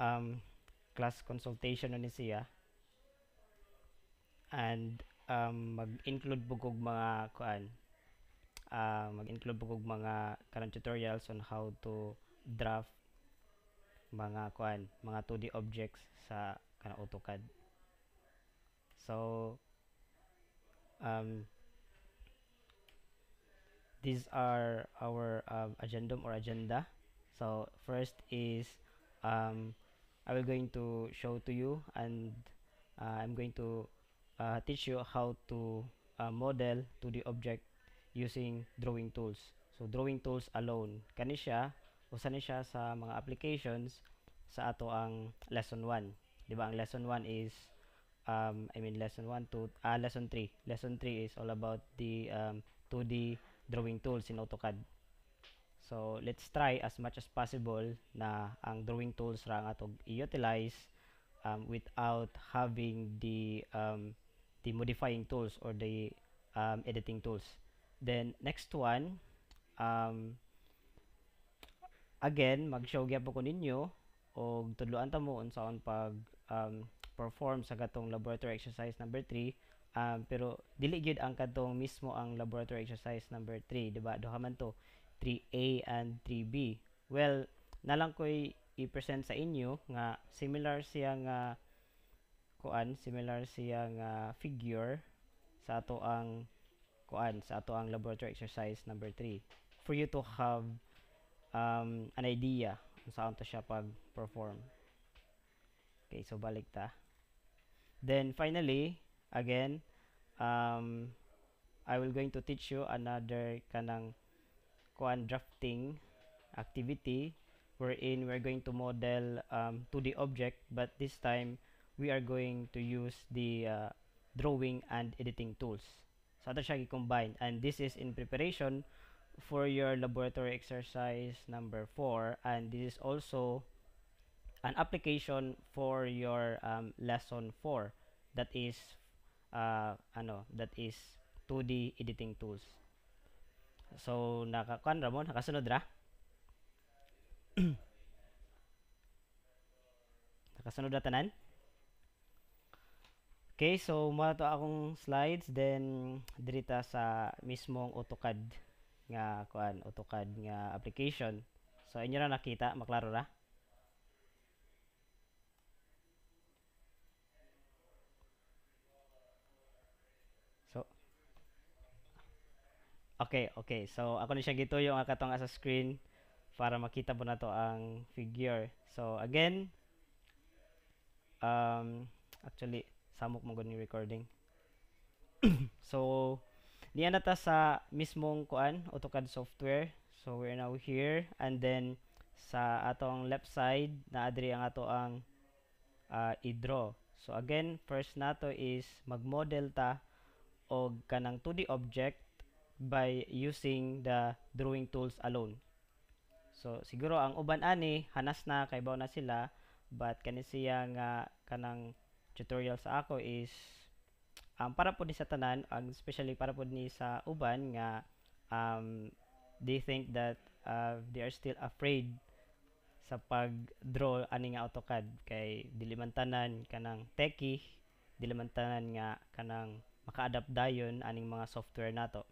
um, class consultation na ni siya and um, mag-include bugog mga kuan uh, mag-include bugog mga kanang tutorials on how to draft mga kuan mga 2D objects sa kanang AutoCAD so um, these are our uh, agendum or agenda so first is um, I will going to show to you and uh, I'm going to uh, teach you how to uh, model to the object using drawing tools. So drawing tools alone kani siya usa ni siya sa mga applications sa ato ang lesson 1. Diba ang lesson 1 is um, I mean lesson 1 to ah lesson 3. Lesson 3 is all about the um, 2D drawing tools in AutoCAD. So, let's try as much as possible na ang drawing tools ra atog i-utilize um, without having the um, the modifying tools or the um, editing tools. Then, next one, um, again, mag-show gyud ko ninyo og tudloan ta mo unsaon pag um, perform sa katong laboratory exercise number 3 um, pero dili gyud ang katong mismo ang laboratory exercise number 3 di ba duha man to 3A and 3B. Well, nalang ko'y i-present sa inyo nga similar siya nga kuan, similar siya nga figure sa ato ang kuan, sa ato ang laboratory exercise number 3 for you to have um, an idea kung saan to siya pag-perform. Okay, so balik ta. Then finally, again, um, I will going to teach you another kanang kuan drafting activity wherein we're going to model um, 2D object but this time we are going to use the uh, drawing and editing tools. So ato siya combine and this is in preparation for your laboratory exercise number 4 and this is also an application for your um, lesson 4 that is uh, ano that is 2D editing tools. So, nakakuan ra mo, nakasunod ra. nakasunod ra tanan. Okay, so mga to akong slides then dirita sa mismong AutoCAD nga kuan, AutoCAD nga application. So inyo ra nakita, maklaro ra. Okay, okay. So, ako ni siya gito yung akatong asa screen para makita po na to ang figure. So, again, um, actually, samok mo ni recording. so, niya na ta sa mismong kuan, AutoCAD software. So, we're now here. And then, sa atong left side, na adri ang ato ang uh, i-draw. So, again, first nato is mag-model ta og kanang 2D object by using the drawing tools alone. So siguro ang uban ani hanas na kay na sila but kani siya nga kanang tutorial sa ako is um, para po ni sa tanan ang especially para po ni sa uban nga um, they think that uh, they are still afraid sa pag-draw ani nga AutoCAD kay dili man tanan kanang techie dili man tanan nga kanang maka-adapt dayon aning mga software nato.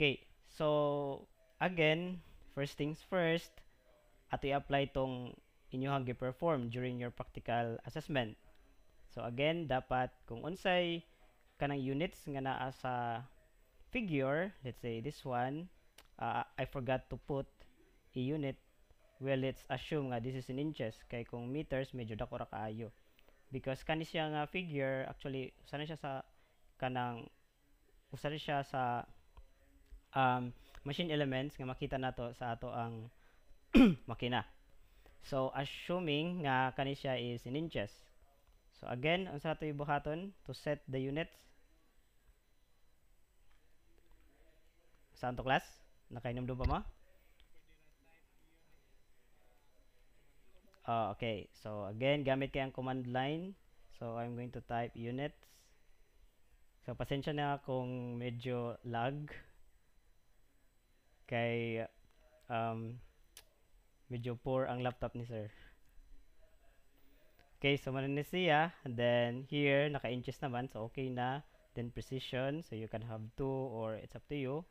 Okay, so again, first things first, ato i-apply tong inyohang gi-perform during your practical assessment. So again, dapat kung unsay kanang units nga naa sa figure, let's say this one, uh, I forgot to put a unit. Well, let's assume nga this is in inches kay kung meters medyo dako kaayo. Because kani siya nga figure actually usa na siya sa kanang usa siya sa um, machine elements nga makita nato sa ato ang makina. So assuming nga kani siya is in inches. So again, unsa ato buhaton to set the units Saan to class? Nakainom doon pa mo? Oh, okay. So, again, gamit kay ang command line. So, I'm going to type units. So, pasensya na kung medyo lag. Kay um, medyo poor ang laptop ni sir. Okay, so na siya. And then here, naka-inches naman. So okay na. Then precision. So you can have two or it's up to you.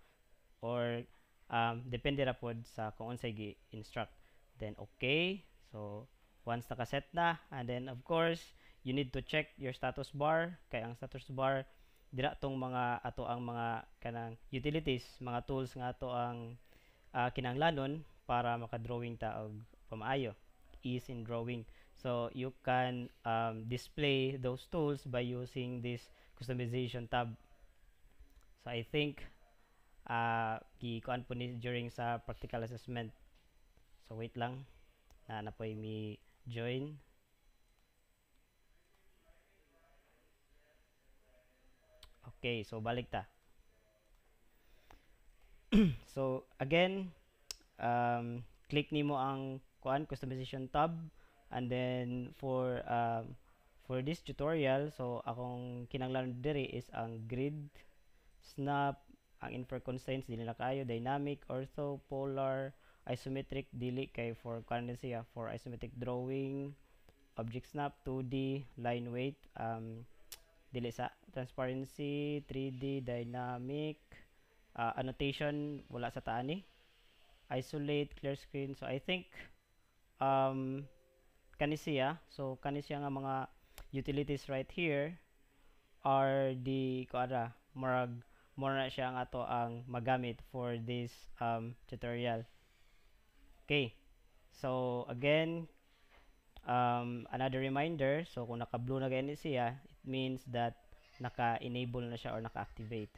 Or um, depende ra pod sa kung unsay gi-instruct. Then okay. So once naka-set na. And then of course, you need to check your status bar. Kaya ang status bar, dira tong mga ato ang mga kanang utilities mga tools nga ato ang uh, kinanglanon para maka-drawing ta og pamaayo is in drawing so you can um, display those tools by using this customization tab so i think uh, gikuan po ni during sa practical assessment so wait lang na napoy mi join Okay, so balik ta. so again, um, click nimo ang kuan customization tab and then for um, for this tutorial, so akong kinanglan diri is ang grid, snap, ang infer constraints dili na kayo, dynamic, ortho, polar, isometric dili kay for currency ah, for isometric drawing, object snap, 2D, line weight, um, dili sa transparency, 3D, dynamic, uh, annotation, wala sa taani. Isolate, clear screen. So, I think, um, kani siya. So, kani siya nga mga utilities right here are the, kuara, ano, marag, more na siya nga to ang magamit for this um, tutorial. Okay. So, again, um, another reminder, so kung naka-blue na ganyan siya, it means that naka-enable na siya or naka-activate.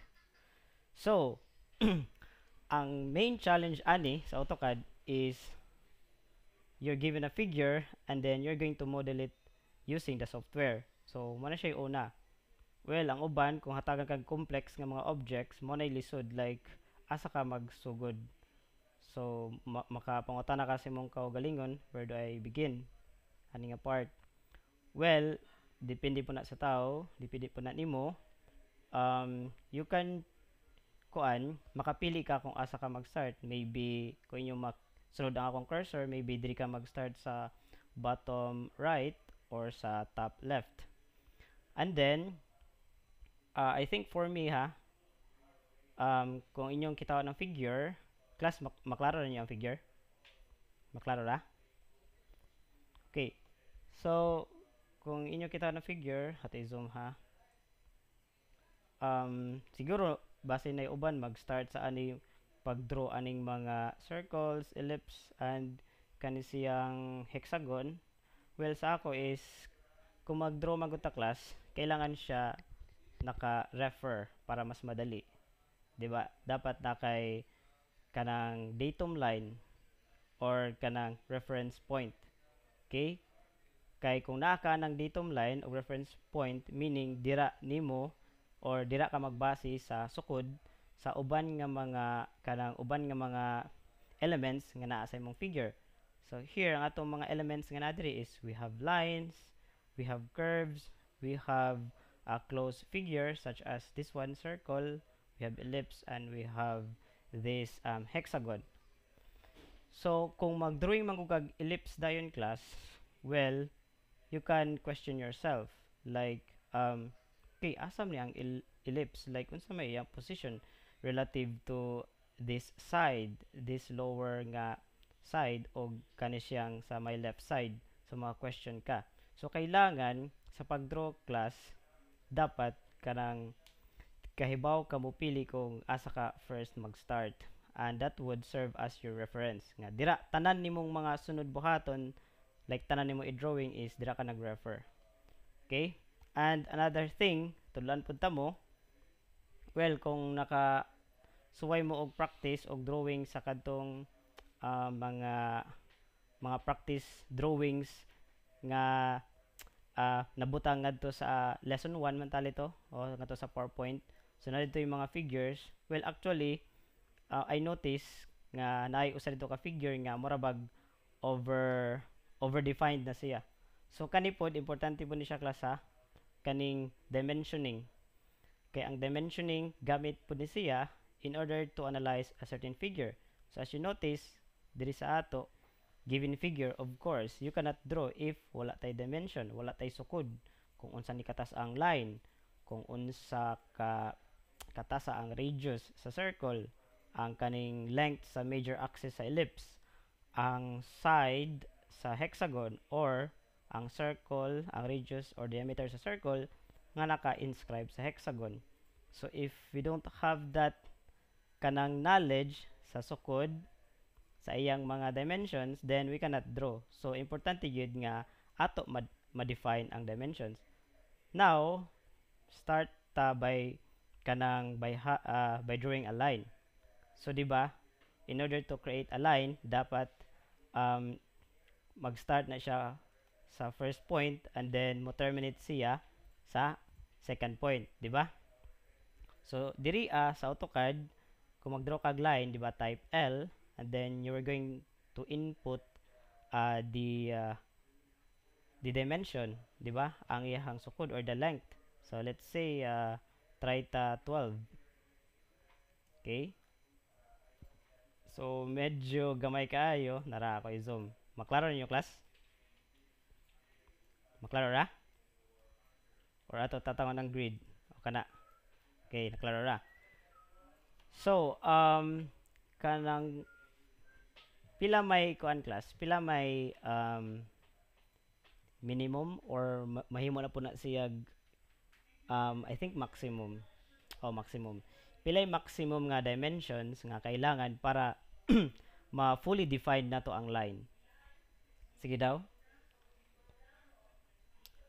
So, ang main challenge ani sa AutoCAD is you're given a figure and then you're going to model it using the software. So, mo na siya una. Well, ang uban kung hatagan kag complex nga mga objects, mo na lisod like asa ka magsugod. So, ma makapangutan na kasi mong kaugalingon, where do I begin? Ani nga part? Well, depende po na sa tao, depende po na nimo, um, you can kuan makapili ka kung asa ka mag-start. Maybe ko inyo mak sunod ang akong cursor, maybe diri ka mag-start sa bottom right or sa top left. And then uh, I think for me ha um, kung inyong kitawan ng figure, class mak maklaro na niyo ang figure. Maklaro ra. Okay. So, kung inyo kita na figure at i-zoom ha um, siguro base na yung uban mag-start sa ani pag-draw aning mga circles, ellipse and kanisiyang hexagon well sa ako is kung mag-draw magod class kailangan siya naka-refer para mas madali 'di ba dapat kay kanang datum line or kanang reference point okay Kay kung naa ka ng datum line o reference point, meaning dira nimo or dira ka magbase sa sukod sa uban nga mga kanang uban nga mga elements nga naa sa imong figure. So here ang atong mga elements nga naa diri is we have lines, we have curves, we have a closed figure such as this one circle, we have ellipse and we have this um, hexagon. So kung mag-drawing man kag ellipse dayon class, well you can question yourself like um kay asa man ang el- ellipse like unsa may iyang position relative to this side this lower nga side o kani siyang sa my left side so mga question ka so kailangan sa pagdraw class dapat kanang kahibaw ka mo pili kung asa ka first mag-start and that would serve as your reference nga dira tanan nimong mga sunod buhaton like tanan nimo i-drawing is dira ka nag-refer okay and another thing tulan punta mo well kung naka suway mo og practice og drawing sa kadtong uh, mga mga practice drawings nga uh, nabutang ngadto sa lesson 1 man tali to o ngadto sa PowerPoint so na dito yung mga figures well actually uh, I notice nga naay usa dito ka figure nga murabag over overdefined na siya. So kani pod importante po ni siya klasa kaning dimensioning. Kay ang dimensioning gamit po ni siya in order to analyze a certain figure. So as you notice, diri sa ato given figure, of course, you cannot draw if wala tay dimension, wala tay sukod kung unsa ni katas ang line, kung unsa ka katasa ang radius sa circle, ang kaning length sa major axis sa ellipse, ang side sa hexagon or ang circle, ang radius or diameter sa circle nga naka-inscribe sa hexagon. So if we don't have that kanang knowledge sa sukod sa iyang mga dimensions, then we cannot draw. So importante gyud nga ato ma-define ang dimensions. Now, start ta by kanang by ha- uh, by drawing a line. So di ba? In order to create a line, dapat um, mag-start na siya sa first point and then mo terminate siya sa second point, di ba? So diri uh, sa AutoCAD kung mag-draw kag line, di ba, type L and then you are going to input uh, the uh, the dimension, di ba? Ang iyahang sukod or the length. So let's say uh, try ta 12. Okay? So medyo gamay kaayo, nara ako i-zoom. Maklaro ninyo class? Maklaro ra? Or ato tatangon ang grid. Okay na. Okay, naklaro ra. So, um kanang pila may kuan class, pila may um minimum or ma mahimo na po na siyag um I think maximum. Oh, maximum. Pilay maximum nga dimensions nga kailangan para ma fully defined na to ang line. Sige daw.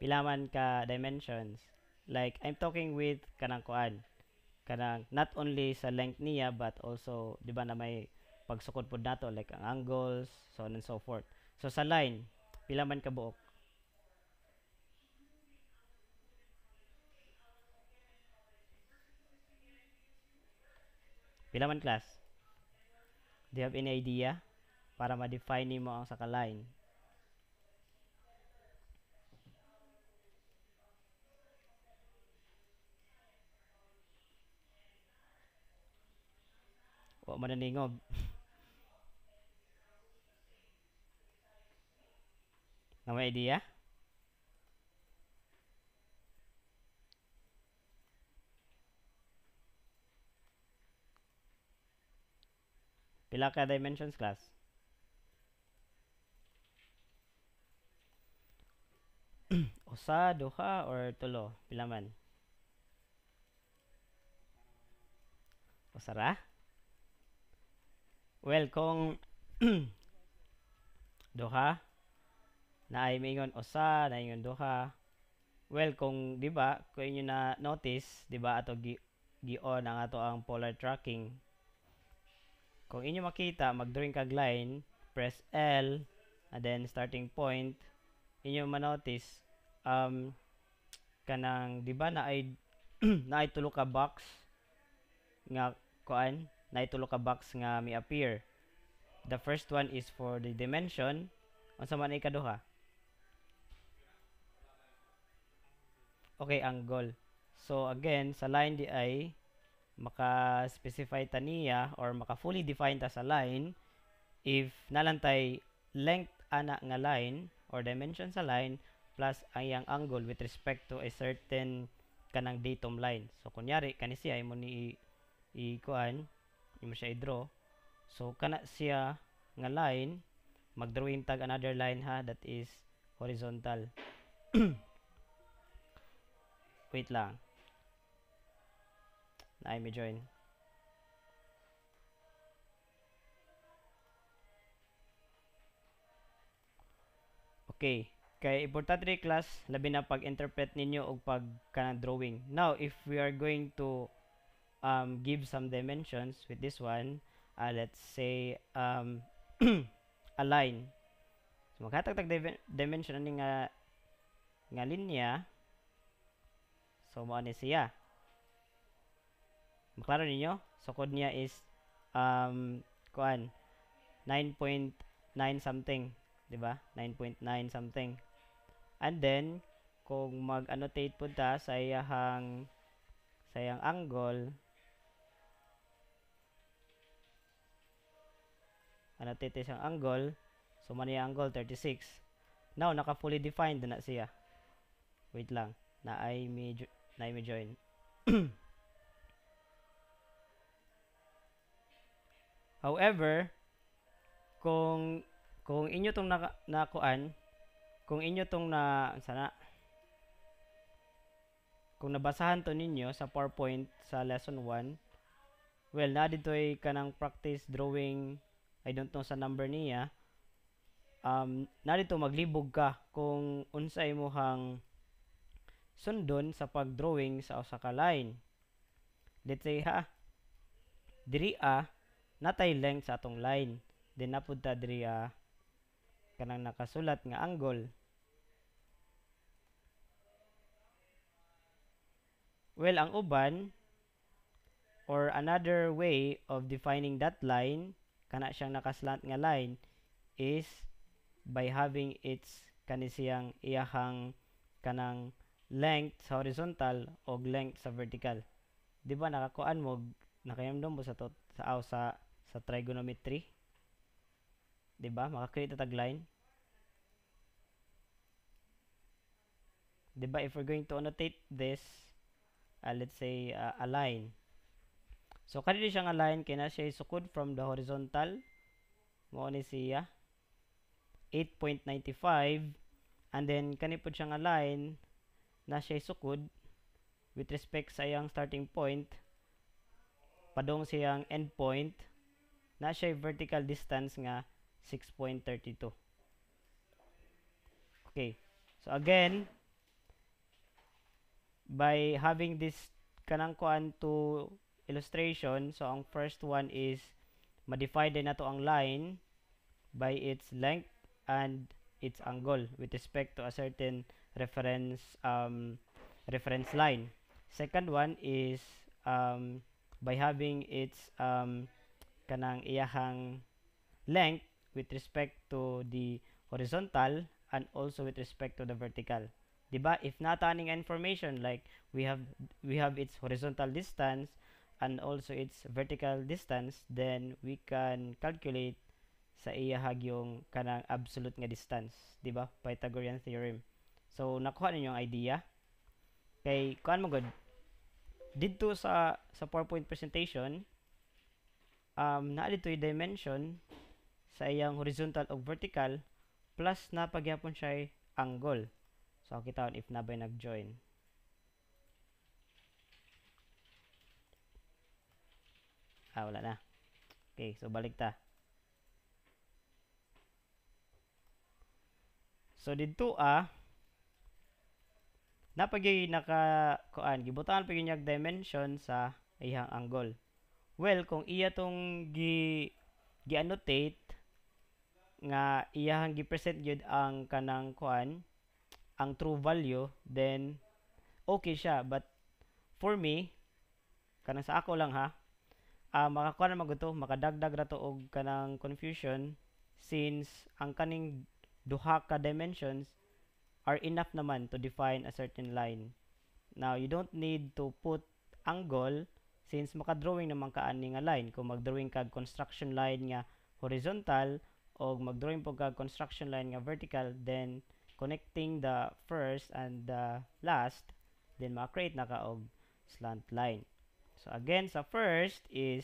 Pilaman ka dimensions. Like, I'm talking with kanang kuan. Kanang not only sa length niya but also, di ba na may pagsukod po nato like ang angles, so on and so forth. So sa line, pilaman ka buok? Pilaman class? Do you have any idea para ma-define mo ang saka line? Ko man na may idea? Pila ka dimensions class? osa duha, or tulo? Pila man? Usara? Usara? Well, kung duha na ay mingon osa na ingon duha well kung di ba kung inyo na notice di ba ato gi gi-on ang ato ang polar tracking kung inyo makita mag-drawing kag line press L and then starting point inyo notice um kanang di ba na ay na ay tulo ka box nga kuan na itulo ka box nga mi-appear. The first one is for the dimension. Unsa man ikaduha? Okay, ang angle. So again, sa line di ay maka-specify ta niya or maka-fully define ta sa line if nalantay length ana nga line or dimension sa line plus ang iyang angle with respect to a certain kanang datum line. So kunyari kanisi ay mo ni i, i kuan imo siya i-draw so kana siya nga line magdrawing tag another line ha that is horizontal wait lang na i join okay kay importante rin class labi na pag interpret ninyo og pag kanang drawing now if we are going to um, give some dimensions with this one. Uh, let's say um, a line. So maghatagtag dimension ani nga nga linya. So mao ni siya. Maklaro ninyo? So code niya is um kuan 9.9 something, 'di ba? 9.9 something. And then kung mag-annotate pud ta sa iyang sa iyang angle ano tete siyang angle so man angle 36 now naka fully defined na siya wait lang na ay may na ay may join however kung kung inyo tong na, nakuan kung inyo tong na sana kung nabasahan to ninyo sa PowerPoint sa lesson 1, well, na dito ay kanang practice drawing I don't know sa number niya um narito maglibog ka kung unsay mo hang sundon sa pagdrawing sa usa ka line let's say ha diri a natay length sa atong line then napud ta diri a kanang nakasulat nga angle Well, ang uban or another way of defining that line kana siyang nakaslant nga line is by having its kanisiyang iyahang kanang length sa horizontal o length sa vertical. Di ba nakakuan mo nakayamdom mo sa to, sa aw sa sa trigonometry? Di ba? Makakreate tag line. Di ba if we're going to annotate this, uh, let's say uh, a line So di siyang align line na siya sukod from the horizontal mao ni siya 8.95 and then kani pud siyang line na siya sukod with respect sa iyang starting point padong siyang end point na siya vertical distance nga 6.32 okay so again by having this kanang kuan to illustration. So, ang first one is modify din na to ang line by its length and its angle with respect to a certain reference um, reference line. Second one is um, by having its um, kanang iyahang length with respect to the horizontal and also with respect to the vertical. Diba? If nataning information like we have we have its horizontal distance and also its vertical distance, then we can calculate sa iyahag yung kanang absolute nga distance, di ba? Pythagorean theorem. So nakuha ninyo ang idea. Kay kuan mo good. Dito sa sa PowerPoint presentation, um naa dito yung dimension sa iyang horizontal o vertical plus na pagyapon siya angle. So, kitawon if nabay nag-join. Ah, wala na. Okay, so balik ta. So didto ah napagay naka kuan gibutan pa niya dimension sa iyang angle. Well, kung iya tong gi gi-annotate nga iyang gi-present gyud ang kanang kuan ang true value then okay siya but for me kanang sa ako lang ha uh, makakuha na maguto makadagdag ra to og kanang confusion since ang kaning duha ka dimensions are enough naman to define a certain line now you don't need to put angle since makadrawing naman ka ani nga line kung magdrawing kag construction line nga horizontal o magdrawing po kag construction line nga vertical then connecting the first and the last then ma-create na ka og slant line So, again, sa first is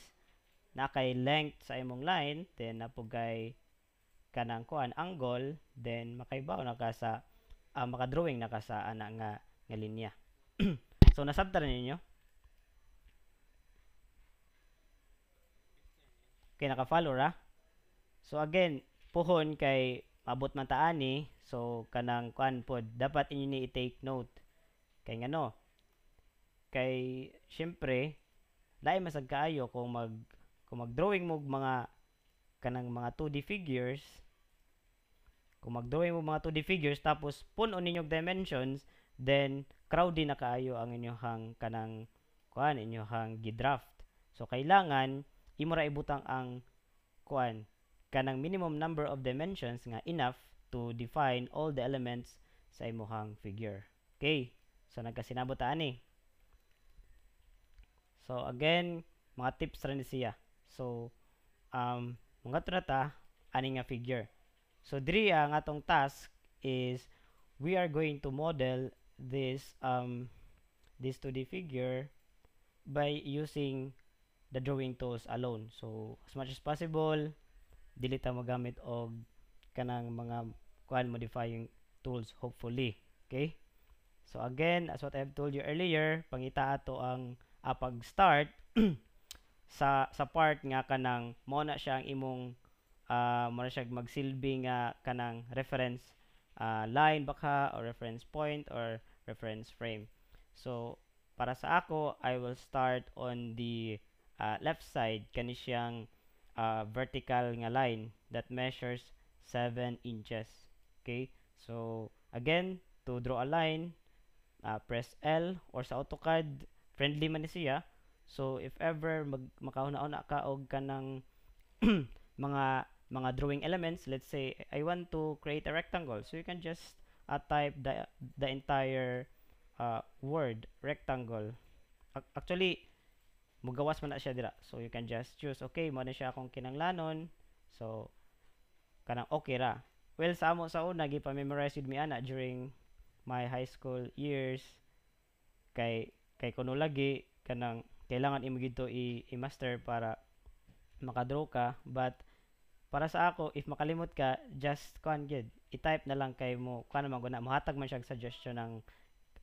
na kay length sa imong line, then napugay kanang kuan angle, then makaibaw na ka sa uh, ah, drawing na ka sa ana nga nga linya. so nasabtan ninyo. Okay, naka-follow ra. So again, puhon kay abot man ta ani, so kanang kuan pod dapat inyo ni i-take note kay ngano. Kay syempre lain masag kaayo kung mag kung mag-drawing mo mga kanang mga 2D figures kung mag-drawing mo mga 2D figures tapos puno ninyo dimensions then crowdy na kaayo ang hang kanang kuan inyohang gidraft so kailangan imo ra ibutang ang kuan kanang minimum number of dimensions nga enough to define all the elements sa hang figure okay so nagkasinabot ani eh. So again, mga tips rin siya. So um mga trata ani nga figure. So diri ang ah, atong task is we are going to model this um this 2D figure by using the drawing tools alone. So as much as possible, dili ta magamit og kanang mga kuan modifying tools hopefully. Okay? So again, as what I have told you earlier, pangita ato ang a ah, pag-start sa sa part nga kanang mao na siya ang imong uh, ah, mao na siya magsilbi nga kanang reference uh, line baka or reference point or reference frame. So para sa ako, I will start on the uh, left side kani siyang uh, vertical nga line that measures 7 inches. Okay? So again, to draw a line, uh, press L or sa AutoCAD friendly man ni siya so if ever mag makahuna-una ka og kanang mga mga drawing elements let's say I want to create a rectangle so you can just uh, type the the entire uh, word rectangle actually mugawas man na siya dira so you can just choose okay mo na siya akong kinanglanon so kanang okay ra well sa amo sa una gi pa memorize mi ana during my high school years kay kay kuno lagi kanang kailangan imo gidto i-master para makadraw ka but para sa ako if makalimot ka just kuan gid i-type na lang kay mo kuan man guna mohatag man siya suggestion ng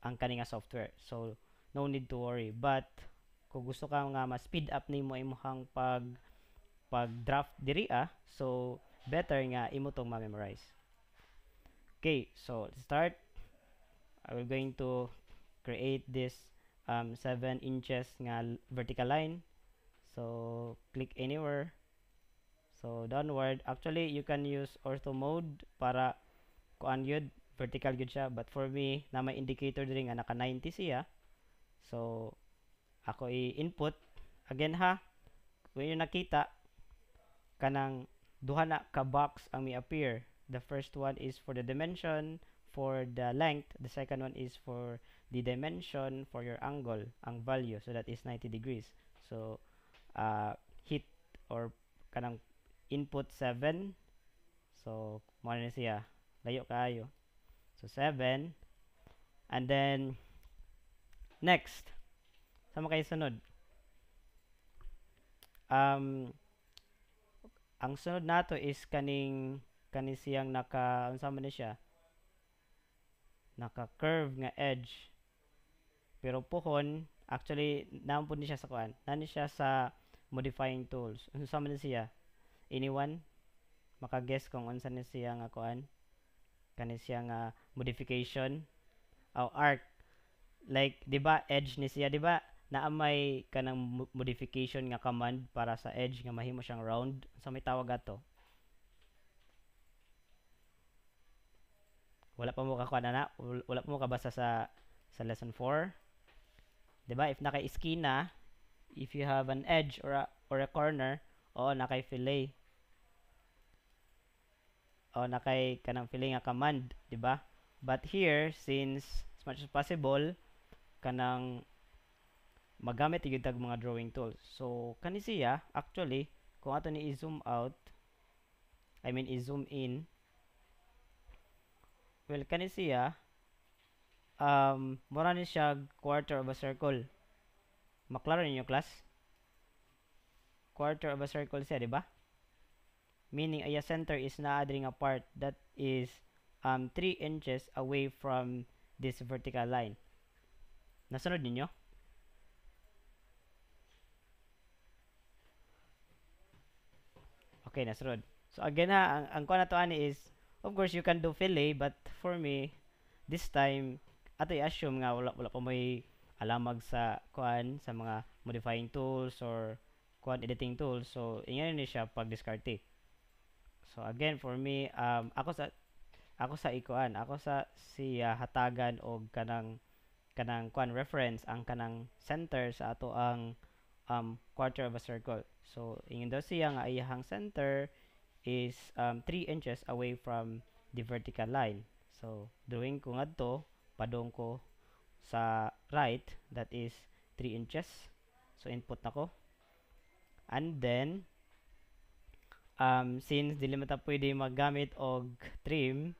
ang kani software so no need to worry but kung gusto ka nga ma speed up nimo imong pag pag draft diri ah so better nga imo tong ma-memorize okay so let's start I will going to create this um, 7 inches nga vertical line. So, click anywhere. So, downward. Actually, you can use ortho mode para kuan yun, vertical yun siya. But for me, na may indicator din nga naka 90 siya. So, ako i-input. Again ha, when you nakita, kanang duha na ka box ang mi-appear. The first one is for the dimension, for the length. The second one is for the dimension for your angle, ang value, so that is 90 degrees. So, uh, hit or kanang input 7. So, mo na siya. Layo kayo. So, 7. And then, next. Sama kay sunod. Um, ang sunod nato is kaning kanisiyang naka unsa man ni siya naka curve nga edge pero pohon, actually, nampun niya sa kuan. Nani siya sa modifying tools. Unsa sa man siya? Anyone? Maka-guess kung unsa ni siya nga kuan? Kani siya nga modification o oh, arc. Like, di ba, edge ni siya, di ba? Naamay ka ng modification nga command para sa edge nga mahimo siyang round. Unsa may tawag ato? Wala pa mo kakuha na na. Wala pa mo ka basa sa sa lesson 4. 'Di ba? If naka-eskina, if you have an edge or a, or a corner, oo, naka fillet. O naka kanang fillet nga command, 'di ba? But here since as much as possible kanang magamit yung tag mga drawing tools. So, kani siya, actually, kung ato ni i-zoom out, I mean, i-zoom in, well, kani siya, um, mura ni siya quarter of a circle. Maklaro ninyo class? Quarter of a circle siya, di ba? Meaning, a center is na naa a part that is um, 3 inches away from this vertical line. Nasunod ninyo? Okay, nasunod. So, again ha, ang, ang kuha na to ani is, of course, you can do fillet, but for me, this time, ato i-assume nga wala wala pa may alamag sa kuan sa mga modifying tools or kuan editing tools so ingon ni siya pag diskarte so again for me um ako sa ako sa ikuan ako sa si uh, hatagan og kanang kanang kuan reference ang kanang center sa ato ang um quarter of a circle so ingon daw siya nga iyahang center is um 3 inches away from the vertical line so drawing ko ngadto padong ko sa right, that is 3 inches. So, input na ko. And then, um, since dili mata pwede magamit og trim,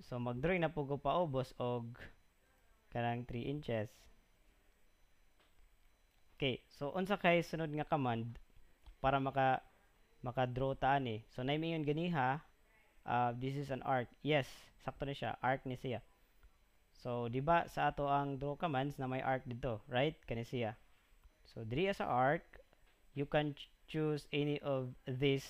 so magdrawing na po ko paubos oh, og kanang 3 inches. Okay, so unsa kay sunod nga command para maka maka-draw ta ani. Eh. So naimi yun ganiha, uh, this is an arc. Yes, sakto ni siya, arc ni siya. So, di ba sa ato ang draw commands na may arc dito, right? Kani siya. So, diri sa arc, you can choose any of these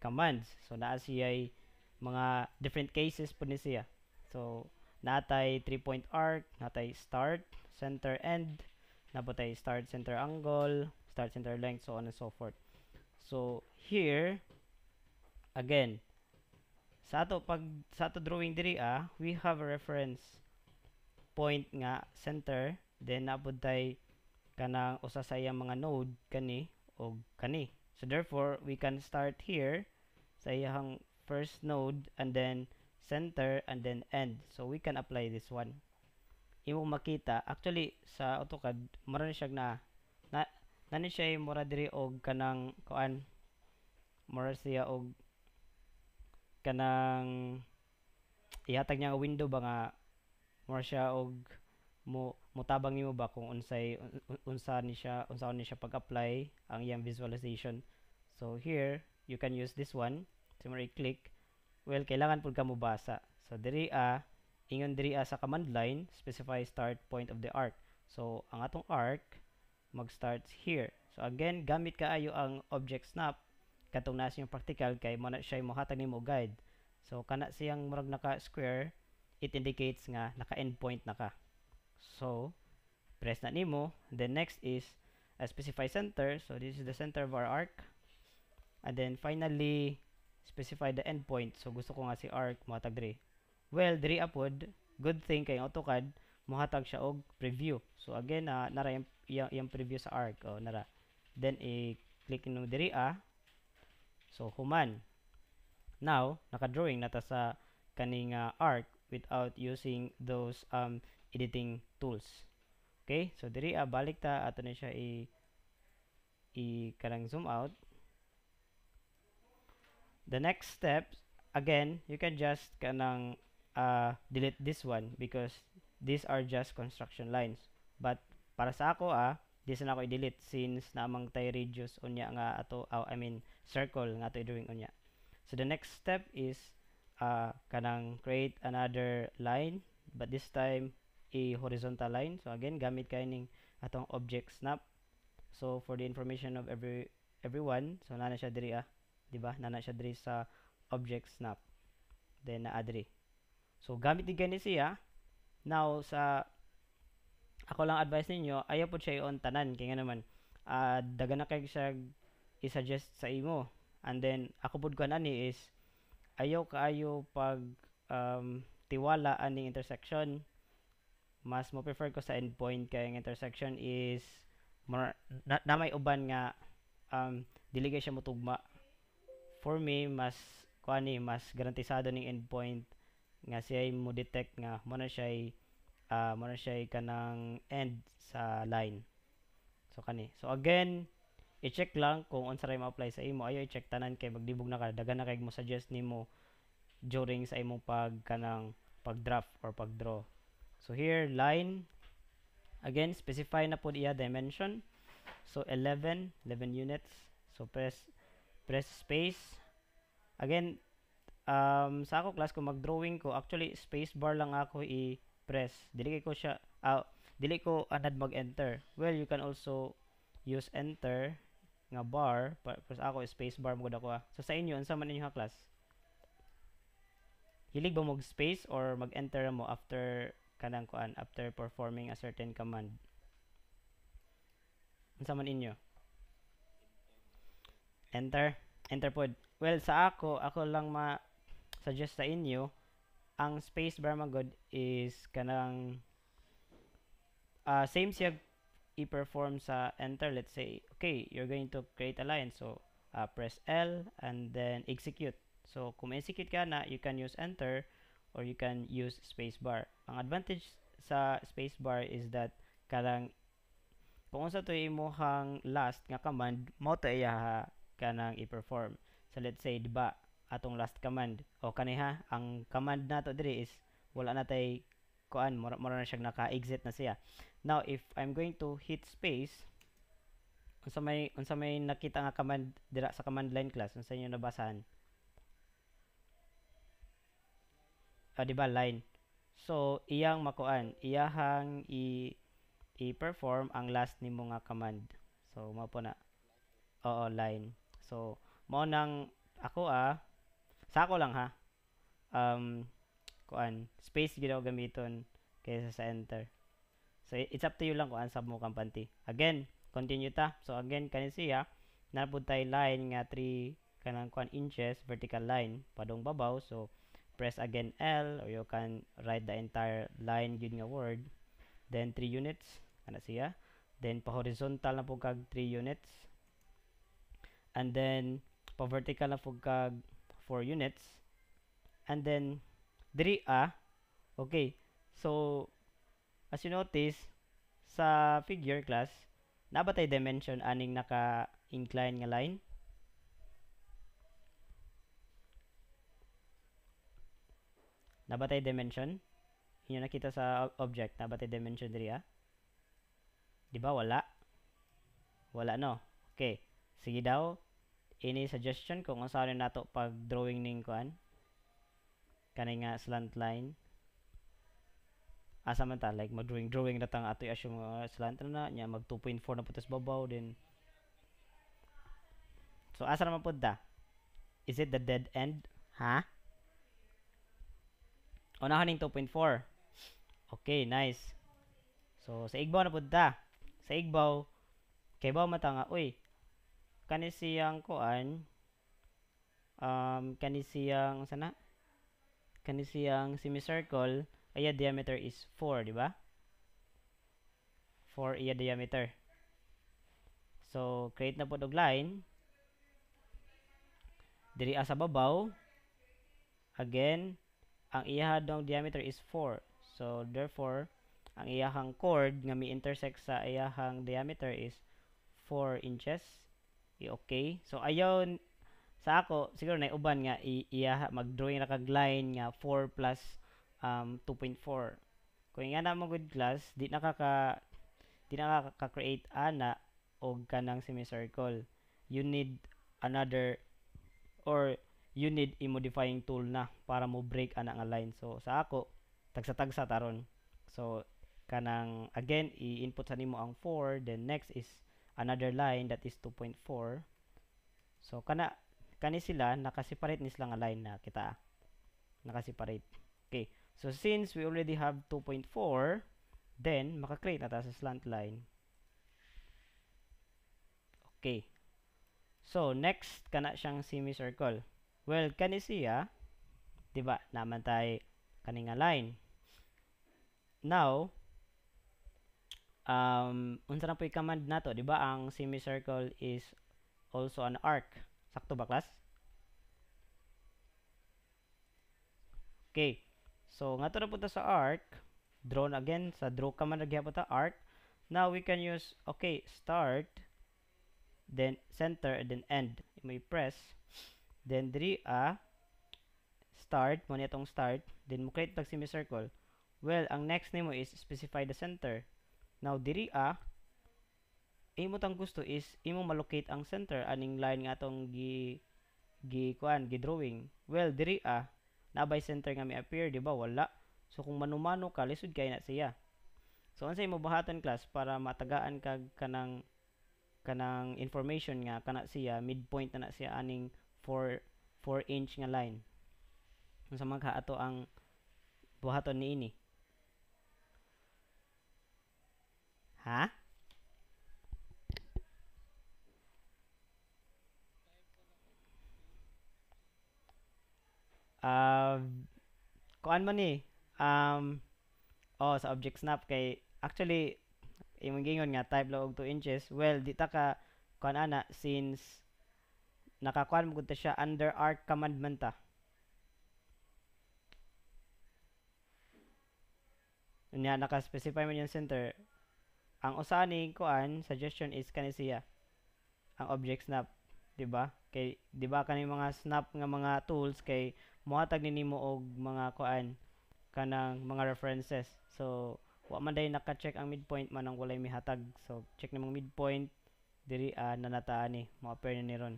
commands. So, naa siya mga different cases po ni siya. So, natay 3-point arc, natay start, center end, napatay start center angle, start center length, so on and so forth. So, here, again, sa ato, pag, sa ato drawing diri, ah, we have a reference point nga center then naapod tay kanang usa sa iyang mga node kani o kani so therefore we can start here sa iyang first node and then center and then end so we can apply this one imo makita actually sa AutoCAD maron siya na na nani siya mura diri og kanang kuan mura siya og kanang ihatag niya nga window ba nga more siya og mo mutabang nimo ba kung unsay un, unsa ni siya unsa ni siya pag-apply ang iyang visualization. So here, you can use this one. So mo click well kailangan pud kamo basa So diri a ingon diri a sa command line specify start point of the arc. So ang atong arc mag-starts here. So again, gamit kaayo ang object snap katong nasa yung practical kay mo na siya mohatag nimo guide. So kana siyang murag naka square it indicates nga naka-endpoint na ka. So, press na nimo. The next is uh, specify center. So, this is the center of our arc. And then finally, specify the endpoint. So, gusto ko nga si arc muhatag dre. Well, dre apod, good thing kay AutoCAD muhatag siya og preview. So, again, uh, nara yung, yung, yung preview sa arc. O, oh, nara. Then, i-click nung dre ah. So, human. Now, naka-drawing na ta sa kaning uh, arc without using those um, editing tools. Okay? So, diri uh, balik ta ato na siya i i kanang zoom out. The next step, again, you can just kanang uh, delete this one because these are just construction lines. But para sa ako ah, di na ako i-delete since namang tay radius unya nga ato, oh, I mean circle nga ato i-drawing unya. So the next step is uh, kanang create another line but this time a horizontal line so again gamit kay ning atong object snap so for the information of every everyone so nana siya diri ah di ba nana siya diri sa object snap then na adri so gamit ni siya now sa ako lang advice ninyo ayaw po siya on tanan kaya nga naman uh, daga na kayo siya i-suggest sa imo and then ako po ko ani is ayaw kaayo pag um, tiwala aning intersection mas mo prefer ko sa endpoint kay ang intersection is more, na, na may uban nga um, dili siya mutugma for me mas kuani mas garantisado ning endpoint nga siya mo detect nga mo na siya uh, ah, mo na siya kanang end sa line so kani so again i-check lang kung unsa ray ma-apply sa imo ayo i-check tanan kay magdibog na ka daghan na kay mo suggest nimo during sa imong pag kanang pag-draft or pag-draw so here line again specify na pud iya dimension so 11 11 units so press press space again um, sa ako class ko mag-drawing ko actually space bar lang ako i-press dili ko siya uh, dili ko anad mag-enter well you can also use enter nga bar tapos ako space bar mo ako ah. so sa inyo unsa man inyo ha class hilig ba mag space or mag enter mo after kanang kuan after performing a certain command unsa man inyo enter enter pod well sa ako ako lang ma suggest sa inyo ang space bar magod is kanang uh, same siya i-perform sa enter, let's say, okay, you're going to create a line. So, uh, press L and then execute. So, kung execute ka na, you can use enter or you can use spacebar. Ang advantage sa spacebar is that kanang kung sa to imong last nga command mo to iya kanang i-perform. So let's say di ba atong last command o kaniha ang command nato diri is wala na tay kuan mura, mura na siya naka-exit na siya. Now, if I'm going to hit space, unsa may unsa may nakita nga command dira sa command line class unsa inyo nabasahan ah, di ba line so iyang makuan iyahang i i-perform ang last nimo nga command so mao po na oo line so mao nang ako ah sa ako lang ha um kuan space gyud ako gamiton kaysa sa enter So, it's up to you lang kung ansab mo kang panty. Again, continue ta. So, again, kanin siya, narapod tayo line nga 3 kanang kuan inches, vertical line, padong babaw. So, press again L or you can write the entire line yun nga word. Then, 3 units. Ano siya? Then, pa-horizontal na po kag 3 units. And then, pa-vertical na po kag 4 units. And then, 3A. Okay. So, As you notice, sa figure class, nabatay dimension aning naka-incline nga line. Nabatay dimension. Inyo nakita sa object, nabatay dimension diri ah. Di ba wala? Wala no. Okay. Sige daw, ini suggestion kung unsa nato pag drawing ning kuan. Kani nga slant line asa man ta like mag drawing drawing na tang atoy asyo mga slant na nya mag 2.4 na putas babaw din so asa naman pud ta is it the dead end ha huh? una kaning 2.4 okay nice so sa igbaw na pud ta sa igbaw kay ba matanga uy kani siyang kuan um kani siyang sana kani siyang semicircle Aya diameter is 4, di ba? 4 iya diameter. So, create na po og line. Diri asa babaw. Again, ang iya dong diameter is 4. So, therefore, ang iyahang chord nga mi-intersect sa iyahang diameter is 4 inches. I-okay. So, ayaw sa ako, siguro na uban nga iyaha mag-drawing na kag line nga 4 plus um, 2.4. Kung yana mo good class, di nakaka di nakaka-create ana og kanang semicircle. You need another or you need a modifying tool na para mo break ana nga line. So sa ako tagsa-tagsa taron. So kanang again i-input sa nimo ang 4 then next is another line that is 2.4. So kana kani sila nakaseparate ni sila nga line na kita. Nakaseparate. Okay. So, since we already have 2.4, then, makakreate na tayo sa slant line. Okay. So, next, kana siyang semicircle. Well, kani siya, diba, naman tayo kaninga line. Now, um, unsa na po i-command nato, diba, ang semicircle is also an arc. Sakto ba, class? Okay. So nga na na ta sa arc, draw again sa draw ka man nagya ta arc. Now we can use okay, start then center then end. May press then diri a start mo ni start then mo create pag semicircle. Well, ang next nimo is specify the center. Now diri a imo tang gusto is imo malocate ang center aning line nga atong gi gi kuan gi drawing. Well, diri a Nabay center nga mi-appear, di ba? Wala. So, kung manumano ka, lisod kay na siya. So, unsay mo bahatan class para matagaan kag kanang kanang information nga kana siya midpoint na, na siya aning 4 4 inch nga line unsa man ka ato ang buhaton ni ini ha uh, kuan man ni um oh sa object snap kay actually imong gingon nga type log 2 inches well di ta ka kuan ana since nakakuan mo ta siya under arc commandment ta niya naka-specify man yung center ang usa ni kuan suggestion is kani siya ang object snap di ba kay di ba kani mga snap nga mga tools kay mohatag ni nimo og mga kuan kanang mga references. So wa man day naka-check ang midpoint man ang walay mihatag. So check nimong midpoint diri uh, nanataan ni eh. mga ni ron.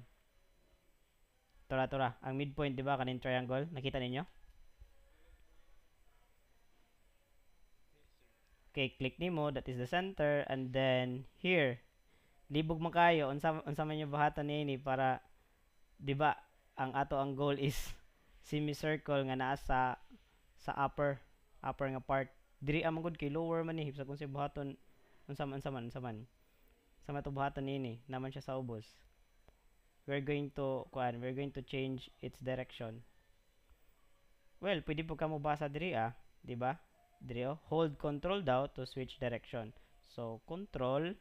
Tora tora, ang midpoint di ba kanin triangle? Nakita ninyo? Okay, click nimo, that is the center and then here libog man kayo unsa unsa man niyo bahatan niini para di ba ang ato ang goal is semicircle nga naa sa sa upper upper nga part diri amon gud kay lower man ni sa kung si buhaton unsa man unsa man unsa man sa buhaton nini naman siya sa ubos we're going to kuan we're going to change its direction well pwede po kamo basa diri ah di ba diri oh hold control daw to switch direction so control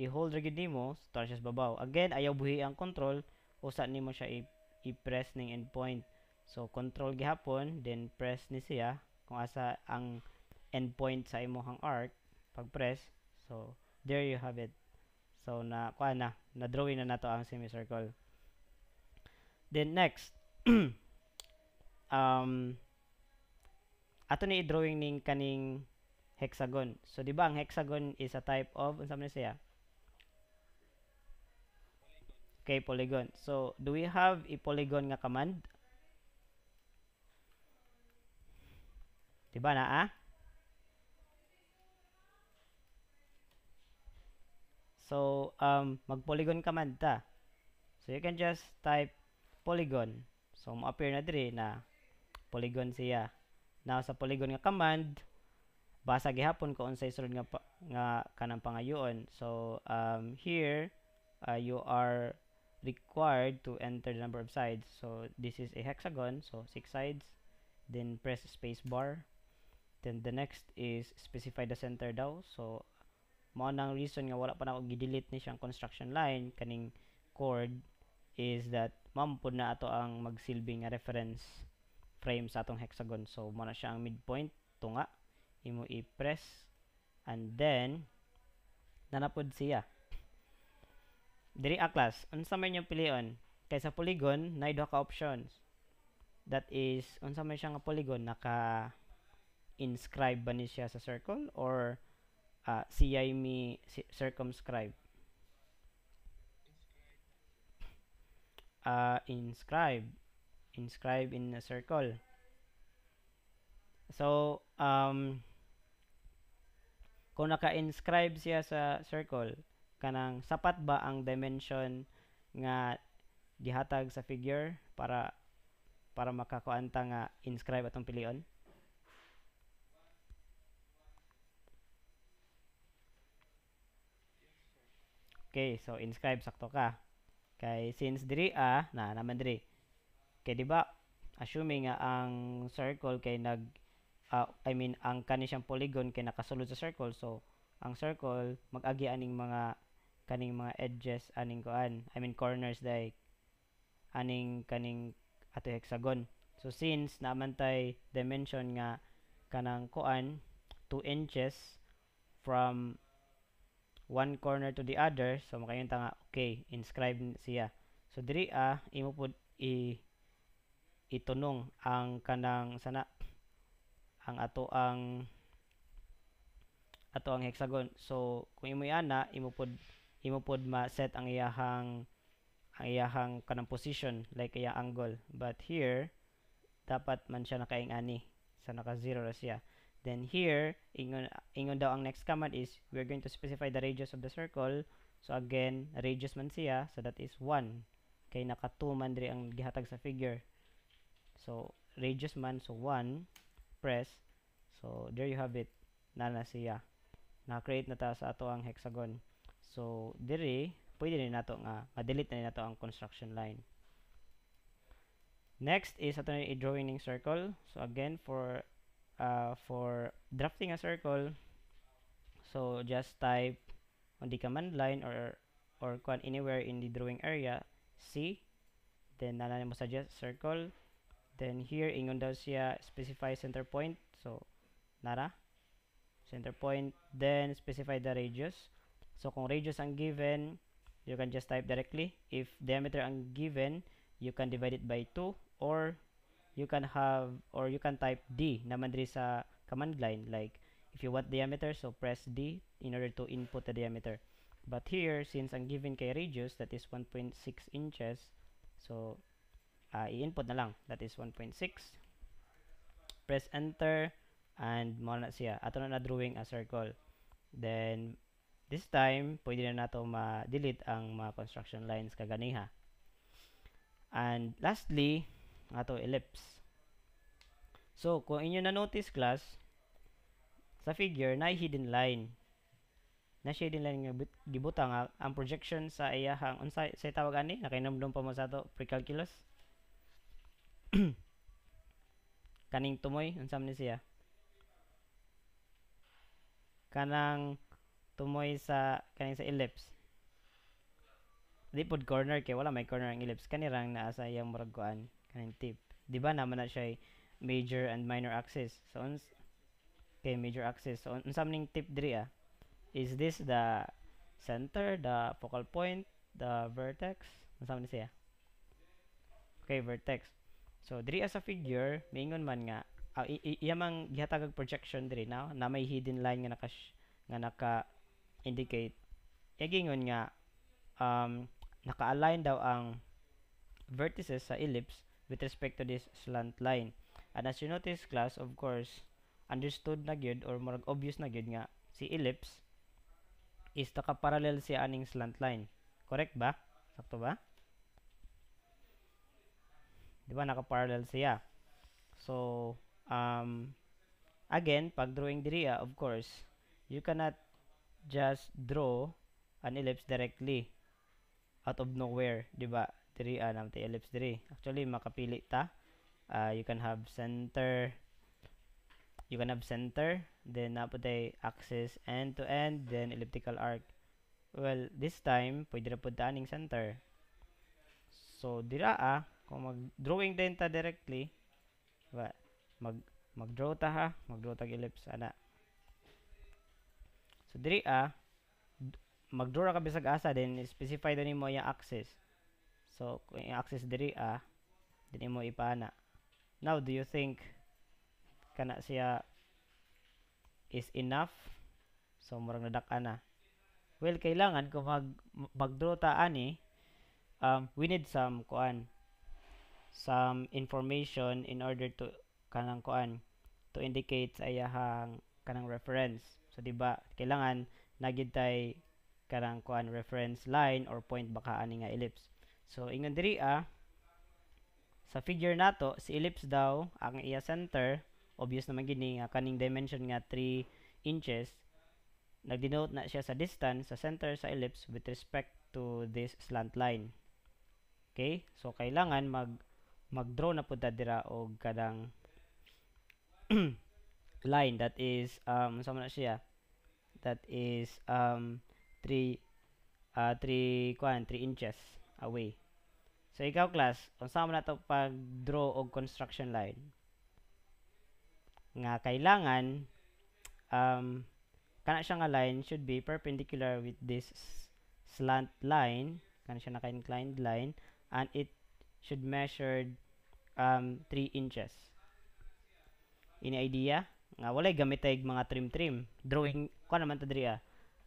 i-hold ra gid nimo so siya sa babaw again ayaw buhi ang control usa nimo siya i-press ning endpoint So control gihapon then press ni siya kung asa ang endpoint sa imong arc pag press. So there you have it. So na kuan na na drawing na nato ang semicircle. Then next um ato ni drawing ning kaning hexagon. So di ba ang hexagon is a type of unsa man siya? Okay, polygon. So do we have a polygon nga command? Diba na, ah? So, um, mag-polygon command ta. So, you can just type polygon. So, ma-appear na diri na polygon siya. Now, sa polygon nga command, basa gihapon ko unsay sulod nga, nga kanang pangayoon. So, um, here, uh, you are required to enter the number of sides. So, this is a hexagon. So, 6 sides. Then, press space bar. Then the next is specify the center daw. So mao nang reason nga wala pa na ako gi-delete ni siyang construction line kaning chord is that mampod na ato ang magsilbing reference frame sa atong hexagon. So mo na siya ang midpoint tunga imo i-press and then nanapod siya. Diri aklas, unsa man yung pilion? Kaysa polygon, naay duha ka options. That is unsa man siya nga polygon naka inscribe ba ni siya sa circle or uh, ah, siya'y mi e circumscribe? Uh, ah, inscribe. Inscribe in a circle. So, um, kung naka-inscribe siya sa circle, kanang sapat ba ang dimension nga gihatag sa figure para para makakuanta nga inscribe atong pilion? Okay, so inscribe sakto ka. Kay since diri a ah, na naman diri. Okay, di ba assuming nga ang circle kay nag uh, I mean ang kani siyang polygon kay nakasulod sa circle so ang circle mag-agi aning mga kaning mga edges aning kuan I mean corners day aning kaning ato hexagon so since naman tay dimension nga kanang kuan 2 inches from one corner to the other so makayunta tanga okay inscribe siya so diri a ah, imo pud i itunong ang kanang sana ang ato ang ato ang hexagon so kung imo ana imo pud imo pud ma set ang iyahang ang iyahang kanang position like iya angle but here dapat man siya nakaing ani sa naka zero ra siya Then here, ingon, ingon daw ang next command is, we're going to specify the radius of the circle. So again, radius man siya. So that is 1. Kay naka 2 man diri ang gihatag sa figure. So, radius man. So 1. Press. So, there you have it. Nana siya. Na-create na ta sa ato ang hexagon. So, diri, pwede rin nato nga, ma-delete na rin nato ang construction line. Next is ato na i-drawing ng circle. So, again, for Uh, for drafting a circle so just type on the command line or or anywhere in the drawing area C then nanay mo suggest circle then here ingon daw siya specify center point so nara center point then specify the radius so kung radius ang given you can just type directly if diameter ang given you can divide it by 2 or you can have or you can type D naman diri sa command line like if you want diameter so press D in order to input the diameter but here since ang given kay radius that is 1.6 inches so uh, i-input na lang that is 1.6 press enter and mo na siya ato na na drawing a circle then this time pwede na nato ma-delete ang mga construction lines kaganiha and lastly ato ellipse. So, kung inyo na-notice class, sa figure, na hidden line. Na hidden line nga gibuta ang projection sa iyahang unsay sa tawag ani nakainumdum pa mo sa ato precalculus. Kaning tumoy unsa man siya? Kanang tumoy sa kaning sa ellipse di pod corner kay wala may corner ang ellipse kanirang naa sa iyang murag kuan kaning tip di ba naman na siya major and minor axis so on okay major axis so unsa ning tip diri ah is this the center the focal point the vertex unsa ni siya okay vertex so diri as ah, a figure maingon man nga uh, iya mang projection diri na na may hidden line nga naka nga naka indicate yagingon nga um naka-align daw ang vertices sa ellipse with respect to this slant line. And as you notice class, of course, understood na gyud or more obvious na gyud nga si ellipse is naka-parallel siya aning slant line. Correct ba? Sakto ba? Di ba naka-parallel siya? So, um, again, pag drawing diriya, ah, of course, you cannot just draw an ellipse directly out of nowhere, di ba? diri anam ah, ta ellipse diri actually makapili ta uh, you can have center you can have center then napatay axis end to end then elliptical arc well this time pwede ra pud aning center so dira ah, kung mag drawing din ta directly ba mag mag draw ta ha mag draw ta ellipse ana so diri ah, mag draw ra ka bisag asa then specify din mo yung axis So, kung i-access diri ah, din mo ipana. Now, do you think kana siya is enough? So, murang nadak-an na. Well, kailangan kung mag mag-draw ta ani, um, we need some kuan some information in order to kanang kuan to indicate sa iyahang kanang reference. So, di ba, kailangan nagintay kanang kuan reference line or point baka ani nga ellipse. So, ingnon diri ah, sa figure nato, si ellipse daw, ang iya center, obvious naman gini, nga kaning dimension nga 3 inches, nagdenote na siya sa distance, sa center, sa ellipse with respect to this slant line. Okay? So, kailangan mag mag-draw na pud dira og kadang line that is um sa na siya that is um 3 uh 3 kwan 3 inches away So ikaw class, unsa man nato pag-draw og construction line nga kailangan um kana siya nga line should be perpendicular with this slant line, kana siya naka-inclined line and it should measure um 3 inches. Ini idea nga walay gamit mga trim trim. Drawing ko naman ta diri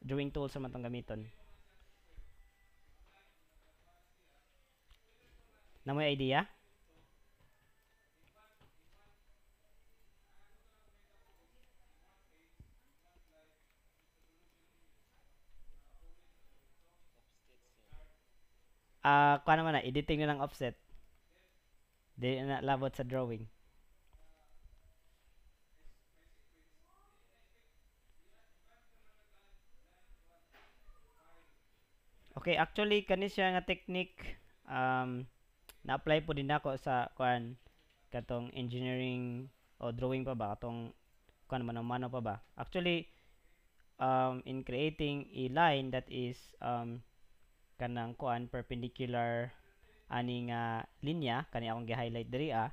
Drawing tools sa man tong gamiton. na may idea? Ah, uh, kuha naman na, editing na ng offset. Di na labot sa drawing. Okay, actually kani siya nga technique um na-apply po din ako sa kuan katong engineering o drawing pa ba katong kuan man mano pa ba. Actually um, in creating a line that is um, kanang kuan perpendicular ani nga uh, linya kani akong gi-highlight diri ah.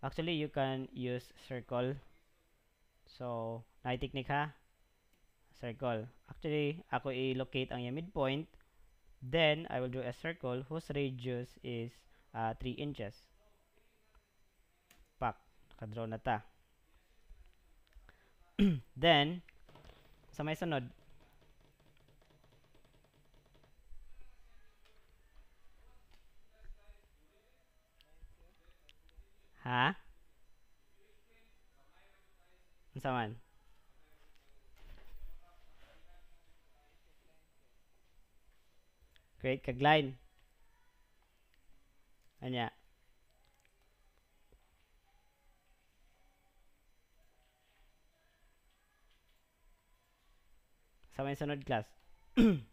Actually you can use circle. So, na technique ha circle. Actually, ako i-locate ang yung midpoint. Then, I will draw a circle whose radius is uh, ah, 3 inches. Pak, nakadraw na ta. Then, sa may sunod, Ha? Unsa man? Create kag line. Anya. sama yung sunod class.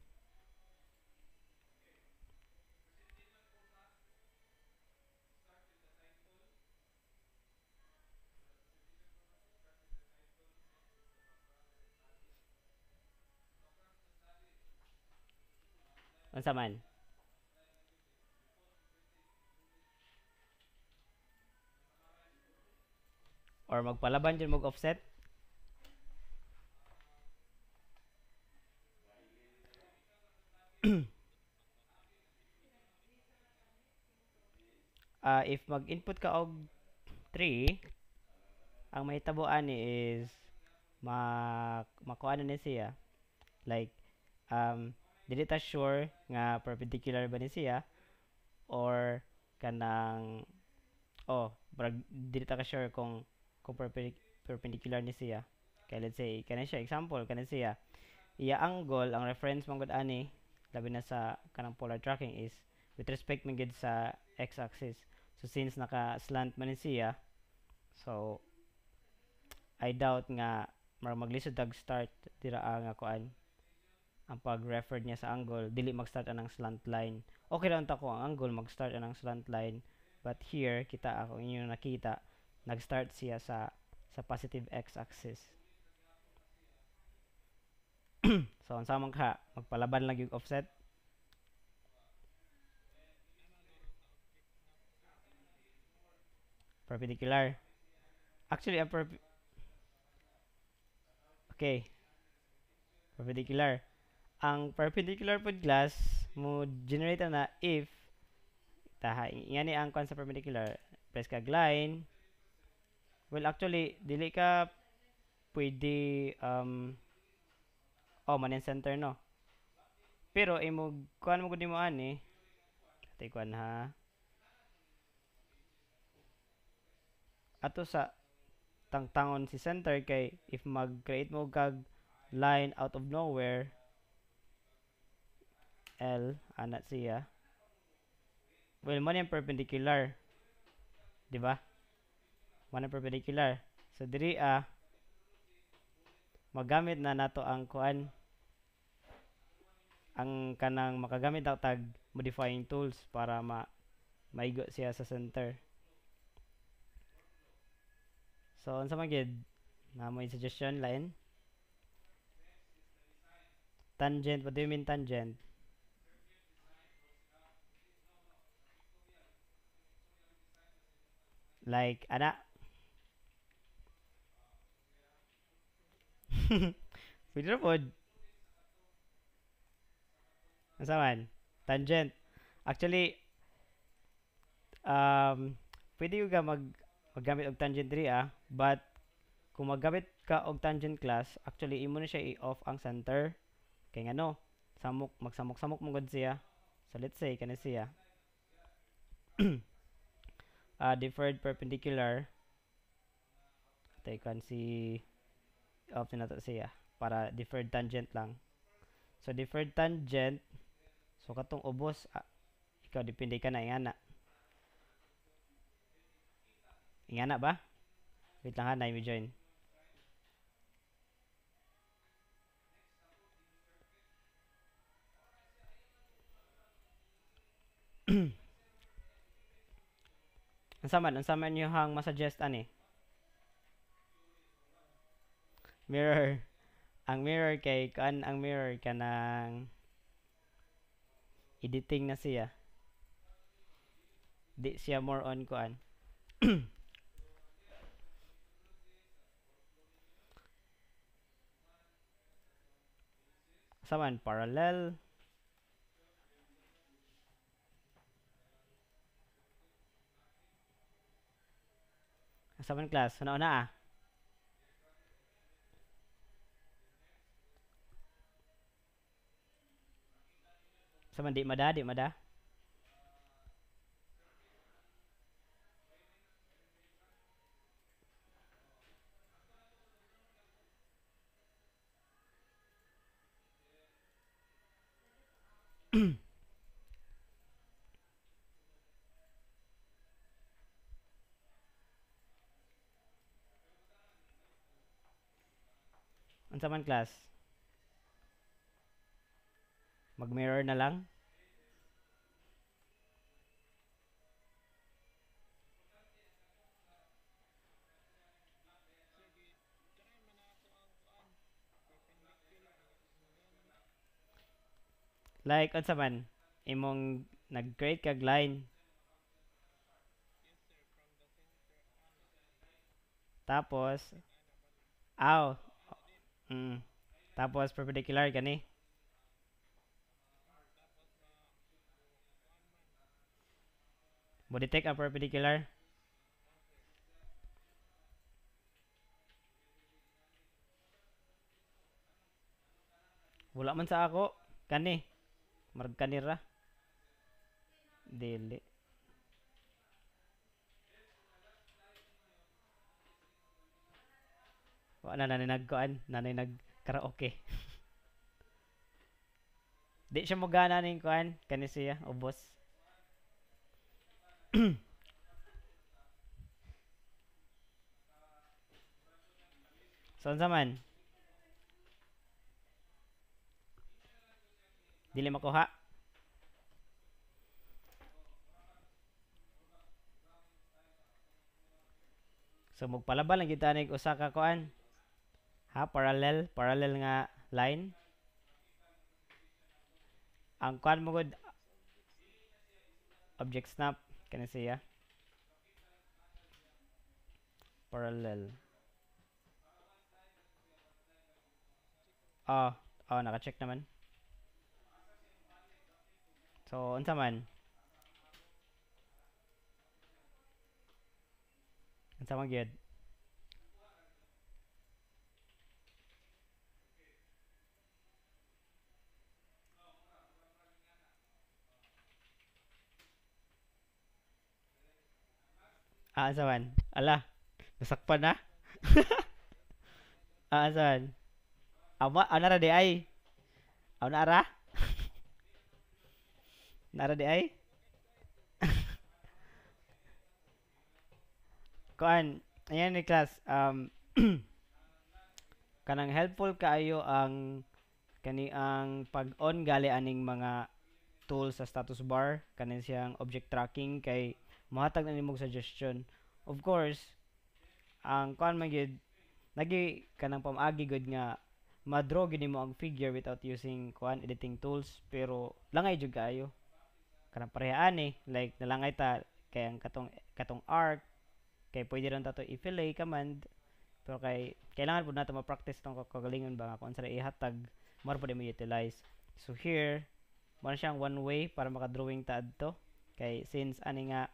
Unsa man? or magpalaban dyan mag offset uh, ah, if mag input ka og 3 ang mahitabo ni is ma makuha na ni siya like um dili ta sure nga perpendicular ba ni siya or kanang oh, brag, dili ta ka sure kung perpendicular ni siya kay let's say kana siya example kana siya ah, iya angle ang reference man gud ani labi na sa kanang polar tracking is with respect man sa x axis so since naka slant man siya so I doubt nga marang maglisod dag start dira nga kuan ang pag-refer niya sa angle dili mag-start anang slant line okay ra ta ko ang angle mag-start anang slant line but here kita ako inyo nakita nag-start siya sa sa positive x-axis. so, ang samang ka, magpalaban lang yung offset. Perpendicular. Actually, a perp Okay. Perpendicular. Ang perpendicular pod glass mo generate na if taha, yani ang kwan sa perpendicular. Press kag line, Well, actually, dili ka pwede um, oh, manin center, no? Pero, imo, kuhan mo gudi mo ani. Ate, kuhan ha. Ato sa tangtangon si center kay if mag-create mo kag line out of nowhere, L, anak siya. Well, man yung perpendicular. di Diba? one perpendicular. So, diri ah, magamit na nato ang kuan ang kanang makagamit na tag modifying tools para ma maigo siya sa center. So, unsa man gid na mo suggestion line? Tangent, what do you mean tangent? Like, ana, Pwede na po. Nasa Tangent. Actually, um, pwede yung mag magamit og tangent diri ah, but kung maggamit ka og tangent class, actually imo na siya i-off ang center. Kay ngano, samok magsamok-samok mo gud siya. So let's say kana siya. uh, deferred perpendicular. Take kan si of siya para deferred tangent lang. So, deferred tangent, so katong ubos, ah, ikaw dipindi ka na, ingana. Ingana ba? Wait lang ha, na join. ang saman, ang saman nyo hang masuggest ani? mirror ang mirror kay kan ang mirror ka ng editing na siya di siya more on kuan saman parallel saman class una una ah sama dik mada dik mada Ancaman kelas. Mag-mirror na lang. Like, unsa man, imong nag-create kag line. Tapos, aw, mm, tapos perpendicular gani. Would it take a perpendicular? Wala man sa ako. Kani. Marag kanira. Dili. Wala na nanay nagkuan. Nanay nagkaraoke. Di siya magana ning kuan. Kani siya. Ubos. Saan sa man? Dili makuha. So magpalaba ang kita nig usa ka kuan. Ha parallel, parallel nga line. Ang kuan mo gud object snap Can you see, yeah? Parallel. Oh, oh, naka-check naman. So, unsa man? Unsa man gyud? Aasawan. Ala, nasakpan na. Aasawan. Ama, ana ra di ay. Ana ara. Nara di ay. Kuan, ayan ni class. Um, kanang helpful kaayo ang kani ang pag-on gali aning mga tool sa status bar kanin siyang object tracking kay mohatag na nimo suggestion of course ang kwan man nagi kanang pamagi good nga ma-draw gini mo ang figure without using kwan editing tools pero langay jud kayo kanang parehaan eh like nalangay ta kay ang katong katong arc kay pwede ra ta to i-fillet command pero kay kailangan pud nato ma-practice tong kagalingon ba nga kung sa ihatag more pud mo utilize so here mo siyang one way para maka-drawing ta adto kay since ani nga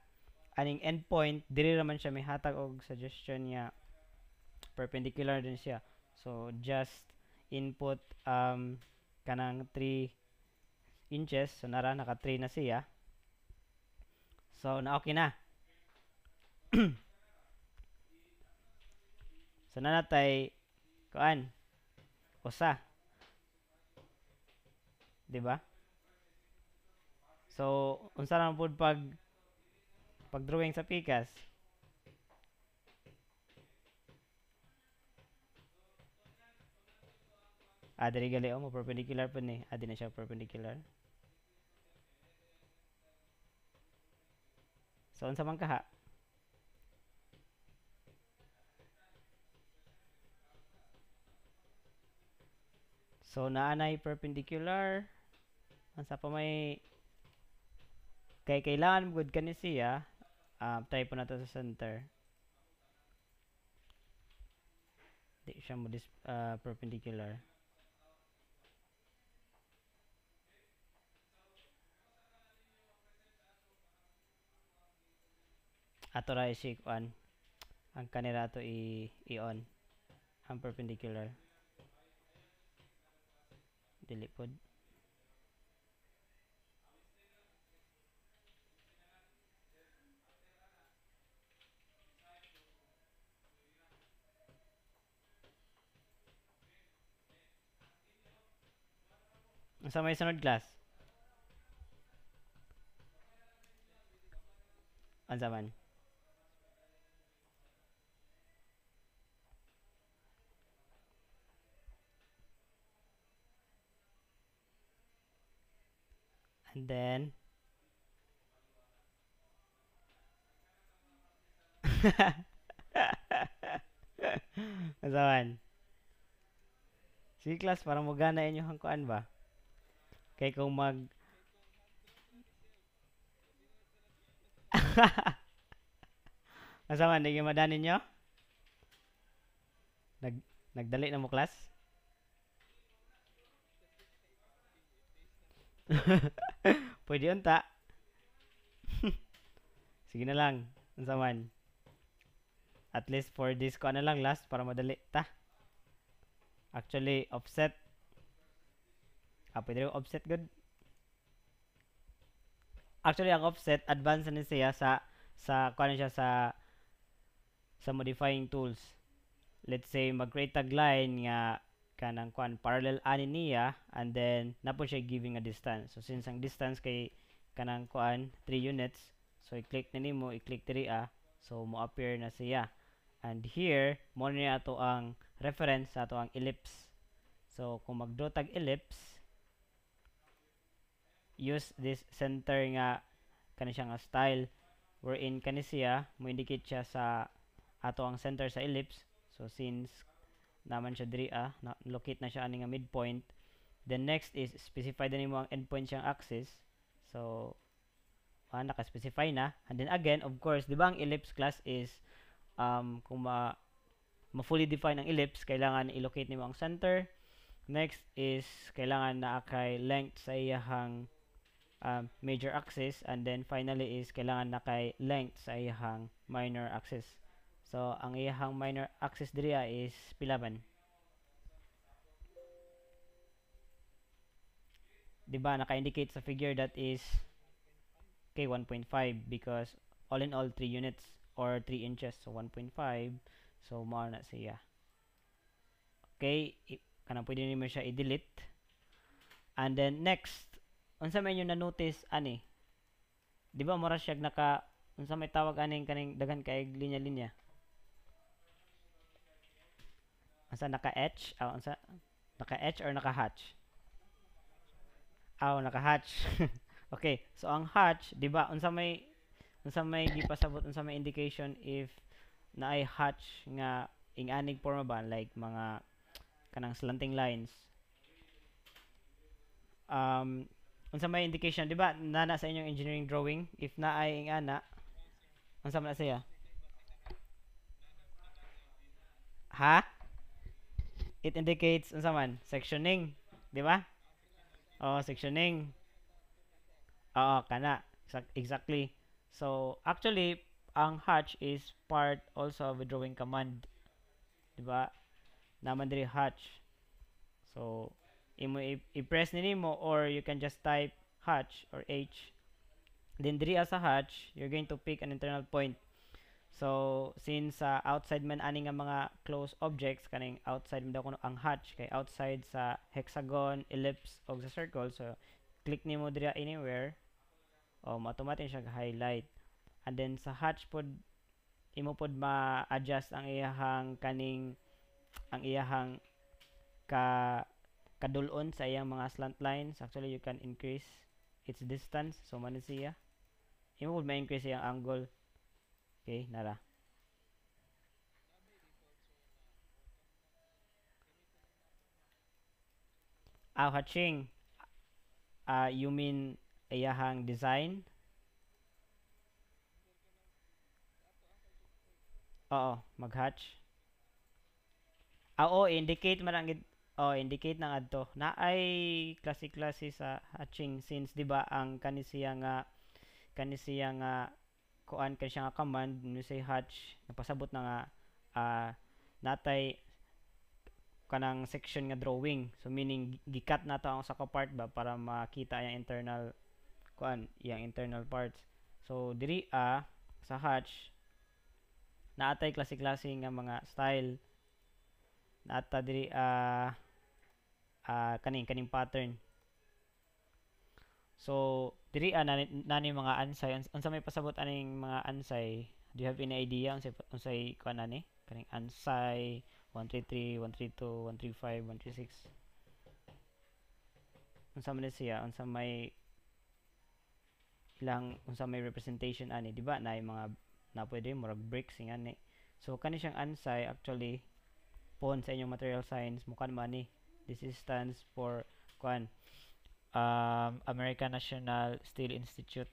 aning endpoint diri raman siya may hatag og suggestion niya perpendicular din siya so just input um kanang 3 inches so nara naka 3 na siya so na okay na so nanatay kuan usa di ba so unsa lang pud pag pag-drawing sa pikas. Ah, dali gali mo. Oh, perpendicular pa ni. Ah, na siya perpendicular. So, unsa man kaha? So, naanay perpendicular. Unsa pa may kay kailangan good kanisi ni um, try po natin sa center di siya mo dis uh, ah, perpendicular ato ra isik on ang kanira ato i, i on ang perpendicular dili pod Sa may sunod glass. Ansa man? And then Asawan. Si class, para mo gana inyo hangkuan ba? Kay kung mag Asa man dili nyo? Nag nagdali na mo class? Pwede unta. Sige na lang. Unsa At least for this ko ano na lang last para madali ta. Actually offset Ah, pwede yung offset good. Actually, ang offset, advanced na siya sa, sa, kuha siya sa, sa modifying tools. Let's say, mag-create line nga, kanang kuan parallel ani niya and then na napo siya giving a distance so since ang distance kay kanang kuan 3 units so i-click na nimo i-click 3 a so mo appear na siya and here mo ni ato ang reference sa ato ang ellipse so kung magdraw tag ellipse use this center nga kani siya nga style wherein kani siya mo indicate siya sa ato ang center sa ellipse so since naman siya diri ah, na, locate na siya ani nga midpoint the next is specify din mo ang endpoint siyang axis so ah, naka-specify na and then again of course di ba ang ellipse class is um, kung ma ma-fully define ang ellipse kailangan i-locate nimo ang center next is kailangan na kay length sa iyahang um, major axis and then finally is kailangan na kay length sa iyang minor axis. So ang iyang minor axis diriya is pilaban. ba diba, naka-indicate sa figure that is K1.5 because all in all 3 units or 3 inches so 1.5 so mao na siya. Okay, kanang pwede nimo siya i-delete. And then next unsa may inyo na notice ani? Di ba mura siya naka unsa may tawag ani kaning daghan kay linya-linya? Unsa naka-etch? Aw, oh, unsa naka-etch or naka-hatch? Aw, oh, naka-hatch. okay, so ang hatch, di ba unsa may unsa may di pa gipasabot unsa may indication if naay hatch nga ing aning forma ba like mga kanang slanting lines um unsa may indication di ba nana sa inyong engineering drawing if na naay ing ana unsa man siya ha it indicates unsa man sectioning di ba oh sectioning oo kana exactly so actually ang hatch is part also of a drawing command di ba naman diri hatch so imo i-press ni nimo or you can just type hatch or h then diri as a hatch you're going to pick an internal point so since uh, outside man ani nga mga close objects kaning outside man daw kuno ang hatch kay outside sa hexagon ellipse o sa circle so click nimo diri anywhere oh, o um, automatic siya highlight and then sa hatch pod imo pod ma-adjust ang iyahang kaning ang iyahang ka kadulon sa iyang mga slant lines actually you can increase its distance so man siya imo pud ma-increase iyang angle okay nara ah hatching uh, you mean iyahang design oo mag-hatch ah, oo indicate man Oh, indicate ng adto na ay classic klase sa hatching since 'di ba ang kanisiya nga kanisiya nga kuan kan siya nga command ni say hatch napasabot na nga uh, natay kanang section nga drawing. So meaning gikat na to ang sa part ba para makita ang internal kuan, yang internal parts. So diri a ah, sa hatch natay classic klase nga mga style naata diri a ah, uh, ah, kaning kaning pattern so diri ah, ana nani mga ansay unsa may pasabot aning mga ansay do you have any idea unsay unsay kuan ani kaning ansay 133 132 135 136 unsa man siya unsa may ilang unsa may representation ani di ba na mga na pwede murag bricks nga ni so kani siyang ansay actually pon sa inyong material science mukan man ni This is stands for kwan, um, American National Steel Institute.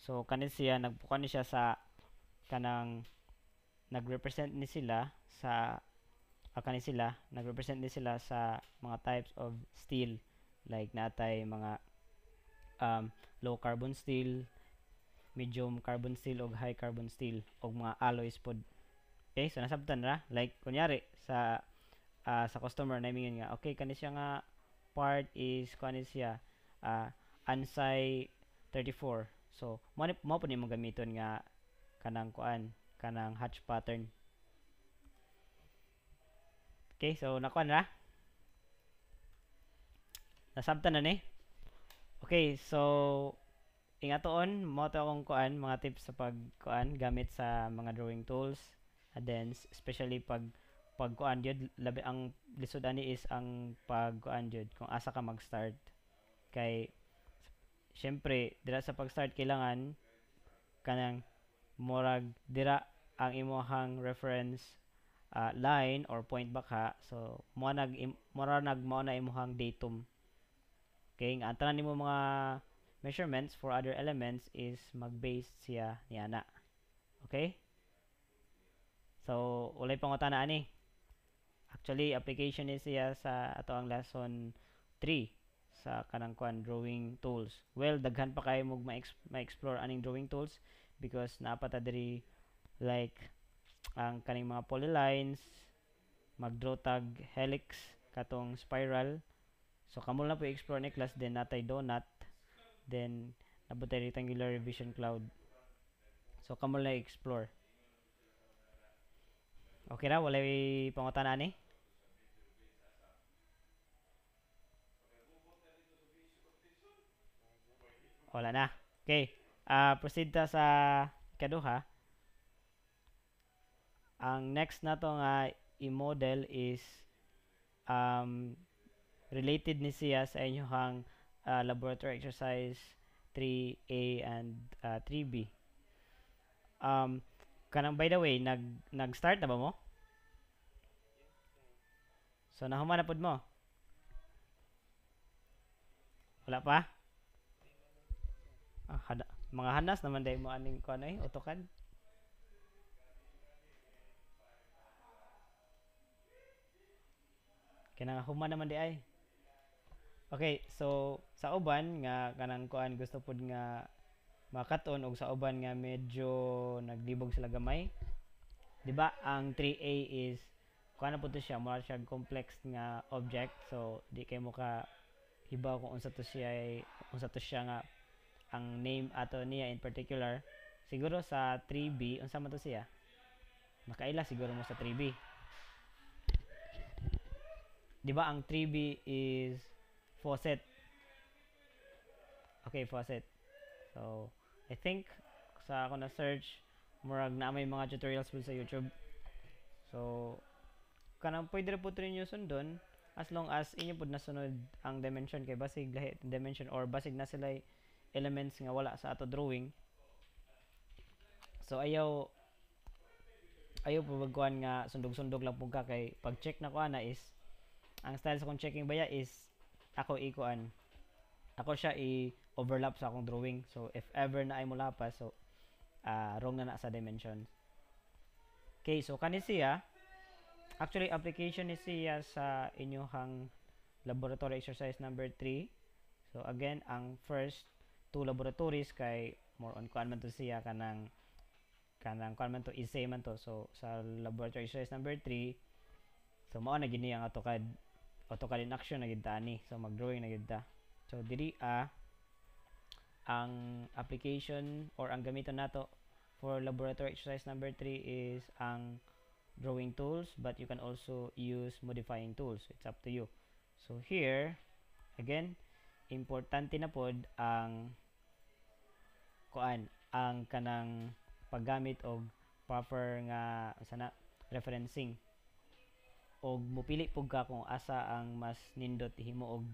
So kanin siya nagbuka ni siya sa kanang nagrepresent ni sila sa uh, kanin sila nagrepresent ni sila sa mga types of steel like natay mga um, low carbon steel, medium carbon steel og high carbon steel og mga alloys pod. Okay, eh, so nasabtan ra like kunyari sa uh, sa customer na mingon nga okay kani siya nga part is kani siya uh, ansay 34 so mo mo po ni mo gamiton nga kanang kuan kanang hatch pattern okay so nakuha na nasabta na ni okay so Inga ingatoon mo to akong kuan mga tips sa pagkuan gamit sa mga drawing tools and then especially pag pagkuan jud labi ang lisod ani is ang pagkuan jud kung asa ka mag-start kay syempre dira sa pag-start kailangan kanang murag dira ang imuhang reference uh, line or point baka so mo nag mura nag mo na imuhang datum okay ang tanan nimo mga measurements for other elements is mag-base siya ni ana okay so ulay pangutana ani eh. Actually, application is siya sa ato ang lesson 3 sa kanang kwan drawing tools. Well, daghan pa kayo mag ma-explore aning drawing tools because napata diri like ang kaning mga polylines, mag-draw tag helix katong spiral. So kamol na po explore ni class then natay donut then nabutay rectangular revision cloud. So kamol na explore. Okay na, wala pangutana ni. Eh? Wala na. Okay. Uh, proceed ta sa kaduha. Ang next na to nga ah, i-model is um, related ni siya sa inyong uh, laboratory exercise 3A and uh, 3B. Um, kanang by the way, nag nag-start na ba mo? So nahuman na pud mo. Wala pa? Ah, hada, mga hanas naman dahil mo aning kuan ano eh, ay AutoCAD. Kaya nga human naman di ay. Okay, so sa uban nga kanang kuan gusto pud nga makaton og sa uban nga medyo nagdibog sila gamay. 'Di ba? Ang 3A is kuan na pud to siya, mura siya complex nga object. So di kay mo ka hibaw kung unsa to siya ay unsa to siya nga ang name ato niya in particular siguro sa 3B unsa man to siya makaila siguro mo sa 3B di ba ang 3B is faucet okay faucet so I think sa ako na search murag na may mga tutorials po sa YouTube so kanang pwede po rin yung sundon as long as inyo po nasunod ang dimension kay basig lahi dimension or basig na sila elements nga wala sa ato drawing so ayaw ayaw pabagkuan nga sundog-sundog lang pugka kay pag check na ko ana is ang style sa kong checking baya is ako ikuan ako siya i overlap sa akong drawing so if ever na ay mulapas so uh, wrong na na sa dimensions okay so kani siya actually application ni siya sa inyong laboratory exercise number 3 so again ang first two laboratories kay more on kuan man to siya kanang kanang kuan man to essay man to so sa laboratory exercise number 3 so mao na gini ang AutoCAD AutoCAD in action na gid ni so magdrawing na gid ta so diri a ang application or ang gamiton nato for laboratory exercise number 3 is ang drawing tools but you can also use modifying tools it's up to you so here again importante na pod ang kuan ang kanang paggamit og proper nga sana referencing og mopili pug ka kung asa ang mas nindot himo og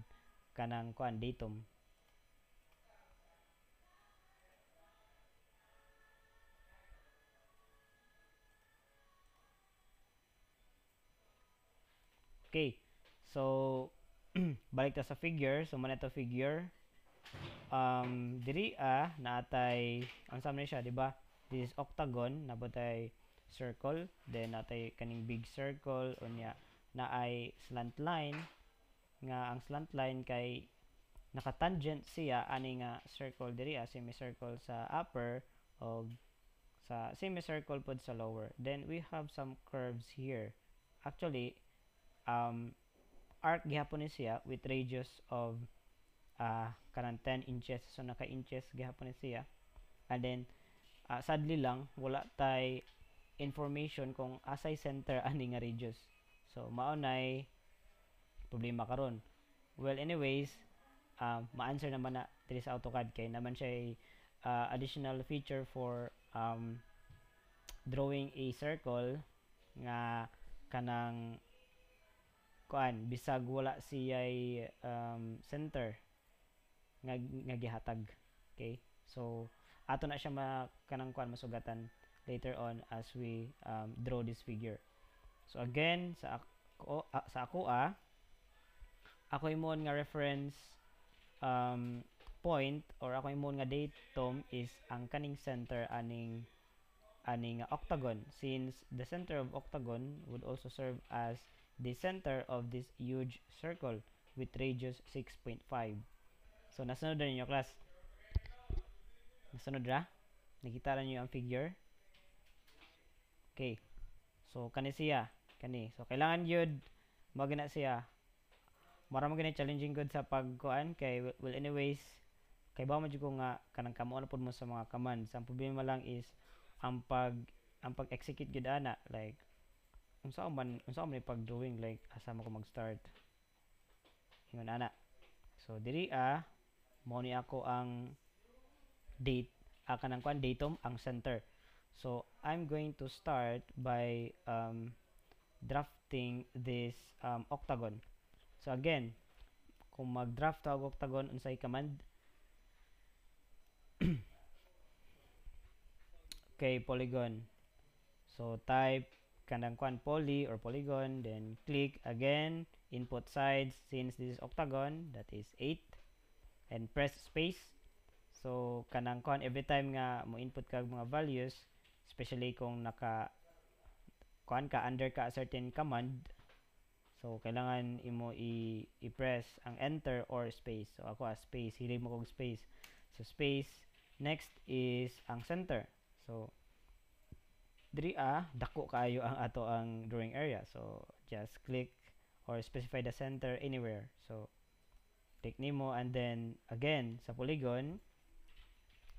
kanang kuan datum Okay. So balik ta sa figure, so man to figure um diri a ah, naatay ang summary siya di ba this is octagon nabutay circle then natay kaning big circle unya na ay slant line nga ang slant line kay nakatangent siya ani nga circle diri a ah, semicircle sa upper og sa semicircle pod sa lower then we have some curves here actually um arc gihapon ni siya with radius of uh, kanan 10 inches so naka inches gihapon siya and then uh, sadly lang wala tay information kung asay center ani nga radius so mao nay problema karon well anyways uh, ma-answer naman na diri sa AutoCAD kay naman siya uh, additional feature for um, drawing a circle nga kanang kuan bisag wala siya um, center nga, nga gihatag okay so ato na siya makanang kwan masugatan later on as we um, draw this figure so again sa ako uh, sa ako ah ako imon nga reference um, point or ako imon nga datum is ang kaning center aning aning octagon since the center of octagon would also serve as the center of this huge circle with radius 6.5 So, nasunod na ninyo, class. Nasunod na. Nakita na ninyo ang figure. Okay. So, kani siya. Kani. So, kailangan yun, magana siya. Maraming gani challenging good sa pagkuan. Kay, well, anyways, kay ba mo ko nga kanang kamo na mo sa mga commands ang problema lang is ang pag ang pag execute gid ana like unsa man unsa man pag doing like asa mo ko mag start ingon ana so diri ah Mao ni ako ang date aka kanang kwan datum ang center. So I'm going to start by um, drafting this um, octagon. So again, kung mag-draft og octagon unsay command? okay, polygon. So type kanang kwan poly or polygon then click again input sides since this is octagon that is 8 and press space so kanang kon every time nga mo input kag mga values especially kung naka kon ka under ka a certain command so kailangan imo i, i press ang enter or space so ako ah, space hili mo kog space so space next is ang center so diri a ah, dako kaayo ang ato ang drawing area so just click or specify the center anywhere so Take name and then again sa polygon,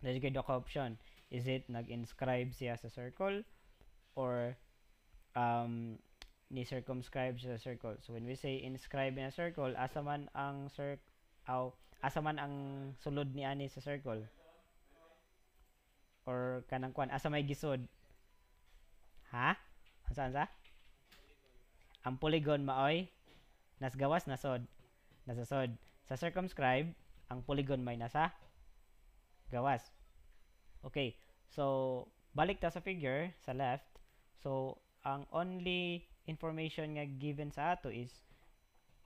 there's gid ka option. Is it nag-inscribe siya sa circle or um, ni circumscribe siya sa circle. So when we say inscribe in a circle, asa man ang cir aw, asa man ang sulod ni ani sa circle? Or kanang kwan, asa may gisod? Ha? Asa sa Ang polygon maoy nas gawas nasod. sod. Sa circumscribe, ang polygon may nasa gawas. Okay. So, balik ta sa figure, sa left. So, ang only information nga given sa ato is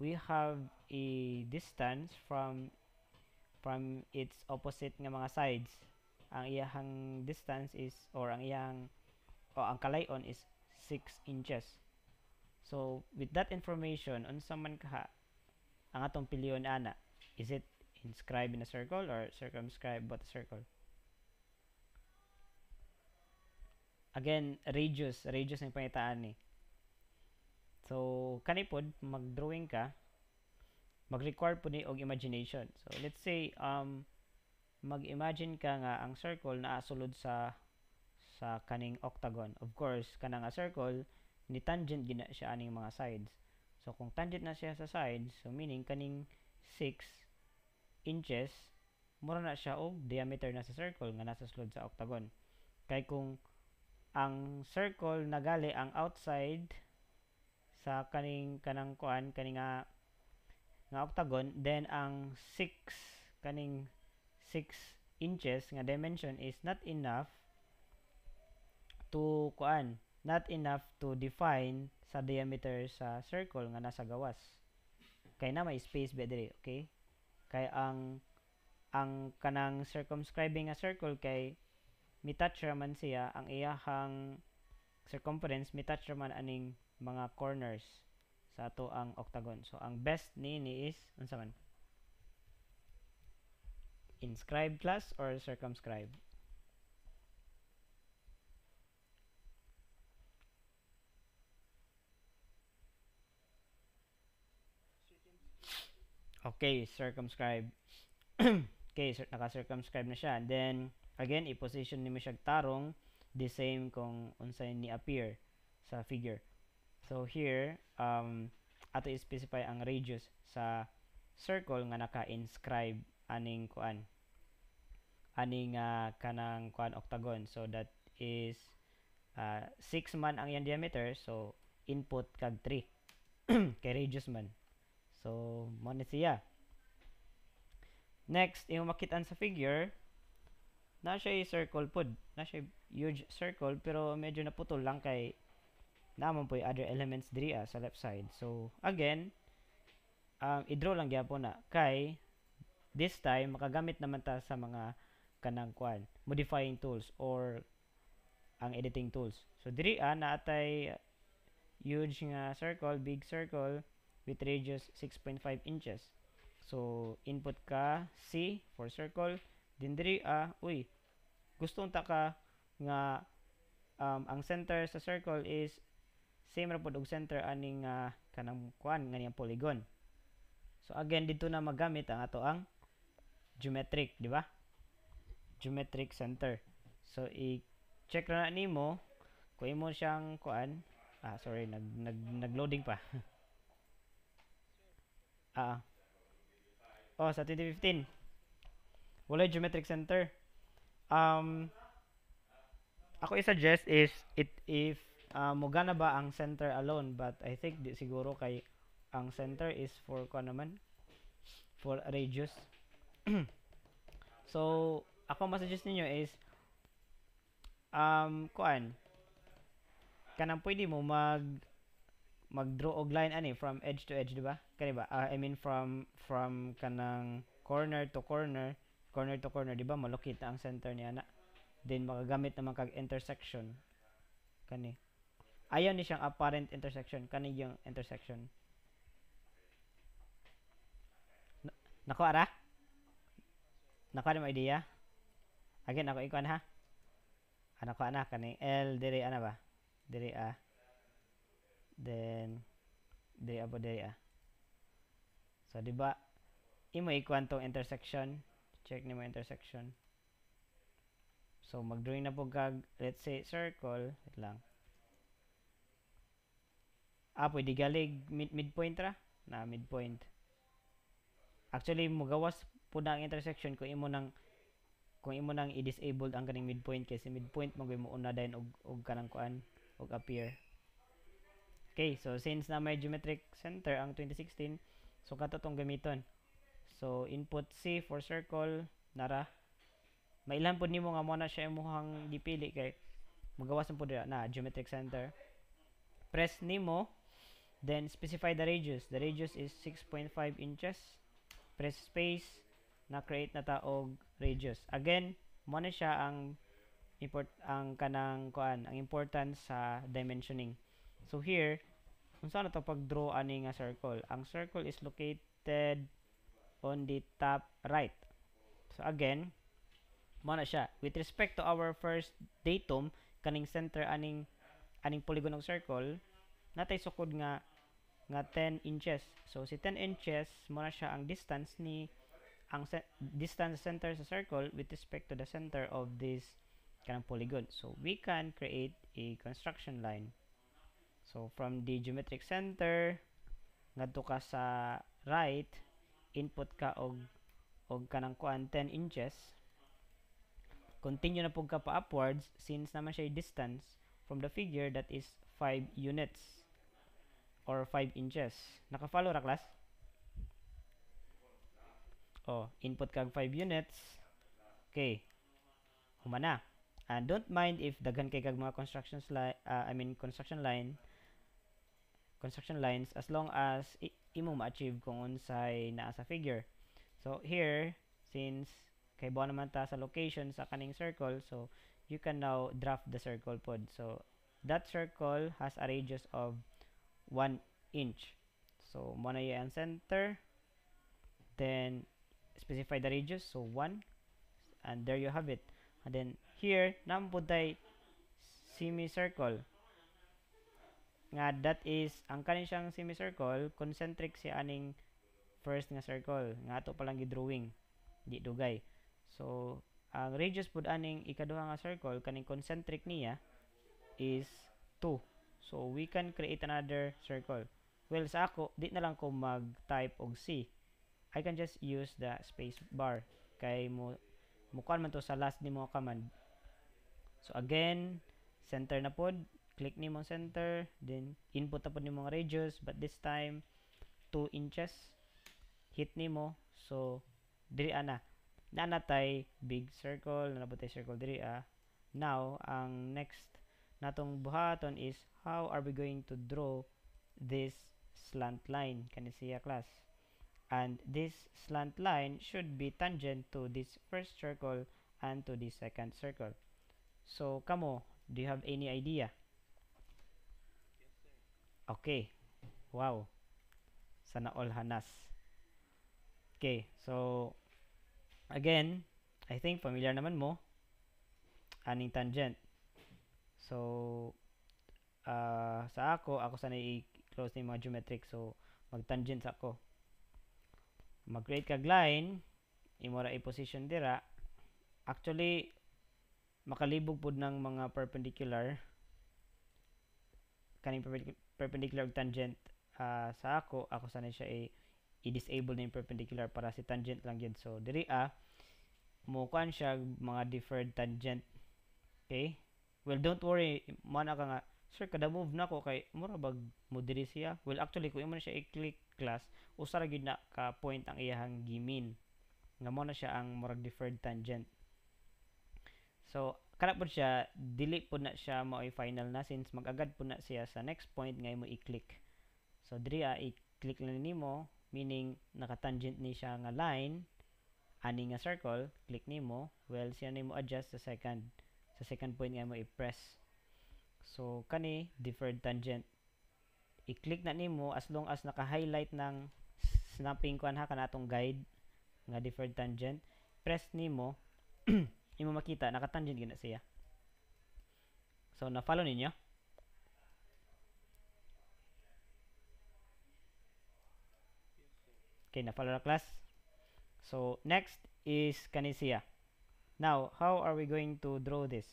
we have a distance from from its opposite nga mga sides. Ang iyang distance is or ang iyang o ang kalayon is 6 inches. So, with that information, unsa man ka ang atong piliyon ana is it inscribed in a circle or circumscribed but a circle again radius radius ang pangitaan ni so kanipod mag-drawing ka mag-require po ni og imagination so let's say um mag-imagine ka nga ang circle naa sulod sa sa kaning octagon of course kanang nga circle ni tangent gina siya aning mga sides So, kung tangent na siya sa sides, so meaning kaning 6 inches, mura na siya og diameter na sa circle nga nasa slot sa octagon. Kay kung ang circle nagali ang outside sa kaning kanang kuan kaning nga nga octagon, then ang 6 kaning 6 inches nga dimension is not enough to kuan, not enough to define sa diameter sa circle nga nasa gawas. Kay na may space ba diri, okay? Kay ang ang kanang circumscribing nga circle kay mitouch man siya ang iyahang circumference mitouch man aning mga corners sa ato ang octagon. So ang best nini is unsa man? Inscribe class or circumscribe? Okay, circumscribe. okay, naka-circumscribe na siya. And then, again, i-position nimo siya tarong the same kung unsay ni appear sa figure. So here, um, ato i-specify ang radius sa circle nga naka-inscribe aning kuan. Aning uh, kanang kuan octagon. So that is 6 uh, ah, man ang yan diameter. So input kag 3. kay radius man. So, mo siya. Next, yung makitaan sa figure, na siya circle po. Na siya huge circle, pero medyo naputol lang kay naman po yung other elements diri ah, sa left side. So, again, um, i-draw lang gaya po na. Kay, this time, makagamit naman ta sa mga kanang kwan, modifying tools or ang editing tools. So, diri ah, atay huge nga circle, big circle, with radius 6.5 inches. So, input ka C for circle, Then, diri A, uy, gusto unta ka nga um, ang center sa circle is same ra pod og center aning uh, kanang kuan nga niyang polygon. So again dito na magamit ang ato ang geometric, di ba? Geometric center. So i-check ra na nimo kung imo siyang kuan. Ah, sorry, nag nag nagloading pa. Ah. Oh, sa 2015. Wala geometric center. Um, ako i-suggest is it if uh, ah, mugana ba ang center alone but I think di, siguro kay ang center is for ko ano naman for radius. so, ako masuggest ninyo is um kuan kanang pwede mo mag mag-draw og line ani from edge to edge di ba kani ba uh, I mean from from kanang corner to corner corner to corner di ba malukit ang center niya na then makagamit naman kag intersection kani ayaw ni siyang apparent intersection kani yung intersection nako ara nako ara idea again ako ikuan ha ano ah, ko ana kani L dire ana ba dire a ah. Then, day about day ah. So, di ba? Imo ikuan tong intersection. Check nimo intersection. So, mag-drawing na po kag, let's say, circle. Wait lang. Ah, pwede galig mid midpoint ra? Na midpoint. Actually, mugawas po na ang intersection kung imo nang kung imo nang i-disabled ang kaning midpoint kasi midpoint magoy mo una dayon og og kanang kuan og appear. Okay, so since na may geometric center ang 2016, so kato tong gamiton. So input C for circle, nara. Mailan po nimo nga muna na siya imuhang gipili kay magawas po dira na geometric center. Press nimo, then specify the radius. The radius is 6.5 inches. Press space, na-create na taog radius. Again, mo na siya ang import ang kanang kuan ang importance sa dimensioning So here, kung saan ito pag-draw ani nga circle? Ang circle is located on the top right. So again, mana siya. With respect to our first datum, kaning center aning aning polygon ng circle, natay sukod nga nga 10 inches. So si 10 inches muna siya ang distance ni ang distance center sa circle with respect to the center of this kanang polygon. So we can create a construction line So, from the geometric center, ngadto ka sa right, input ka og og kanang kuan 10 inches. Continue na pug ka pa upwards since naman siya distance from the figure that is 5 units or 5 inches. Naka-follow ra class? Oh, input kag 5 units. Okay. Humana. And ah, don't mind if daghan kay kag mga construction line, uh, ah, I mean construction line construction lines as long as imo ma-achieve kung unsay naa figure. So here, since kay buwan naman ta sa location sa kaning circle, so you can now draft the circle pod. So that circle has a radius of 1 inch. So mo na yung center, then specify the radius, so 1, and there you have it. And then here, namputay semicircle. nga that is ang kanin siyang semicircle concentric si aning first nga circle nga ato pa lang gi-drawing di dugay so ang radius pud aning ikaduha nga circle kaning concentric niya is 2 so we can create another circle well sa ako di na lang ko mag type og c i can just use the space bar kay mo mukuan man to sa last ni mo command so again center na pod click ni mo center then input na po nimo radius but this time 2 inches hit mo so diri ana nanatay big circle nanaputay circle diri ah now ang next natong buhaton is how are we going to draw this slant line kani siya class and this slant line should be tangent to this first circle and to the second circle so kamo do you have any idea Okay. Wow. Sana all hanas. Okay. So, again, I think familiar naman mo. Aning tangent. So, uh, sa ako, ako sana i-close na yung mga geometric. So, mag-tangent sa ako. Mag-create kag line, imura i-position dira. Actually, makalibog po ng mga perpendicular kaning perpendicular perpendicular tangent uh, sa ako ako sana siya i- i-disable na yung perpendicular para si tangent lang yun so diri a ah, mukuan siya mga deferred tangent okay well don't worry mana ka nga sir kada move na ko kay mura bag mo diri siya well actually kung imo siya i-click class usa ra gyud na ka point ang iyahang gimin nga mo na siya ang murag deferred tangent so kana po siya dili po na siya mao'y final na since magagad po na siya sa next point ngay mo i-click so diri ah, i-click na nimo meaning naka-tangent ni siya nga line ani nga circle click nimo well siya nimo adjust sa second sa second point nga mo i-press so kani deferred tangent i-click na nimo as long as naka-highlight ng snapping kuan ha kanatong guide nga deferred tangent press nimo imo makita nakatangent gina siya so na follow ninyo okay na follow na class so next is kani siya now how are we going to draw this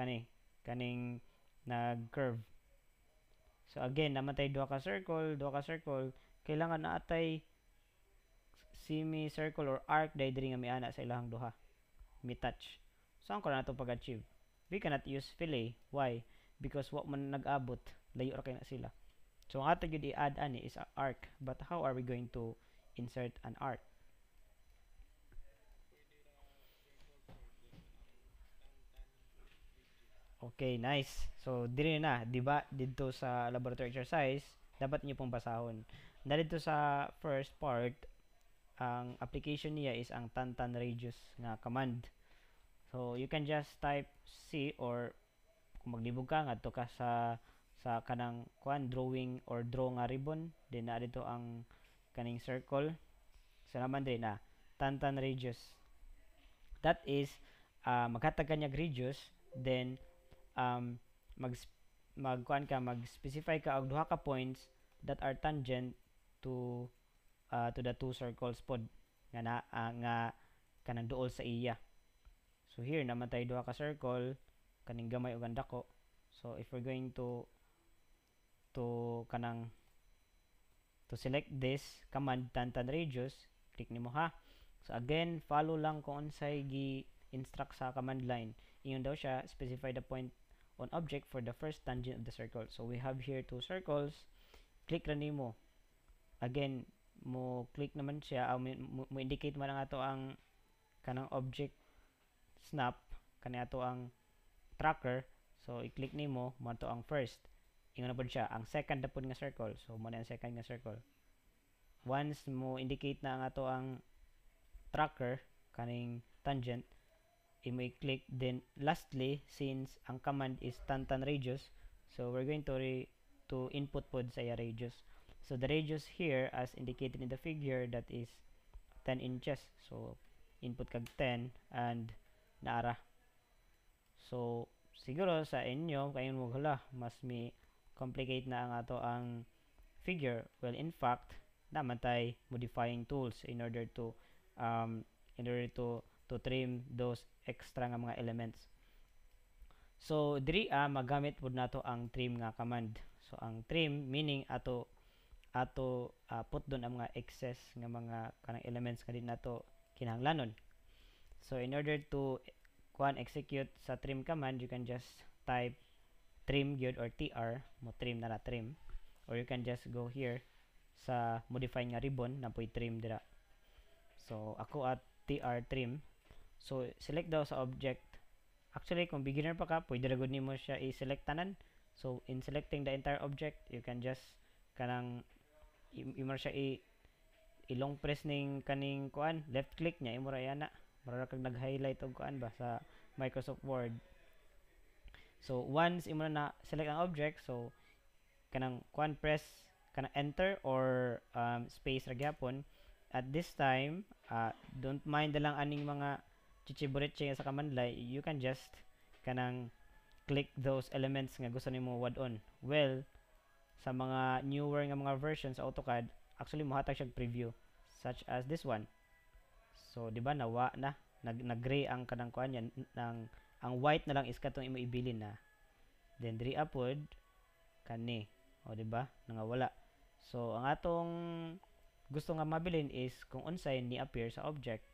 kani kaning nag curve so again namatay duha ka circle duha ka circle kailangan naatay semi circle or arc dai diri nga miana sa ilang duha be touch. So, ang ko na ito pag-achieve. We cannot use fillet. Why? Because what man nag-abot, layo ra kay na sila. So, ang ato gyud i-add ani is a arc. But how are we going to insert an arc? Okay, nice. So, diri na, di ba, dito sa laboratory exercise, dapat niyo pong basahon. Dahil dito sa first part, ang application niya is ang tantan radius nga command. So you can just type C or kung maglibog ka ngadto ka sa sa kanang kuan drawing or draw nga ribbon din na dito ang kaning circle sa so, naman din na ah, tantan radius that is uh, maghatag ka niyag radius then um, mag magkuan ka mag specify ka og duha ka points that are tangent to uh, to the two circles pod nga na uh, nga kanang duol sa iya. So here naman tayo duha ka circle kaning gamay ug dako. So if we're going to to kanang to select this command tantan radius, click nimo ha. So again, follow lang kung unsay gi instruct sa command line. Iyon daw siya specify the point on object for the first tangent of the circle. So we have here two circles. Click ra nimo. Again, mo click naman siya aw ah, mo, indicate man ang ato ang kanang object snap kani ato ang tracker so i-click nimo mo ato ang first ingon na pod siya ang second na pod nga circle so mo ang second nga circle once mo indicate na ang ato ang tracker kaning tangent i-mo click then lastly since ang command is tantan radius so we're going to re to input pod sa iya radius So the radius here as indicated in the figure that is 10 inches. So input kag 10 and naara. So siguro sa inyo kayon mo hula mas may complicate na ang ato ang figure. Well in fact naman tay modifying tools in order to um, in order to to trim those extra nga mga elements. So diri ah, magamit pud nato ang trim nga command. So ang trim meaning ato ato uh, put doon ang mga excess ng mga kanang elements nga din nato kinahanglanon. So in order to kuan execute sa trim command, you can just type trim gyud or tr mo trim na na trim or you can just go here sa modify nga ribbon na puy trim dira. So ako at tr trim. So select daw sa object. Actually kung beginner pa ka, pwede ra gud nimo siya i-select tanan. So in selecting the entire object, you can just kanang imo siya i ilong press ning kaning kuan left click niya imo imura yana para kag nag-highlight og kuan ba sa Microsoft Word so once imo na select ang object so kanang kuan press kana enter or um, space ra gyapon at this time uh, don't mind lang aning mga chichiburetse sa command line you can just kanang click those elements nga gusto nimo wad on well sa mga newer nga mga versions sa AutoCAD, actually mohatag siya preview such as this one. So, di ba nawa na nag nag-gray ang kanang kuan nang ang white na lang is katong imo ibilin na. Then diri upward kani. O di ba? Nangawala. So, ang atong gusto nga mabilin is kung unsay ni appear sa object.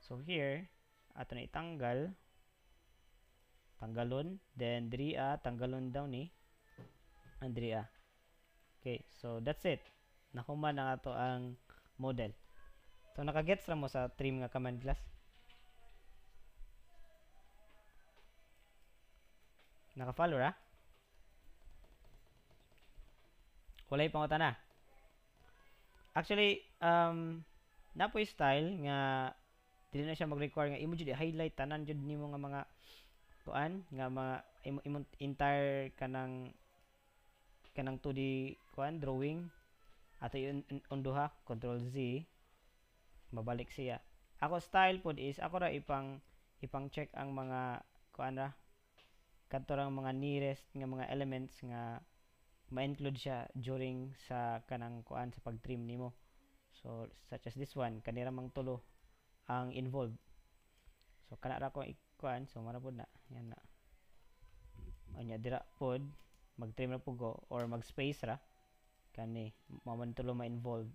So here ato na itanggal tanggalon then diri a tanggalon daw ni Andrea. Okay, so that's it. Nakuman na to ang model. So nakagets ra mo sa trim nga command class. Naka-follow ra? Walay pangutan na. Actually, um, napo style nga dili na siya mag-require nga imo jud highlight tanan jud nimo nga mga kuan nga mga im, im, entire kanang kanang 2D kuan drawing ato yun unduha control Z mabalik siya ako style pod is ako ra ipang ipang check ang mga kuan ra kadto ra mga nearest nga mga elements nga ma-include siya during sa kanang kuan sa pag-trim nimo so such as this one kanira mang tulo ang involved so kana ra ko kuan so mara pod na yan na onya dira pod mag-trim ra pugo or mag-space ra kani maman tulo ma-involve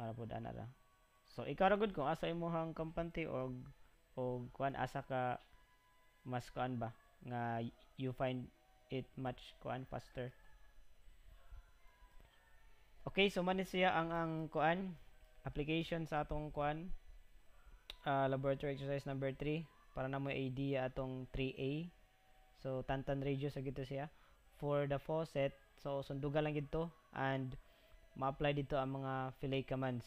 ara pud ana ra so ikaw ra gud kung asa imong kampante og og kwan asa ka mas kuan ba nga you find it much kwan faster Okay, so man siya ang ang kwan application sa atong kwan uh, ah, laboratory exercise number 3 para na mo idea atong 3A. So tantan radio sa gito siya for the faucet So, sunduga lang ito and ma-apply dito ang mga fillet commands.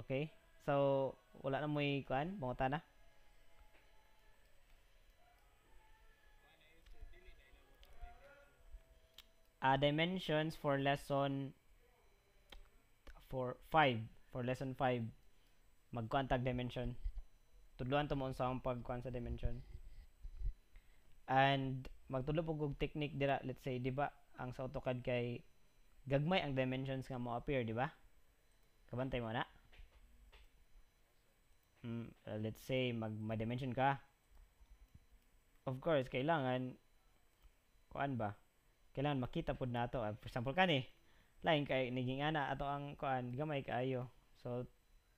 Okay? So, wala na mo'y kuan, bangota na. Uh, dimensions for lesson for 5 for lesson 5 magkuan tag dimension tudluan to mo unsang pagkuan sa dimension and magtulo pag og technique dira let's say di ba ang sa AutoCAD kay gagmay ang dimensions nga mo appear di ba kabantay mo na mm, let's say mag ma-dimension ka of course kailangan kuan ba kailangan makita pud nato uh, for example kani lain kay niging ana ato ang kuan gamay kaayo so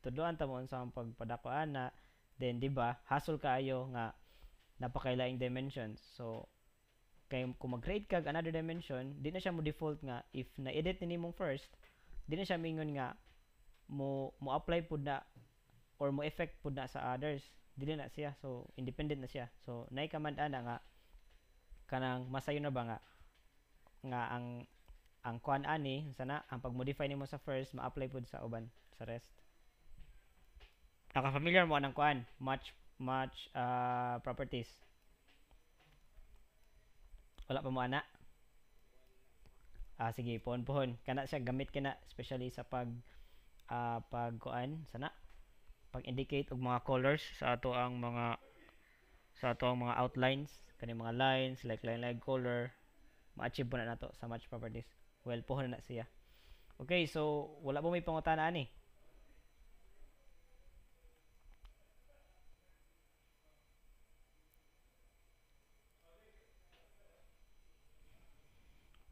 tuduan ta mo sa pagpadakuan na then di ba hassle kaayo nga napakailaing dimensions. So, kay kung mag-create kag another dimension, di na siya mo default nga if na-edit ni mong first, di na siya mingon nga mo mo apply pud na or mo effect pud na sa others. Dili na siya. So, independent na siya. So, nay command nga kanang masayo na ba nga nga ang ang kuan ani sana ang pag-modify nimo sa first ma-apply pud sa uban sa rest. familiar mo anang kuan, match match uh, properties. Wala pa mo ana. Ah sige, pohon-pohon. Kana siya gamit kana especially sa pag uh, ah, pagkuan sana pag-indicate og mga colors sa ato ang mga sa ato ang mga outlines kani mga lines like line line color ma-achieve na nato sa match properties well pohon na, na siya okay so wala po may pangutana ani eh.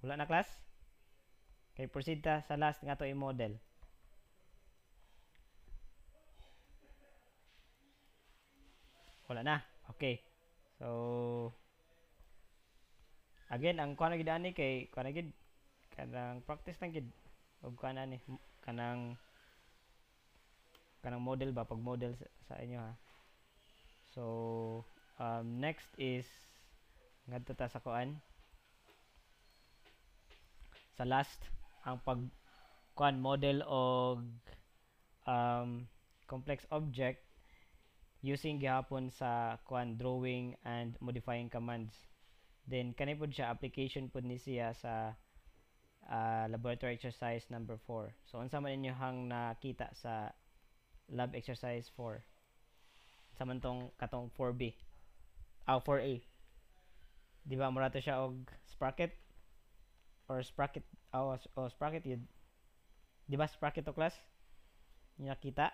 Wala na class? Okay, proceed ta sa last nga to i-model. Wala na. Okay. So again ang kuan gid ani kay kuan gid kanang practice lang gid ug kuan ni, kanang kanang model ba pag model sa, sa inyo ha. So um, next is ngadto ta sa kuan sa last ang pag kuan model og um, complex object using gihapon sa kuan drawing and modifying commands then kani pud siya application pud ni siya sa uh, laboratory exercise number 4 so unsa man inyo hang nakita sa lab exercise 4 samantong katong 4B aw oh, 4A di ba murato siya og sprocket or sprocket oh, oh sprocket yun di ba sprocket to class yung nakita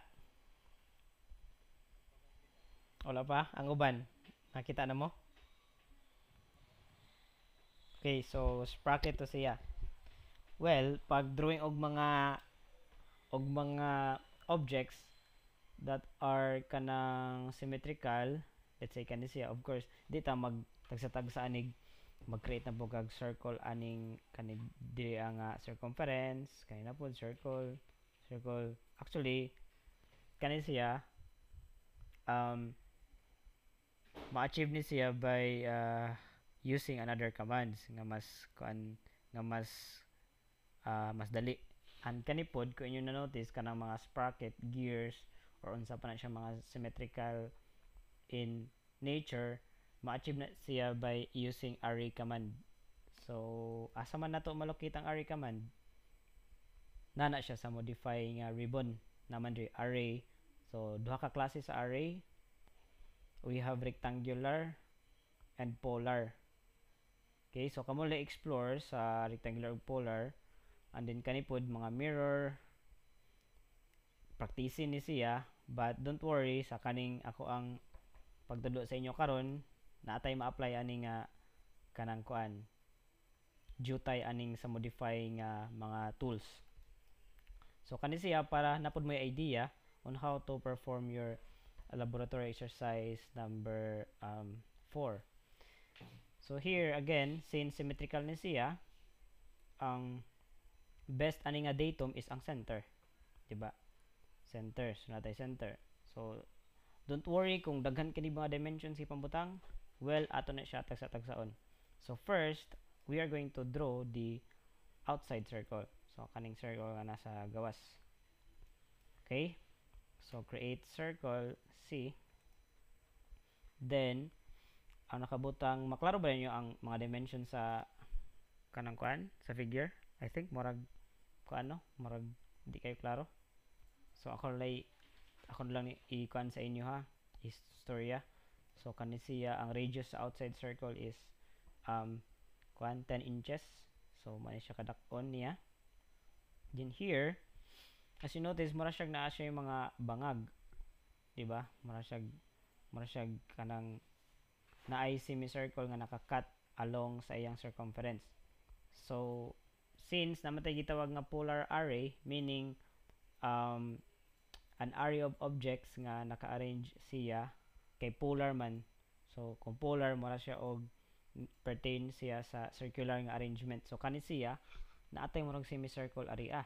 wala pa ang uban nakita na mo okay so sprocket to siya well pag drawing og mga og mga objects that are kanang symmetrical let's say kanis siya of course di ta mag tagsa-tagsa anig mag-create na po kag circle aning kanin diri nga ah, circumference kanina po circle circle actually kanin siya um ma-achieve ni siya by uh, using another commands nga mas kuan nga mas uh, mas dali and kanipod kung inyo na notice kanang mga sprocket gears or unsa pa na siya mga symmetrical in nature ma-achieve na siya by using array command. So, asa man nato malukit ang array command, nana siya sa modifying uh, ribbon naman rin array. So, duha ka klase sa array. We have rectangular and polar. Okay, so kamo la explore sa rectangular ug polar and then kani pod mga mirror practice ni siya but don't worry sa kaning ako ang pagtudlo sa inyo karon naatay ma-apply ani nga kanang kuan jutay aning sa modify nga mga tools so kani siya para napud mo idea on how to perform your laboratory exercise number um, 4 so here again since symmetrical ni siya ang best aning nga datum is ang center di ba center so natay center so don't worry kung daghan kini mga dimensions si pambutang Well, ato na siya tagsa-tagsaon. So, first, we are going to draw the outside circle. So, kaning circle nga nasa gawas. Okay? So, create circle C. Then, ang nakabutang, maklaro ba ninyo ang mga dimension sa kanang kuan? Sa figure? I think, murag kuan no? murag di kayo klaro. So, ako lay ako lang i-kuan sa inyo ha. Istorya. So kani siya uh, ang radius sa outside circle is um 10 inches. So man siya kadakon niya. Then here as you notice mura siya naa siya yung mga bangag. 'Di ba? Mura siya mura siya kanang naay semicircle nga nakakat along sa iyang circumference. So since namatay gitawag nga polar array meaning um, an array of objects nga naka-arrange siya kay polar man. So kung polar mura siya og pertain siya sa circular nga arrangement. So kani siya naatay murag semicircle ari ah.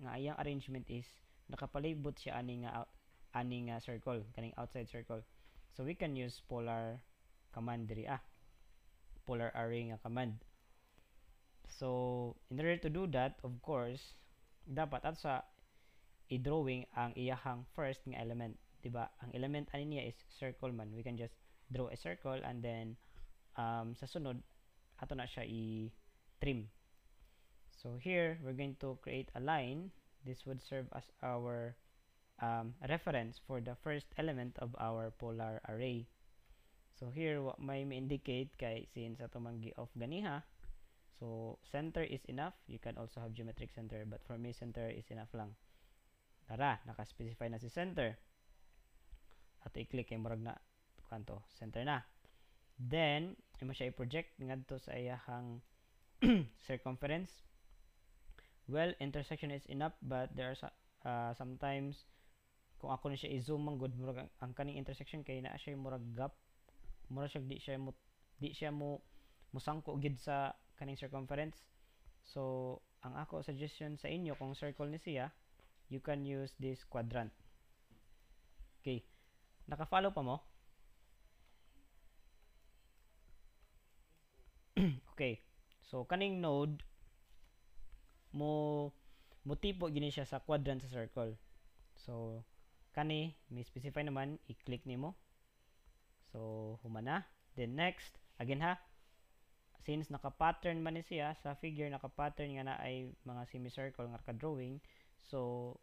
Nga iyang arrangement is nakapalibot siya ani nga ani nga circle kaning outside circle. So we can use polar command diri a ah. Polar array nga command. So in order to do that, of course, dapat at sa i-drawing ang iyahang first nga element diba? Ang element ano niya is circle man. We can just draw a circle and then um, sa sunod, ato na siya i-trim. So here, we're going to create a line. This would serve as our um, reference for the first element of our polar array. So here, what may indicate kay since ato man gi-off ganiha, so center is enough. You can also have geometric center but for me, center is enough lang. Tara, naka-specify na si center ato i-click kay murag na kanto center na then imo siya i-project ngadto sa iyahang circumference well intersection is enough but there are uh, sometimes kung ako ni siya i-zoom man good murag ang, ang kaning intersection kay naa siya murag gap murag siya di siya mo di siya mo musangko gid sa kaning circumference so ang ako suggestion sa inyo kung circle ni siya you can use this quadrant okay Naka-follow pa mo? okay. So kaning node mo motipo gini siya sa quadrant sa circle. So kani may specify naman i-click nimo. So humana. Then next, again ha. Since naka-pattern man ni siya sa figure naka-pattern nga na ay mga semicircle nga ka-drawing. So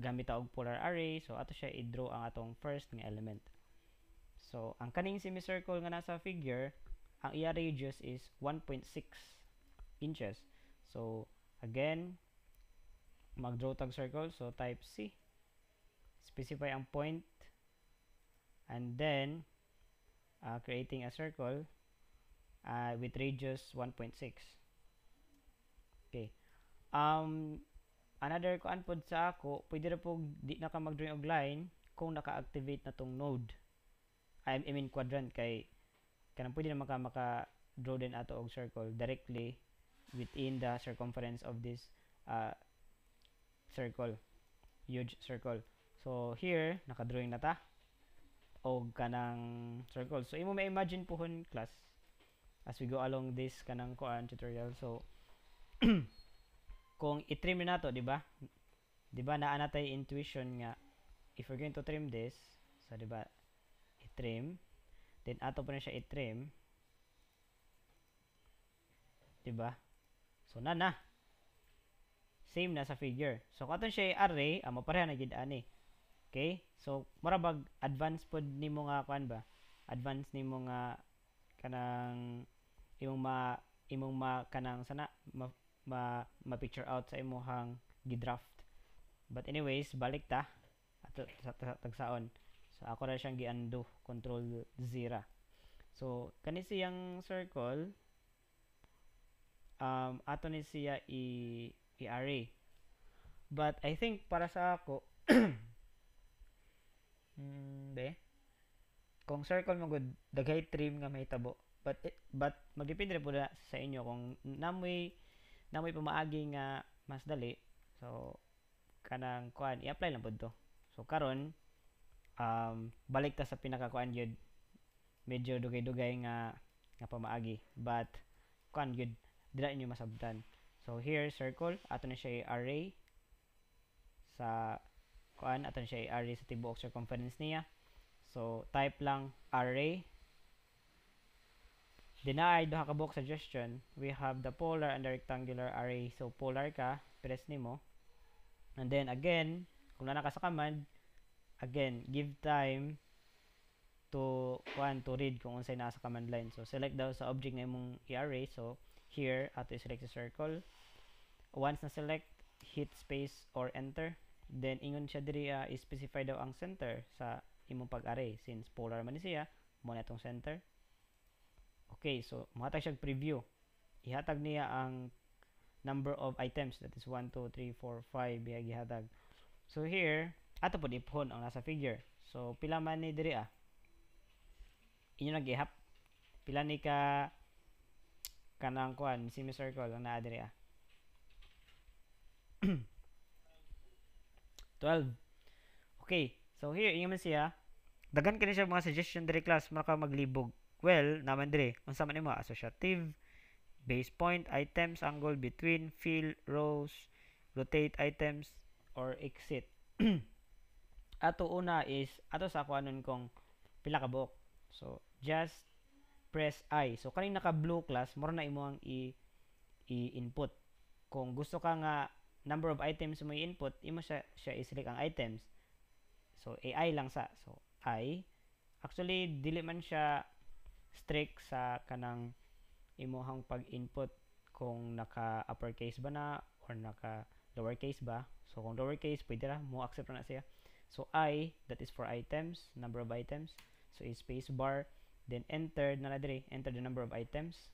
gamit ta og polar array so ato siya i-draw ang atong first nga element so ang kaning semicircle nga nasa figure ang iya radius is 1.6 inches so again mag-draw tag circle so type C specify ang point and then uh, creating a circle uh, with radius 1.6 okay um another kuan pod sa ako pwede ra pog di na ka magdrawing og line kung naka-activate na tong node I mean quadrant kay kanang pwede na maka maka draw din ato og circle directly within the circumference of this uh, circle huge circle so here nakadrawing na ta og kanang circle so imo may imagine puhon class as we go along this kanang kuan tutorial so kung i-trim na to, di ba? Di ba, naa natay intuition nga, if we're going to trim this, so di ba, i-trim, then ato pa na siya i-trim, di ba? So, na na. Same na sa figure. So, katon siya array, ah, mapareha na gid ani. Okay? So, marabag, advance pod nimo nga, kuan ba? Advance nimo nga, kanang, imong ma, imong ma, kanang, sana, ma, ma ma-picture out sa imuhang gidraft. But anyways, balik ta at tagsaon. So ako ra siyang giando control 0. So kani siyang circle um ato ni siya i i-array. But I think para sa ako mm, de kung circle mo gud daghay trim nga may tabo but it, but magdepende po na sa inyo kung namoy na may pamaagi nga mas dali so kanang kuan i-apply lang pud to so karon um, balik ta sa pinaka kuan gyud medyo dugay-dugay nga nga pamaagi but kuan gyud dira inyo masabtan so here circle ato na siya array sa kuan ato na siya array sa tibuok circumference niya so type lang array Deny, duha ka box suggestion, we have the polar and the rectangular array. So, polar ka, press nimo. And then, again, kung na ka sa command, again, give time to one to read kung unsay nasa command line. So, select daw sa object nga imong i-array. So, here, ato select the circle. Once na select, hit space or enter. Then, ingon siya diri uh, ah, specify daw ang center sa imong pag-array. Since polar man siya, muna itong center. Okay, so mahatag siya preview. Ihatag niya ang number of items. That is 1, 2, 3, 4, 5. Biyag ihatag. So here, ato po ipon ang nasa figure. So pila man ni diri ah. Inyo nag -ihap. Pila ni ka kanang kuan, semicircle ang naa diri ah. 12. Okay. So here, inyo man siya. Dagan kini siya mga suggestion diri class maka maglibog. Well, naman dire, unsa man imo associative base point items angle between fill rows rotate items or exit. ato una is ato sa ako anon kong pila ka book So just press I. So kaning naka blue class more na imo ang i, i input. Kung gusto ka nga number of items mo i-input, imo siya siya i-select ang items. So AI lang sa. So I actually dili man siya strict sa kanang imuhang pag-input kung naka uppercase ba na or naka lowercase ba. So kung lowercase, pwede ra mo accept na siya. So I, that is for items, number of items. So is space bar, then enter na dire, enter the number of items.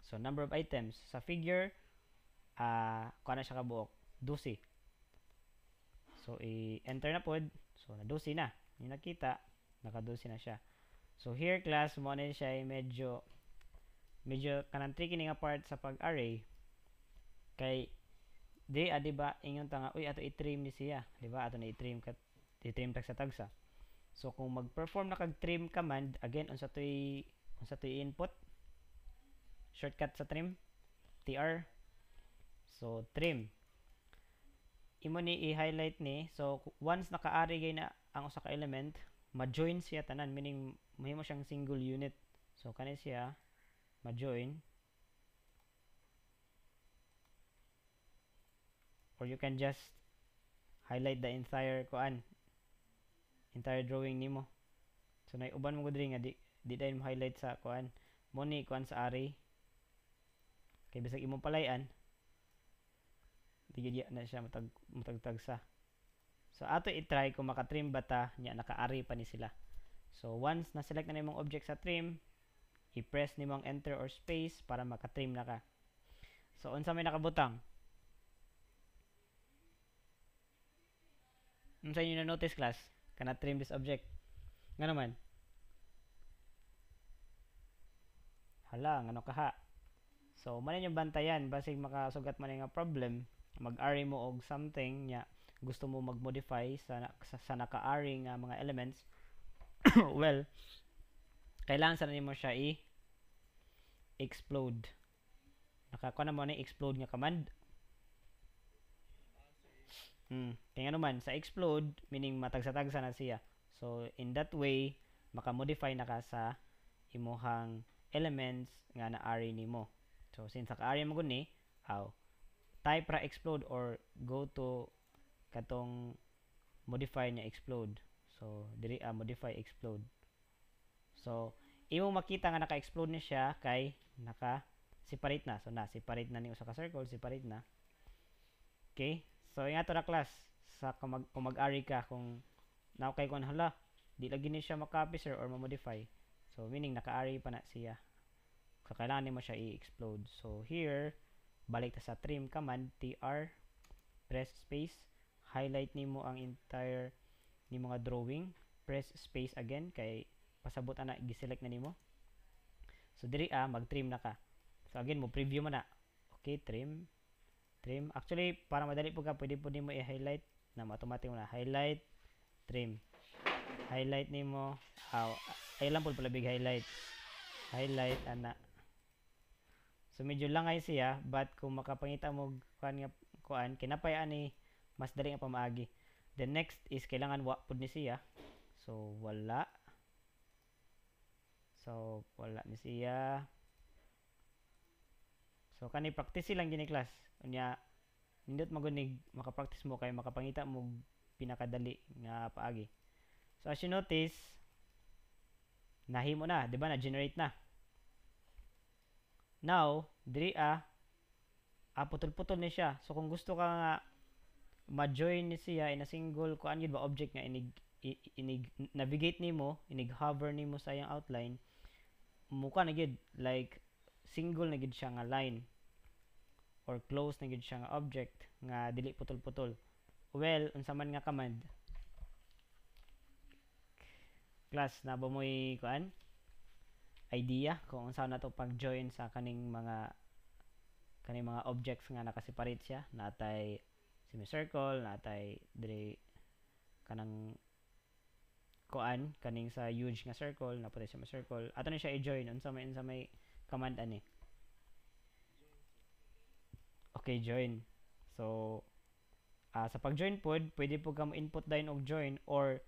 So number of items sa figure ah uh, kuha na siya kabuok 12. So i-enter na pod. So na 12 na. Ni nakita, naka 12 na siya. So here class mo na siya medyo medyo kanang tricky nga part sa pag-array kay di ah, di ba ingon ta nga uy ato i-trim ni siya di ba ato na i-trim ka i-trim tag sa tagsa so kung mag-perform na kag trim command again unsa toy unsa toy input shortcut sa trim tr so trim imo ni i-highlight ni so once naka-array na ang usa ka element ma-join siya tanan meaning mahimo siyang single unit so kani siya ma-join or you can just highlight the entire kuan entire drawing nimo so nay uban mo gud nga di di dai mo highlight sa kuan mo ni kuan sa ari kay bisag imong palayan digidya na siya matag matagtag sa so ato i-try kung makatrim ba ta nya nakaari pa ni sila So, once na-select na nimong object sa trim, i-press nimo ang enter or space para maka-trim na ka. So, unsa may nakabutang? Unsa inyo na-notice class? Kana trim this object. Nga naman. Hala, ngano kaha. So, manin yung bantayan. Basig makasugat man nga problem, mag-array mo og something nya gusto mo mag-modify sa, sa, sa naka-array nga mga elements, well, kailangan sana mo siya i-explode. Nakakuha na mo na explode nga command. Hmm. Kaya naman, sa explode, meaning matagsa-tagsa na siya. So, in that way, makamodify na ka sa imuhang elements nga na-array ni mo. So, since naka-array mo guni, how? Type ra explode or go to katong modify niya explode. So, diri uh, ah, modify explode. So, imo makita nga naka-explode na siya kay naka separate na. So na separate na ni usa ka circle, separate na. Okay? So yung ato na class sa kumag kung mag-ari ka kung na kay kon hala, di lagi ni siya makapi sir or ma-modify. So meaning naka-ari pa na siya. So kailangan mo siya i-explode. So here balik ta sa trim command tr press space highlight nimo ang entire ni mga drawing press space again kay pasabot ana gi-select na nimo so diri ah mag-trim na ka so again mo preview man na okay trim trim actually para madali po ka pwede po nimo i-highlight na automatic na highlight trim highlight nimo aw oh, ay lang po pala big highlight highlight ana so medyo lang ay siya but kung makapangita mo kuan nga kuan kinapay ani mas dali nga pamaagi The next is kailangan wa pud ni siya. So wala. So wala ni siya. So kani practice lang gini class. Unya nindot magunig makapractice mo kay makapangita mo pinakadali nga paagi. So as you notice nahimo na, di ba na generate na. Now, diri a ah, putol-putol ni siya. So kung gusto ka nga ma-join ni siya in a single kuan gid ba object nga inig inig navigate nimo inig hover nimo sa iyang outline mukha na gid like single na gid siya nga line or close na gid siya nga object nga dili putol-putol well unsa man nga command class na ba mo'y kuan idea kung unsa na to pag-join sa kaning mga kaning mga objects nga nakaseparate siya natay semicircle natay diri kanang kuan kaning sa huge nga circle na putay circle ato na siya i-join unsa may unsa may command ani okay join so uh, sa pag-join pod pwede po kamo input dayon og join or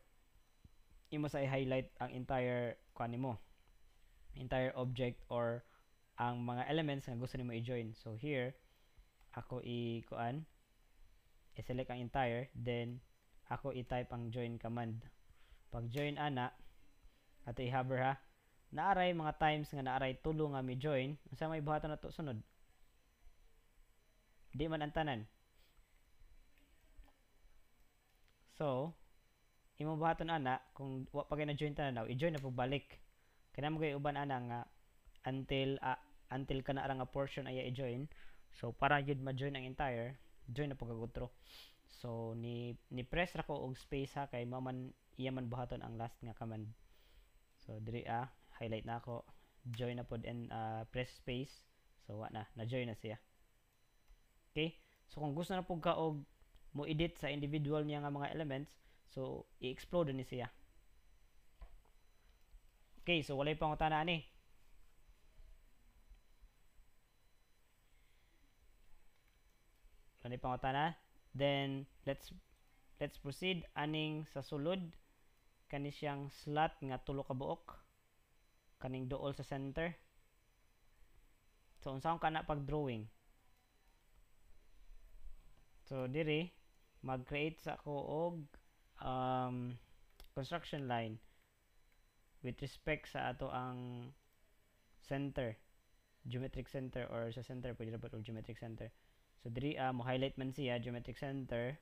imo sa i-highlight ang entire kuan nimo entire object or ang mga elements nga gusto nimo i-join so here ako i kuan i-select ang entire, then ako i-type ang join command. Pag join ana, ato i-hover ha, naaray mga times nga naaray tulong nga mi join, unsa may buhaton nato sunod? Di man ang tanan. So, imo buhaton ana kung wa pa na join tanan now, i-join na pagbalik. Kana mo kay uban ana nga until uh, until kana ra nga portion ay i-join. So para jud ma-join ang entire, join na pagkagutro so ni ni press ra ko og space ha kay maman iya man buhaton ang last nga command so diri ah highlight na ako join na pod and uh, press space so wa na na join na siya okay so kung gusto na pug ka og mo edit sa individual niya nga mga elements so i-explode ni siya okay so walay pangutana ani eh. kani pangutana then let's let's proceed aning sa sulod kani siyang slot nga tulo ka buok kaning duol sa center so unsa unsaon kana pag drawing so diri mag-create sa ko og um, construction line with respect sa ato ang center geometric center or sa center pwede dapat og geometric center So diri uh, ah, mo highlight man siya geometric center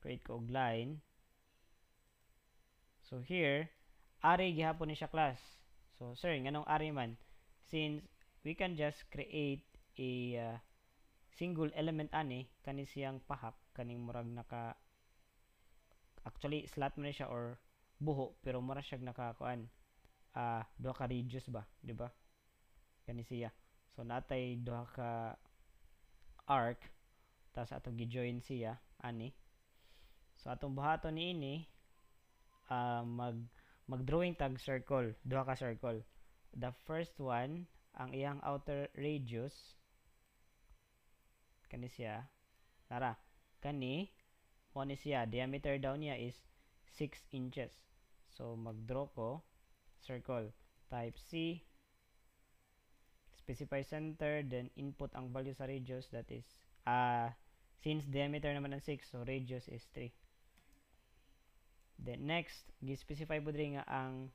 create ko og line. So here ari gihapon ni siya class. So sir nganong ari man since we can just create a uh, single element ani kani siyang pahak kaning murag naka actually slot man siya or buho pero mura siya nakakuan ah uh, duha ka radius ba di ba kani siya so natay duha ka arc tas atong gi-join siya ani so atong buhaton ini uh, mag mag-drawing tag circle duha ka circle the first one ang iyang outer radius kani siya tara kani mo ni siya diameter daw niya is 6 inches so mag-draw ko circle type C specify center, then input ang value sa radius, that is, uh, since diameter naman ang 6, so radius is 3. Then next, gi-specify po rin nga ang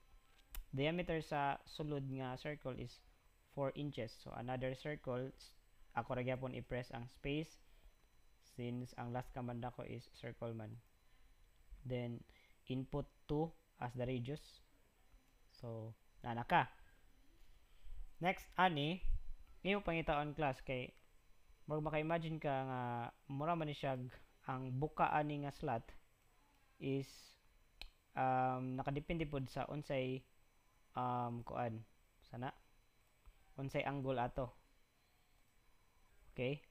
diameter sa sulod nga circle is 4 inches. So another circle, ako ra gyapon i-press ang space since ang last command ko is circle man. Then input 2 as the radius. So na ka. Next, ani, imo pangitaon class kay wag maka-imagine ka nga mura man siya ang buka ani nga slot is um, nakadepende pod sa unsay um, kuan sana unsay angle ato okay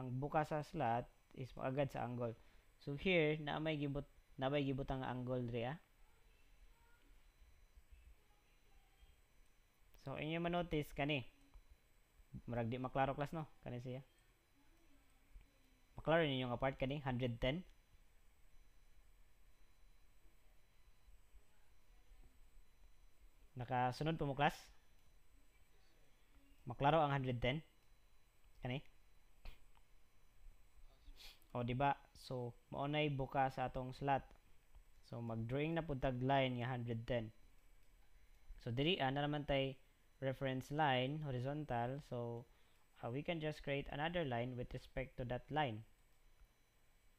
ang buka sa slot is agad sa angle so here na may gibot na may gibot ang angle diri ah So inyo notice kani murag di maklaro class no kani siya. Maklaro ninyo nga part kani 110 Nakasunod po mo class? Maklaro ang 110. Kani? O di ba? So maunay buka sa atong slot. So mag-drawing na pud tag line nga 110. So diri ana ah, naman tay reference line horizontal so uh, we can just create another line with respect to that line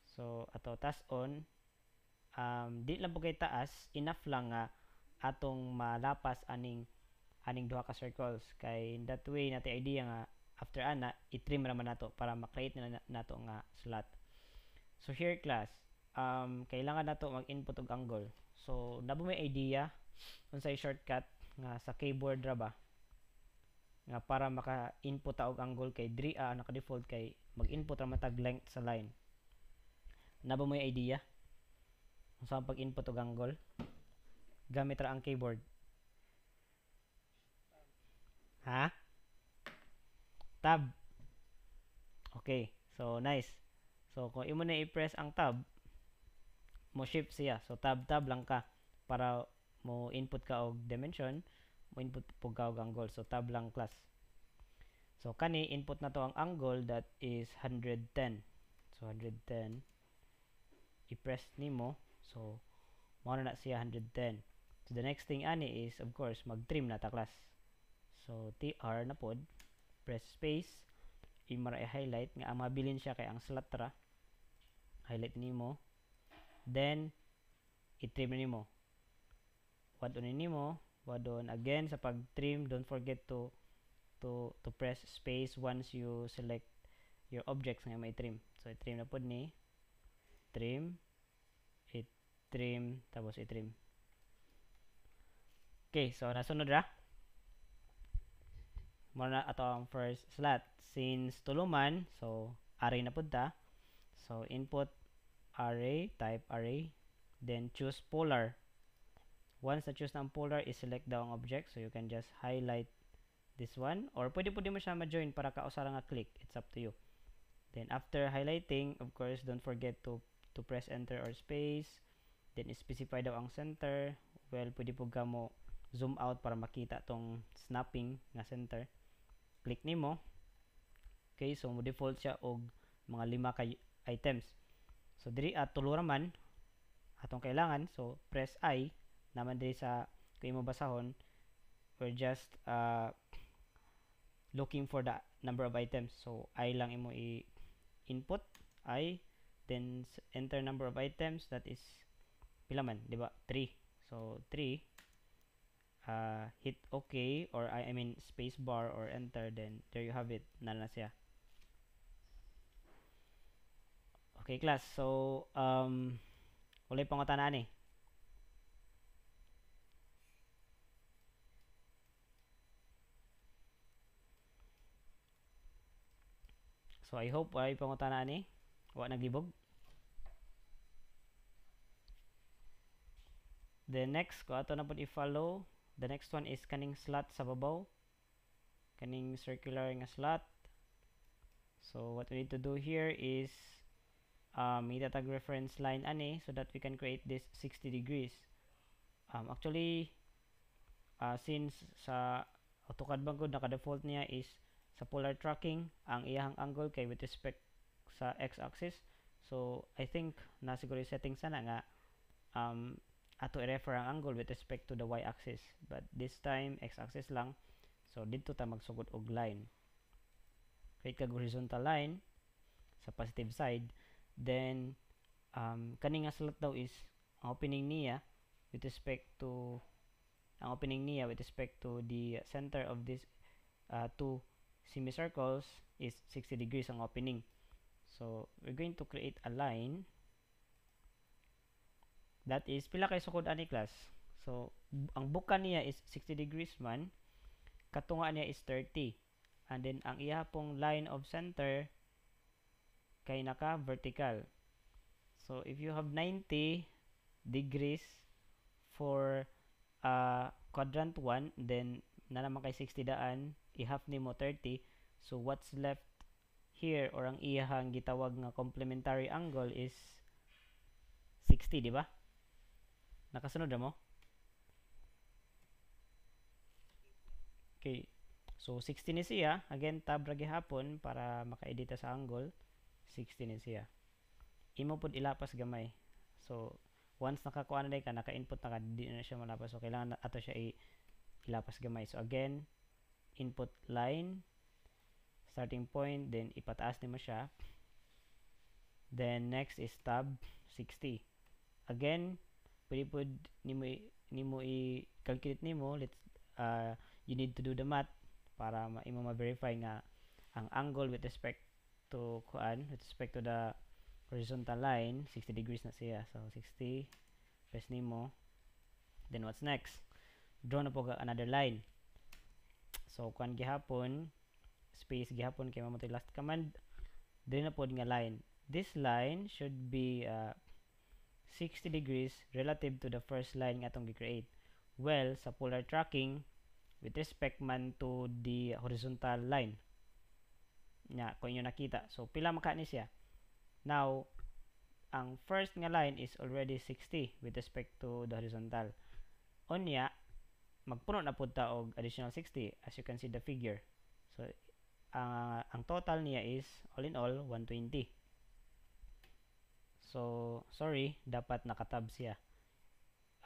so ato taas on um, di lang po kay taas enough lang nga atong malapas aning aning duha ka circles kay in that way natin idea nga after ana i-trim naman nato para ma-create na nato nga slot so here class um, kailangan nato mag-input og angle so nabo may idea unsay shortcut nga sa keyboard ra ba nga para maka-input ta og angle kay diri ah, naka-default kay mag-input ra matag length sa line. Naba mo idea? Unsa ang pag-input og angle? Gamit ra ang keyboard. Ha? Tab. Okay. So nice. So kung imo na i-press ang tab, mo shift siya. So tab tab lang ka para mo input ka og dimension input po kag angle so tab lang class so kani input na to ang angle that is 110 so 110 i-press nimo so mao na, siya 110 so the next thing ani is of course mag-trim na ta class so tr na pod press space imara i-highlight nga mabilin siya kay ang slot ra highlight nimo then i-trim nimo what on mo? doon. Again, sa pag-trim, don't forget to to to press space once you select your objects nga may trim. So, i-trim na pud ni trim, i-trim, tapos i-trim. Okay, so nasunod ra. Muna na ato ang first slot. Since tuluman, so array na pud ta. So, input array, type array, then choose polar. Once na choose na ang folder, i-select daw ang object. So, you can just highlight this one. Or, pwede po din mo siya ma-join para kausara nga click. It's up to you. Then, after highlighting, of course, don't forget to to press enter or space. Then, specify daw ang center. Well, pwede po ka zoom out para makita tong snapping na center. Click nimo. Okay, so mo default siya og mga lima kay items. So diri at tulo man atong kailangan. So press I naman diri sa kay mo basahon we're just uh, looking for the number of items so i lang imo i input i then enter number of items that is pila man di ba 3 so 3 uh, hit okay or I, I mean space bar or enter then there you have it nala siya okay class so um wala pang ni eh So I hope ay pangutan na ani. Wa naglibog. The next ko ato na pud i-follow. The next one is kaning slot sa babaw. Kaning circular nga slot. So what we need to do here is um itatag reference line ani so that we can create this 60 degrees. Um actually uh, since sa AutoCAD bangkod naka-default niya is sa polar tracking, ang iyahang angle kay with respect sa x-axis. So, I think na siguro setting sana nga um, ato i-refer ang angle with respect to the y-axis. But this time, x-axis lang. So, dito ta magsugod og line. Create kag horizontal line sa positive side. Then, um, kaning nga slot daw is ang opening niya with respect to ang opening niya with respect to the center of this uh, two semicircles is 60 degrees ang opening. So, we're going to create a line that is pila kay sukod ani class. So, ang buka niya is 60 degrees man. Katunga niya is 30. And then, ang iya pong line of center kay naka vertical. So, if you have 90 degrees for uh, quadrant 1, then na naman kay 60 daan, i-half mo 30 so what's left here or ang iyahang gitawag nga complementary angle is 60 di ba nakasunod mo okay so 60 ni siya again tab ra gihapon para makaedita sa angle 60 ni siya imo pud ilapas gamay so once nakakuha na ka naka-input na ka di na siya malapas so kailangan ato siya ilapas gamay so again input line, starting point, then ipataas din mo siya. Then next is tab 60. Again, pwede po nimo nimo i-calculate nimo, let's uh, you need to do the math para ma imo ma-verify nga ang angle with respect to kuan, with respect to the horizontal line, 60 degrees na siya. So 60 press nimo. Then what's next? Draw na po another line. So kuan gihapon space gihapon kay mamo last command diri na pod nga line. This line should be uh, 60 degrees relative to the first line nga atong gi-create. Well, sa polar tracking with respect man to the horizontal line nya kung inyo nakita. So pila maka ni siya. Now ang first nga line is already 60 with respect to the horizontal. Onya magpuno na pud ta og additional 60 as you can see the figure. So uh, ang total niya is all in all 120. So sorry, dapat nakatab siya.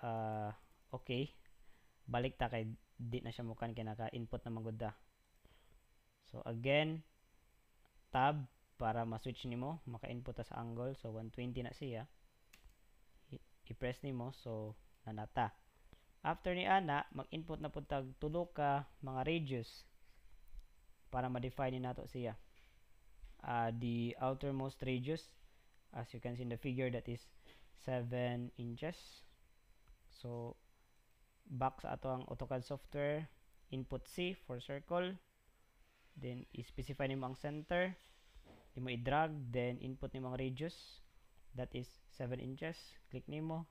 Uh, okay. Balik ta kay di na siya mukan kay input na magudda. So again, tab para ma-switch nimo, maka-input ta sa angle. So 120 na siya. I-press nimo so nanata. After ni ana, mag-input na pud tag tulo ka mga radius para ma-define nato siya. Uh, the outermost radius as you can see in the figure that is 7 inches. So back sa ato ang AutoCAD software, input C for circle. Then i-specify nimo ang center, Imo i-drag, then input nimo ang radius that is 7 inches. Click nimo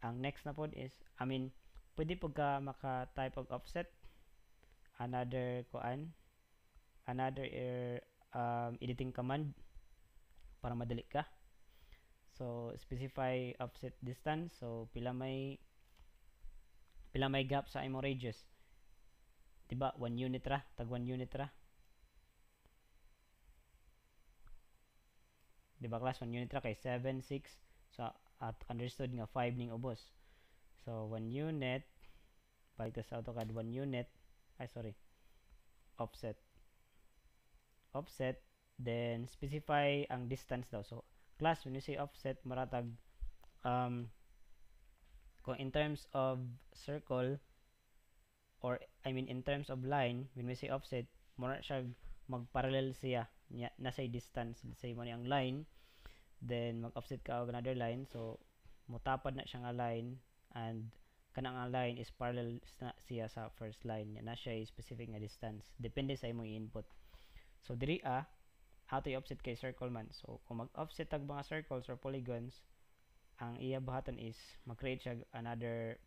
ang next na pod is I mean pwede po ka maka type of offset another kuan another er, um, editing command para madali ka so specify offset distance so pila may pila may gap sa imong radius diba 1 unit ra tag 1 unit ra diba class 1 unit ra kay 7 6 so at understood nga 5 ning ubos. So 1 unit balik sa AutoCAD 1 unit ay sorry offset offset then specify ang distance daw. So class when you say offset maratag um kung in terms of circle or I mean in terms of line when we say offset mura siya magparallel siya nasa distance let's say mo ang line then mag-offset ka og another line so mutapad na siya nga line and kana nga line is parallel na siya sa first line na siya is specific nga distance depende sa imong input so diri a how to offset kay circle man so kung mag-offset tag mga circles or polygons ang iya buhaton is mag-create siya another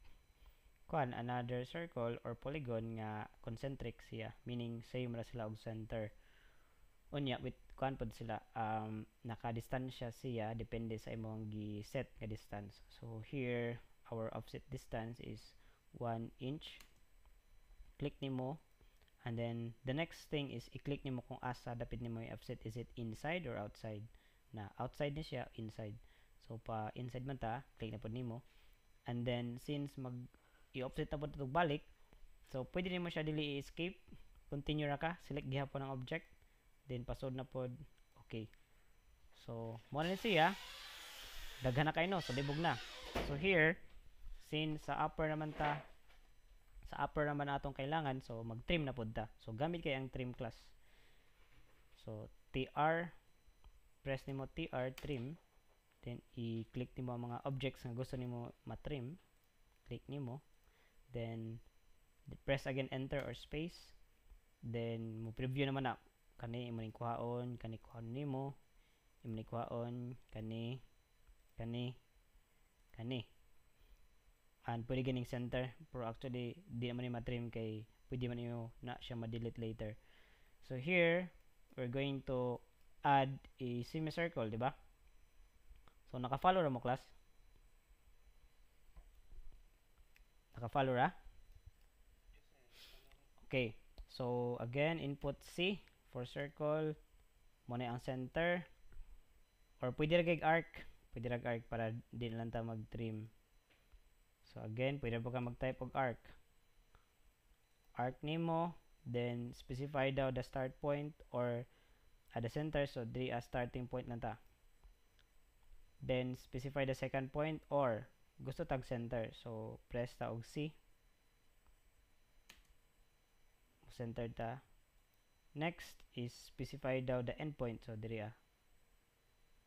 kuan another circle or polygon nga concentric siya meaning same ra sila og center unya with kuan pod sila um nakadistansya siya depende sa imong gi-set nga distance so here our offset distance is 1 inch click nimo and then the next thing is i-click nimo kung asa dapit nimo i-offset is it inside or outside na outside ni siya inside so pa inside man ta click na pod nimo and then since mag i-offset na pod balik so pwede nimo siya dili i-escape continue ra ka select gihapon ang object Then pasod na pod. Okay. So, mo na siya. Daghan na kay no, so libog na. So here, since sa upper naman ta sa upper naman atong kailangan, so mag-trim na pod ta. So gamit kay ang trim class. So TR press nimo TR trim then i-click nimo ang mga objects nga gusto nimo ma-trim. Click nimo. Then press again enter or space. Then mo preview naman na kani imo kuhaon kani kuhaon nimo imo kuhaon kani kani kani and pwede ganing center pero actually di naman yung matrim kay pwede man yung na siya ma-delete later so here we're going to add a semicircle di ba so naka-follow ra mo class naka-follow ra okay so again input C for circle muna ang center or pwede ra arc pwede ra arc para di lang ta mag trim so again pwede po ka mag type og arc arc nimo then specify daw the start point or at the center so diri a starting point lang ta then specify the second point or gusto tag center so press ta og C center ta Next is specify daw the endpoint. So, diri ah.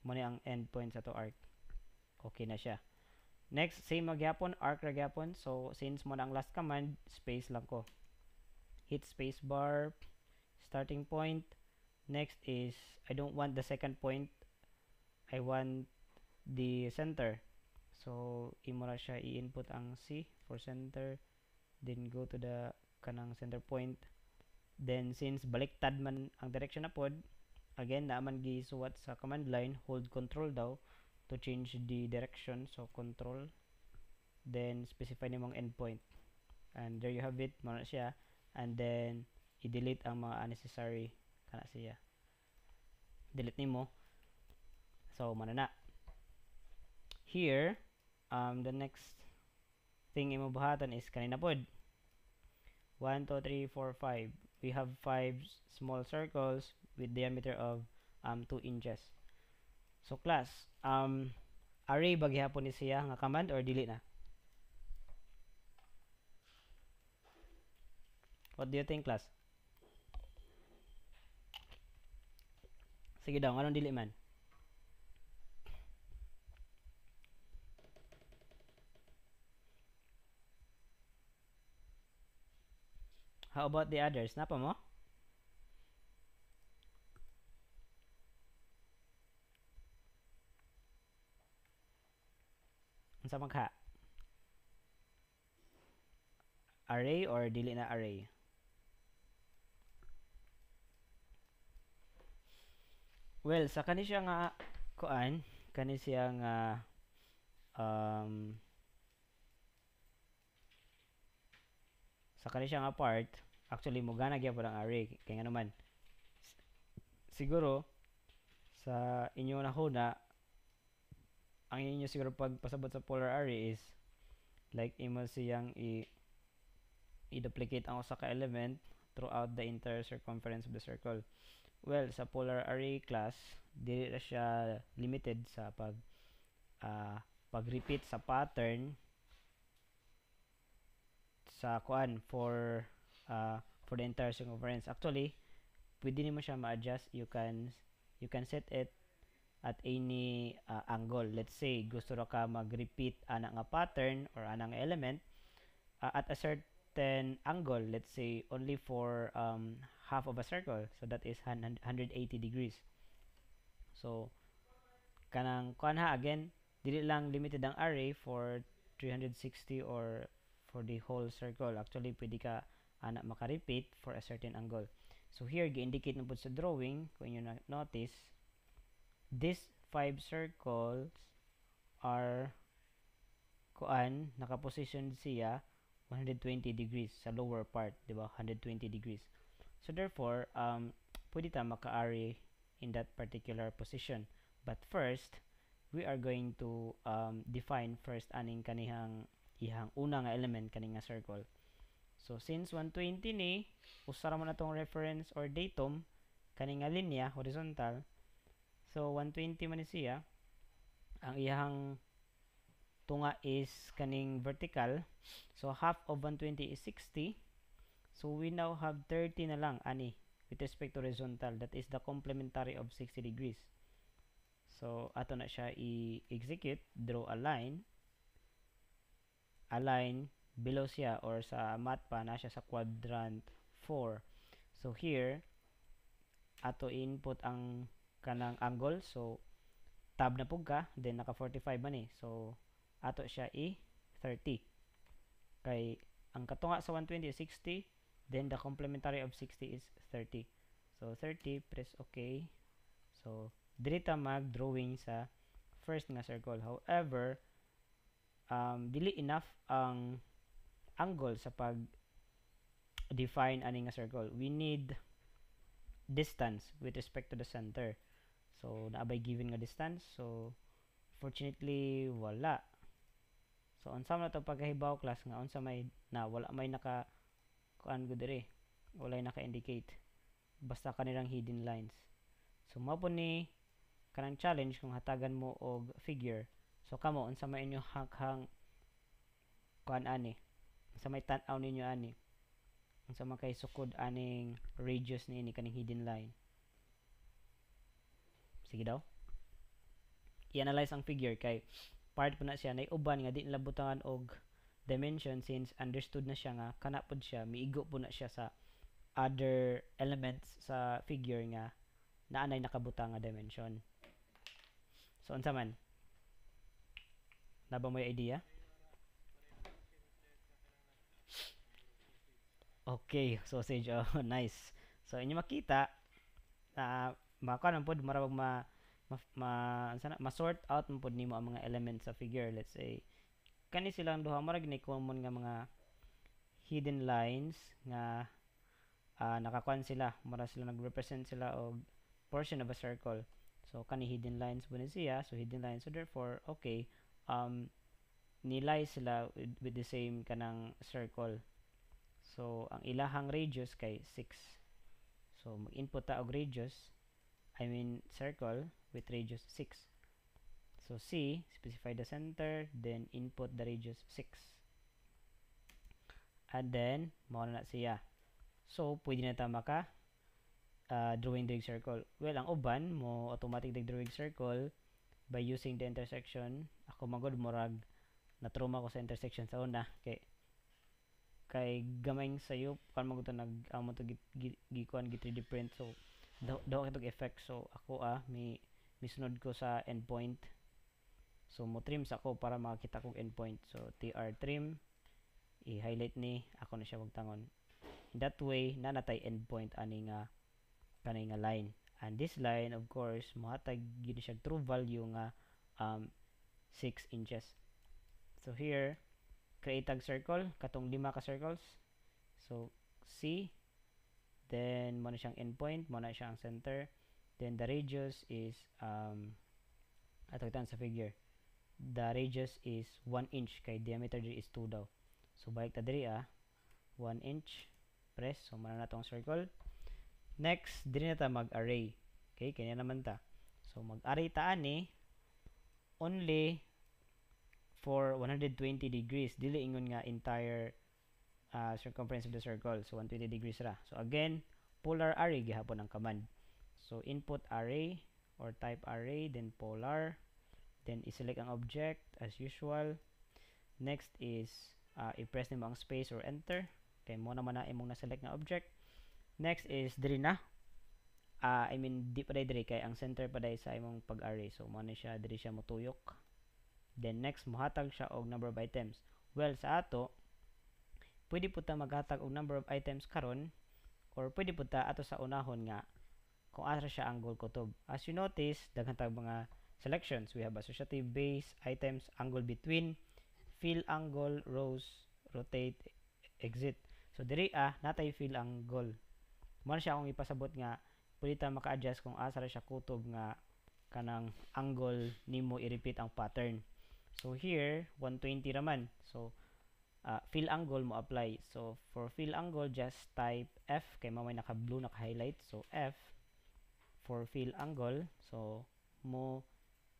Muna ang endpoint sa to arc. Okay na siya. Next, same magyapon, arc ra So, since mo ang last command, space lang ko. Hit space bar, starting point. Next is, I don't want the second point. I want the center. So, imo ra siya i-input ang C for center. Then, go to the kanang center point. Then since baliktad man ang direction na pod, again naman gisuwat sa command line, hold control daw to change the direction. So control then specify nimong endpoint. And there you have it, muna siya. And then i-delete ang mga unnecessary kana siya. Delete nimo. So mana na. Here um the next thing imo buhatan is kanina pod 1 2 3 4 5 we have five small circles with diameter of um, 2 inches. So class, um, array ba gihapon ni siya nga command or dili na? What do you think class? Sige daw, anong dili man? How about the others? Napa mo? Unsa man Array or dili na array? Well, sa kani siya nga kuan, kani siya nga um sa kani siya nga part actually mo gana gyapon ang array kay nga naman siguro sa inyo na huna ang inyo siguro pag pasabot sa polar array is like imo siyang i i-duplicate ang usa ka element throughout the entire circumference of the circle. Well, sa polar array class, dili ra siya limited sa pag uh, pag-repeat sa pattern sa kuan for uh, for the entire circumference. Actually, pwede nimo siya ma-adjust. You can you can set it at any uh, angle. Let's say gusto ra ka mag-repeat ana nga pattern or ana nga element uh, at a certain angle. Let's say only for um, half of a circle. So that is 180 degrees. So kanang kuan ha again dili lang limited ang array for 360 or for the whole circle actually pwede ka ana makarepeat for a certain angle. So here gi-indicate na po sa drawing kung you notice these five circles are kuan nakaposition siya 120 degrees sa lower part, 'di ba? 120 degrees. So therefore, um pwede ta makaari in that particular position. But first, we are going to um, define first aning kanihang ihang una nga element kaning nga circle. So, since 120 ni, usara mo na tong reference or datum, kaning nga linya, horizontal. So, 120 man siya. Ang iyang tunga is kaning vertical. So, half of 120 is 60. So, we now have 30 na lang, ani, with respect to horizontal. That is the complementary of 60 degrees. So, ato na siya i-execute, draw a line, align below siya or sa mat pa na siya sa quadrant 4. So here ato input ang kanang angle so tab na pug ka then naka 45 man eh. So ato siya i 30. Kay ang katunga sa 120 is 60 then the complementary of 60 is 30. So 30 press okay. So diri mag drawing sa first nga circle. However, um, dili enough ang angle sa pag define ani nga circle. We need distance with respect to the center. So, naabay given nga distance. So, fortunately, wala. So, unsa man to pagkahibaw class nga unsa may na wala may naka kuan gud dire. Wala naka-indicate. Basta kanilang hidden lines. So, mapo ni kanang challenge kung hatagan mo og figure. So, kamo unsa may inyo hakhang kuan ani sa may tanaw ninyo ani sa kay sukod aning radius ni ini kaning hidden line sige daw i-analyze ang figure kay part po na siya na uban nga di labutangan og dimension since understood na siya nga kana pod siya miigo po na siya sa other elements sa figure nga naanay nakabutang nga dimension so unsa man na ba mo idea Okay, sausage. Oh, nice. So inyo makita na uh, makaon ano pod marabag ma ma, ma, ano sana, ma sort out man pod nimo ang mga elements sa figure. Let's say kani silang duha marag ni common nga mga hidden lines nga uh, nakakuan sila, mara sila nagrepresent sila og portion of a circle. So kani hidden lines po siya, so hidden lines. So therefore, okay, um nilay sila with, with the same kanang circle. So, ang ilahang radius kay 6. So, mag-input ta og radius, I mean circle with radius 6. So, C, specify the center, then input the radius 6. And then, mawala na siya. So, pwede na ta maka uh, drawing the circle. Well, ang uban mo automatic the drawing circle by using the intersection. Ako magod murag natruma ko sa intersection sa una. Okay kay gamayng sayo kan ah, mo nag amo to gikuan gi 3D print so daw daw kitog effect so ako ah may misunod ko sa endpoint so mo trim sa ako para makita kog endpoint so tr trim i-highlight ni ako na siya magtangon in that way na natay endpoint ani nga kanay nga line and this line of course mahatag gyud siya true value nga um 6 inches so here create tag circle katong lima ka circles so C then mo na siyang endpoint mo na siyang center then the radius is um atong tan sa figure the radius is 1 inch kay diameter diri is 2 daw so balik ta diri ah 1 inch press so mo na natong circle next diri na ta mag array okay kanya naman ta so mag array ta ani only for 120 degrees dili ingon nga entire uh, circumference of the circle so 120 degrees ra so again polar array gihapon ang command so input array or type array then polar then i-select ang object as usual next is uh, i-press nimo ang space or enter kay mo naman na imong na-select nga object next is diri na uh, I mean di pa diri kay ang center pa dai sa imong pag-array so mo na siya diri siya motuyok Then next mohatag siya og number of items. Well sa ato pwede po ta maghatag og number of items karon or pwede po ta ato sa unahon nga kung asa siya ang goal kutob. As you notice, daghan tag mga selections. We have associative base, items, angle between, fill angle, rows, rotate, exit. So diri ah natay fill angle. Mo siya akong ipasabot nga pwede ta maka-adjust kung asa ra siya kutob nga kanang angle nimo i-repeat ang pattern. So here, 120 raman. So uh, fill angle mo apply. So for fill angle, just type F. Kay mamay naka-blue, naka-highlight. So F for fill angle. So mo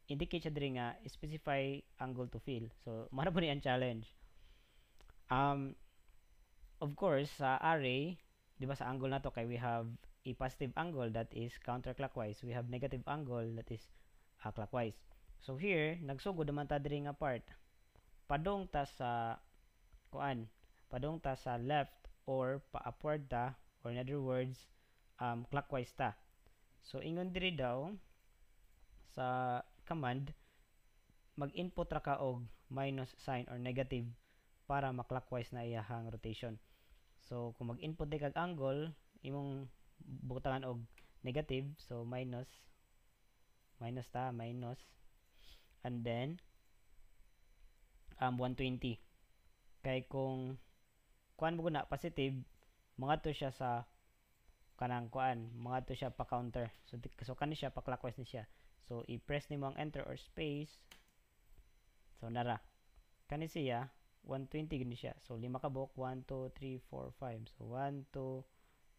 indicate siya diri nga specify angle to fill. So mara po ang challenge. Um, of course, sa array, di ba sa angle na to, kay we have a positive angle that is counterclockwise. We have negative angle that is uh, clockwise. So here, nagsugod naman ta diri nga part. Padong ta sa kuan, padong ta sa left or pa-upward ta or in other words, um, clockwise ta. So ingon diri daw sa command mag-input ra ka og minus sign or negative para ma-clockwise na iyahang rotation. So kung mag-input di kag angle, imong butangan og negative, so minus minus ta minus and then um, 120 kay kung kuan mo na positive mga to siya sa kanang kuan mga to siya pa counter so so kani siya pa clockwise ni siya so i-press nimo ang enter or space so nara kani siya 120 gini siya so lima ka book 1 2 3 4 5 so 1 2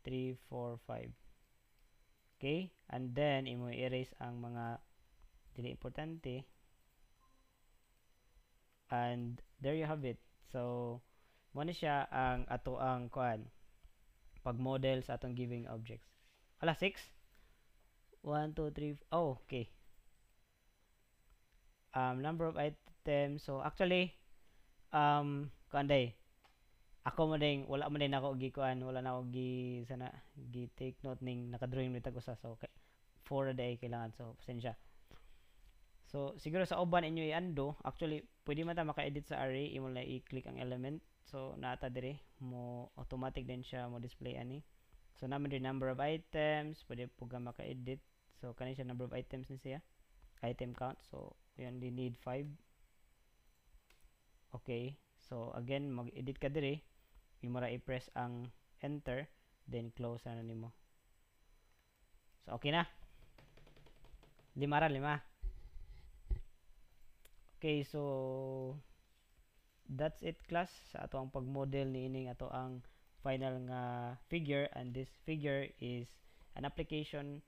3 4 5 okay and then imo erase ang mga dili importante and there you have it so mo ni siya ang ato ang kuan pag model sa atong giving objects ala 6 1 2 3 oh okay um number of items so actually um kuan ako mo ding wala mo din ako gi kuan wala na ako gi sana gi take note ning naka-drawing tag usa so okay 4 a day kailangan so pasensya So, siguro sa uban inyo i-undo, actually, pwede man ta maka-edit sa array, imo lang i-click ang element. So, naata dire, mo automatic din siya mo display ani. So, naman din number of items, pwede po ka maka-edit. So, kanin siya number of items ni siya. Item count. So, we only need 5. Okay. So, again, mag-edit ka dire. Imo ra i-press ang enter, then close na nimo. So, okay na. Lima ra, lima. Okay, so that's it class sa ato ang pagmodel ni ining ato ang final nga figure and this figure is an application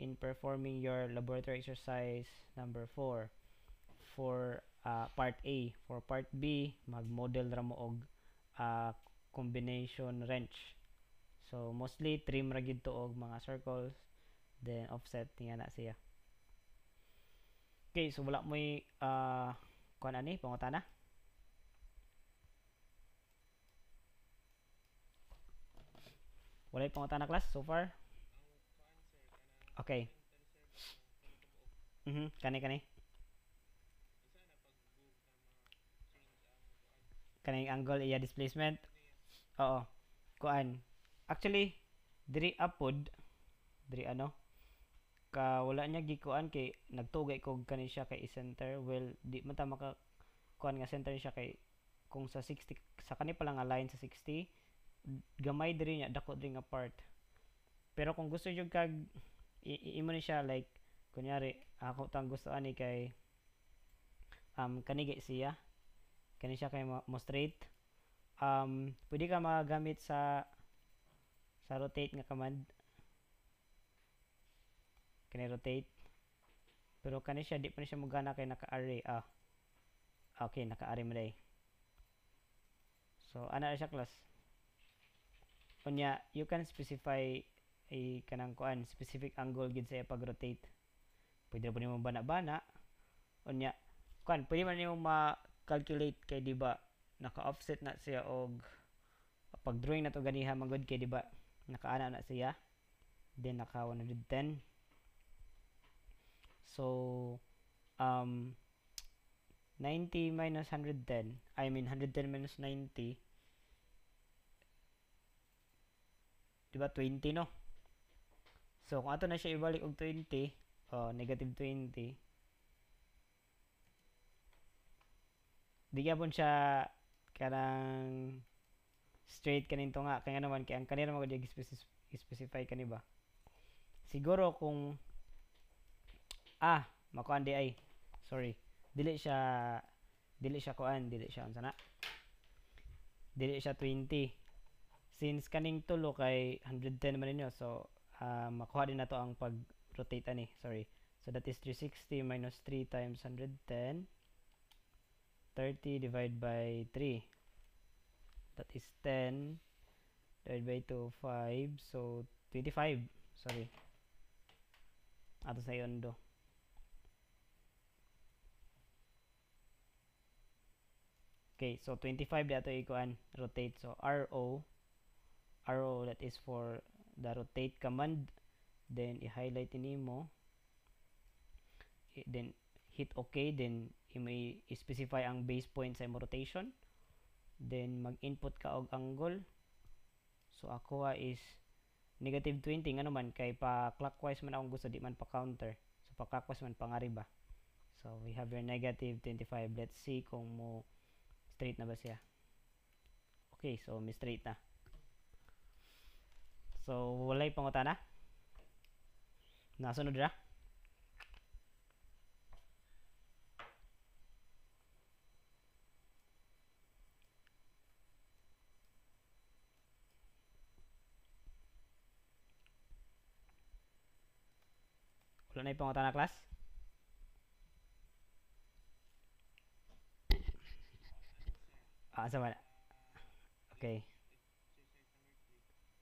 in performing your laboratory exercise number 4 for uh, part A for part B magmodel ra mo og uh, combination wrench so mostly trim ra gid to og mga circles then offset niya na siya Okay, so wala mo'y uh, ah, kuan ani na. Wala na class so far. Okay. Mhm, mm kani kani. Kani angle iya displacement. Oo. Kuan. Actually, diri apod diri ano ka wala niya gikuan kay nagtugay kog kani siya kay center well di man ta maka kuan nga center siya kay kung sa 60 sa kani pa lang nga line sa 60 gamay diri niya dako diri nga part pero kung gusto jud kag imo ni siya like kunyari ako tang gusto ani kay um kanige siya kani siya kay mo, mo straight um pwede ka magamit sa sa rotate nga command kini rotate pero kani siya di pa ni siya mugana kay naka-array ah okay naka-array mo day so ana siya class kunya you can specify ay kanang kuan specific angle gid sa pag rotate pwede pa mo bana-bana unya kuan pwede man nimo ma-calculate kay di ba naka-offset na siya og pag drawing na to ganiha magud kay di ba naka ana na siya then naka 110 So, um, 90 minus 110, I mean 110 minus 90, diba 20 no? So, kung ato na siya ibalik og 20, uh, negative 20, di gyapon siya kanang straight kanin nga kaya naman kay ang kanila mag specify kaniba. siguro kung ah makuan di ay sorry dili siya dili siya kuan dili siya unsa na dili siya 20 since kaning tulo kay 110 man ninyo so uh, makuha din nato ang pag rotate ani sorry so that is 360 minus 3 times 110 30 divided by 3 that is 10 divided by 2 5 so 25 sorry ato sa yon do Okay, so 25 dato ikuan rotate. So RO RO that is for the rotate command. Then i-highlight ini mo. Then hit OK, then i-may specify ang base point sa imong rotation. Then mag-input ka og angle. So ako is negative 20 ngano man kay pa clockwise man akong gusto di man pa counter. So pa clockwise man pangariba. So we have your negative 25. Let's see kung mo straight na ba siya? Okay, so may straight na. So, wala yung panguta na. Nasunod na. Wala na yung panguta na class. Ah, sa wala. Okay.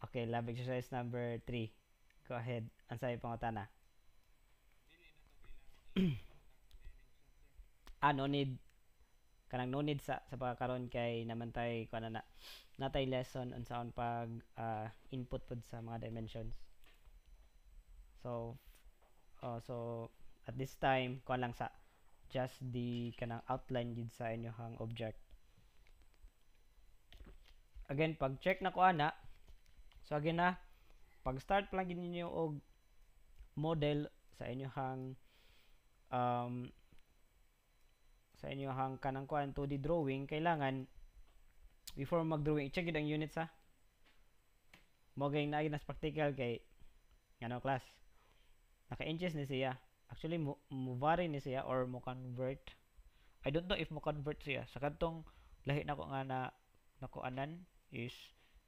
Okay, lab exercise number 3. Go ahead. Ang sabi pangutana. ah, no need. Kanang no need sa, sa pagkakaroon kay naman tayo, kung ano na, natay lesson on saan pag uh, input pod sa mga dimensions. So, uh, so, at this time, kuha lang sa just the kanang outline gid sa inyo hang object again pag check na ko ana ah, so again na ah, pag start plugin lang ninyo og model sa inyo hang um, sa inyo hang kanang kuan 2D drawing kailangan before mag-drawing check gid ang unit ah. sa mo gay na nas practical kay ngano class naka inches ni siya actually mo, vary ni siya or mo convert I don't know if mo convert siya sa kantong lahi na ko nga na nakuanan is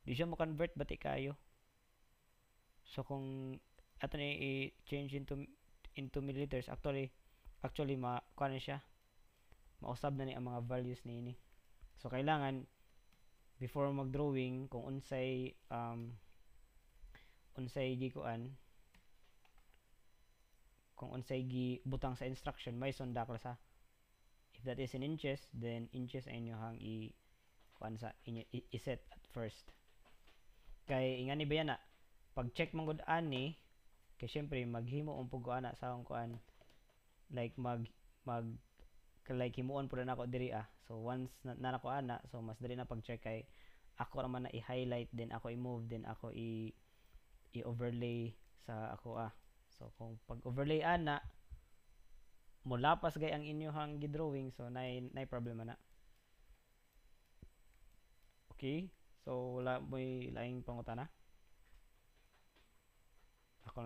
di siya mo-convert bati kayo. So kung ato na i-change into into milliliters actually actually ma kuan siya. Mausab na ni ang mga values ni ini. So kailangan before mag-drawing kung unsay um unsay gikuan kung unsay gi butang sa instruction may sundak sa if that is in inches then inches ay inyo hang i kuan sa inyo iset at first kay ingani ba yana pag check mong good ani kay syempre maghimo ang pugo ana sa akong kuan like mag mag like himuon pud na ako diri ah so once na, na ako ana so mas diri na pag check kay ako naman na i-highlight din ako i-move then ako i move then ako i i overlay sa ako ah so kung pag overlay ana mulapas gay ang hang gi drawing so nay nay problema na Okay? So, wala mo laing pangutana?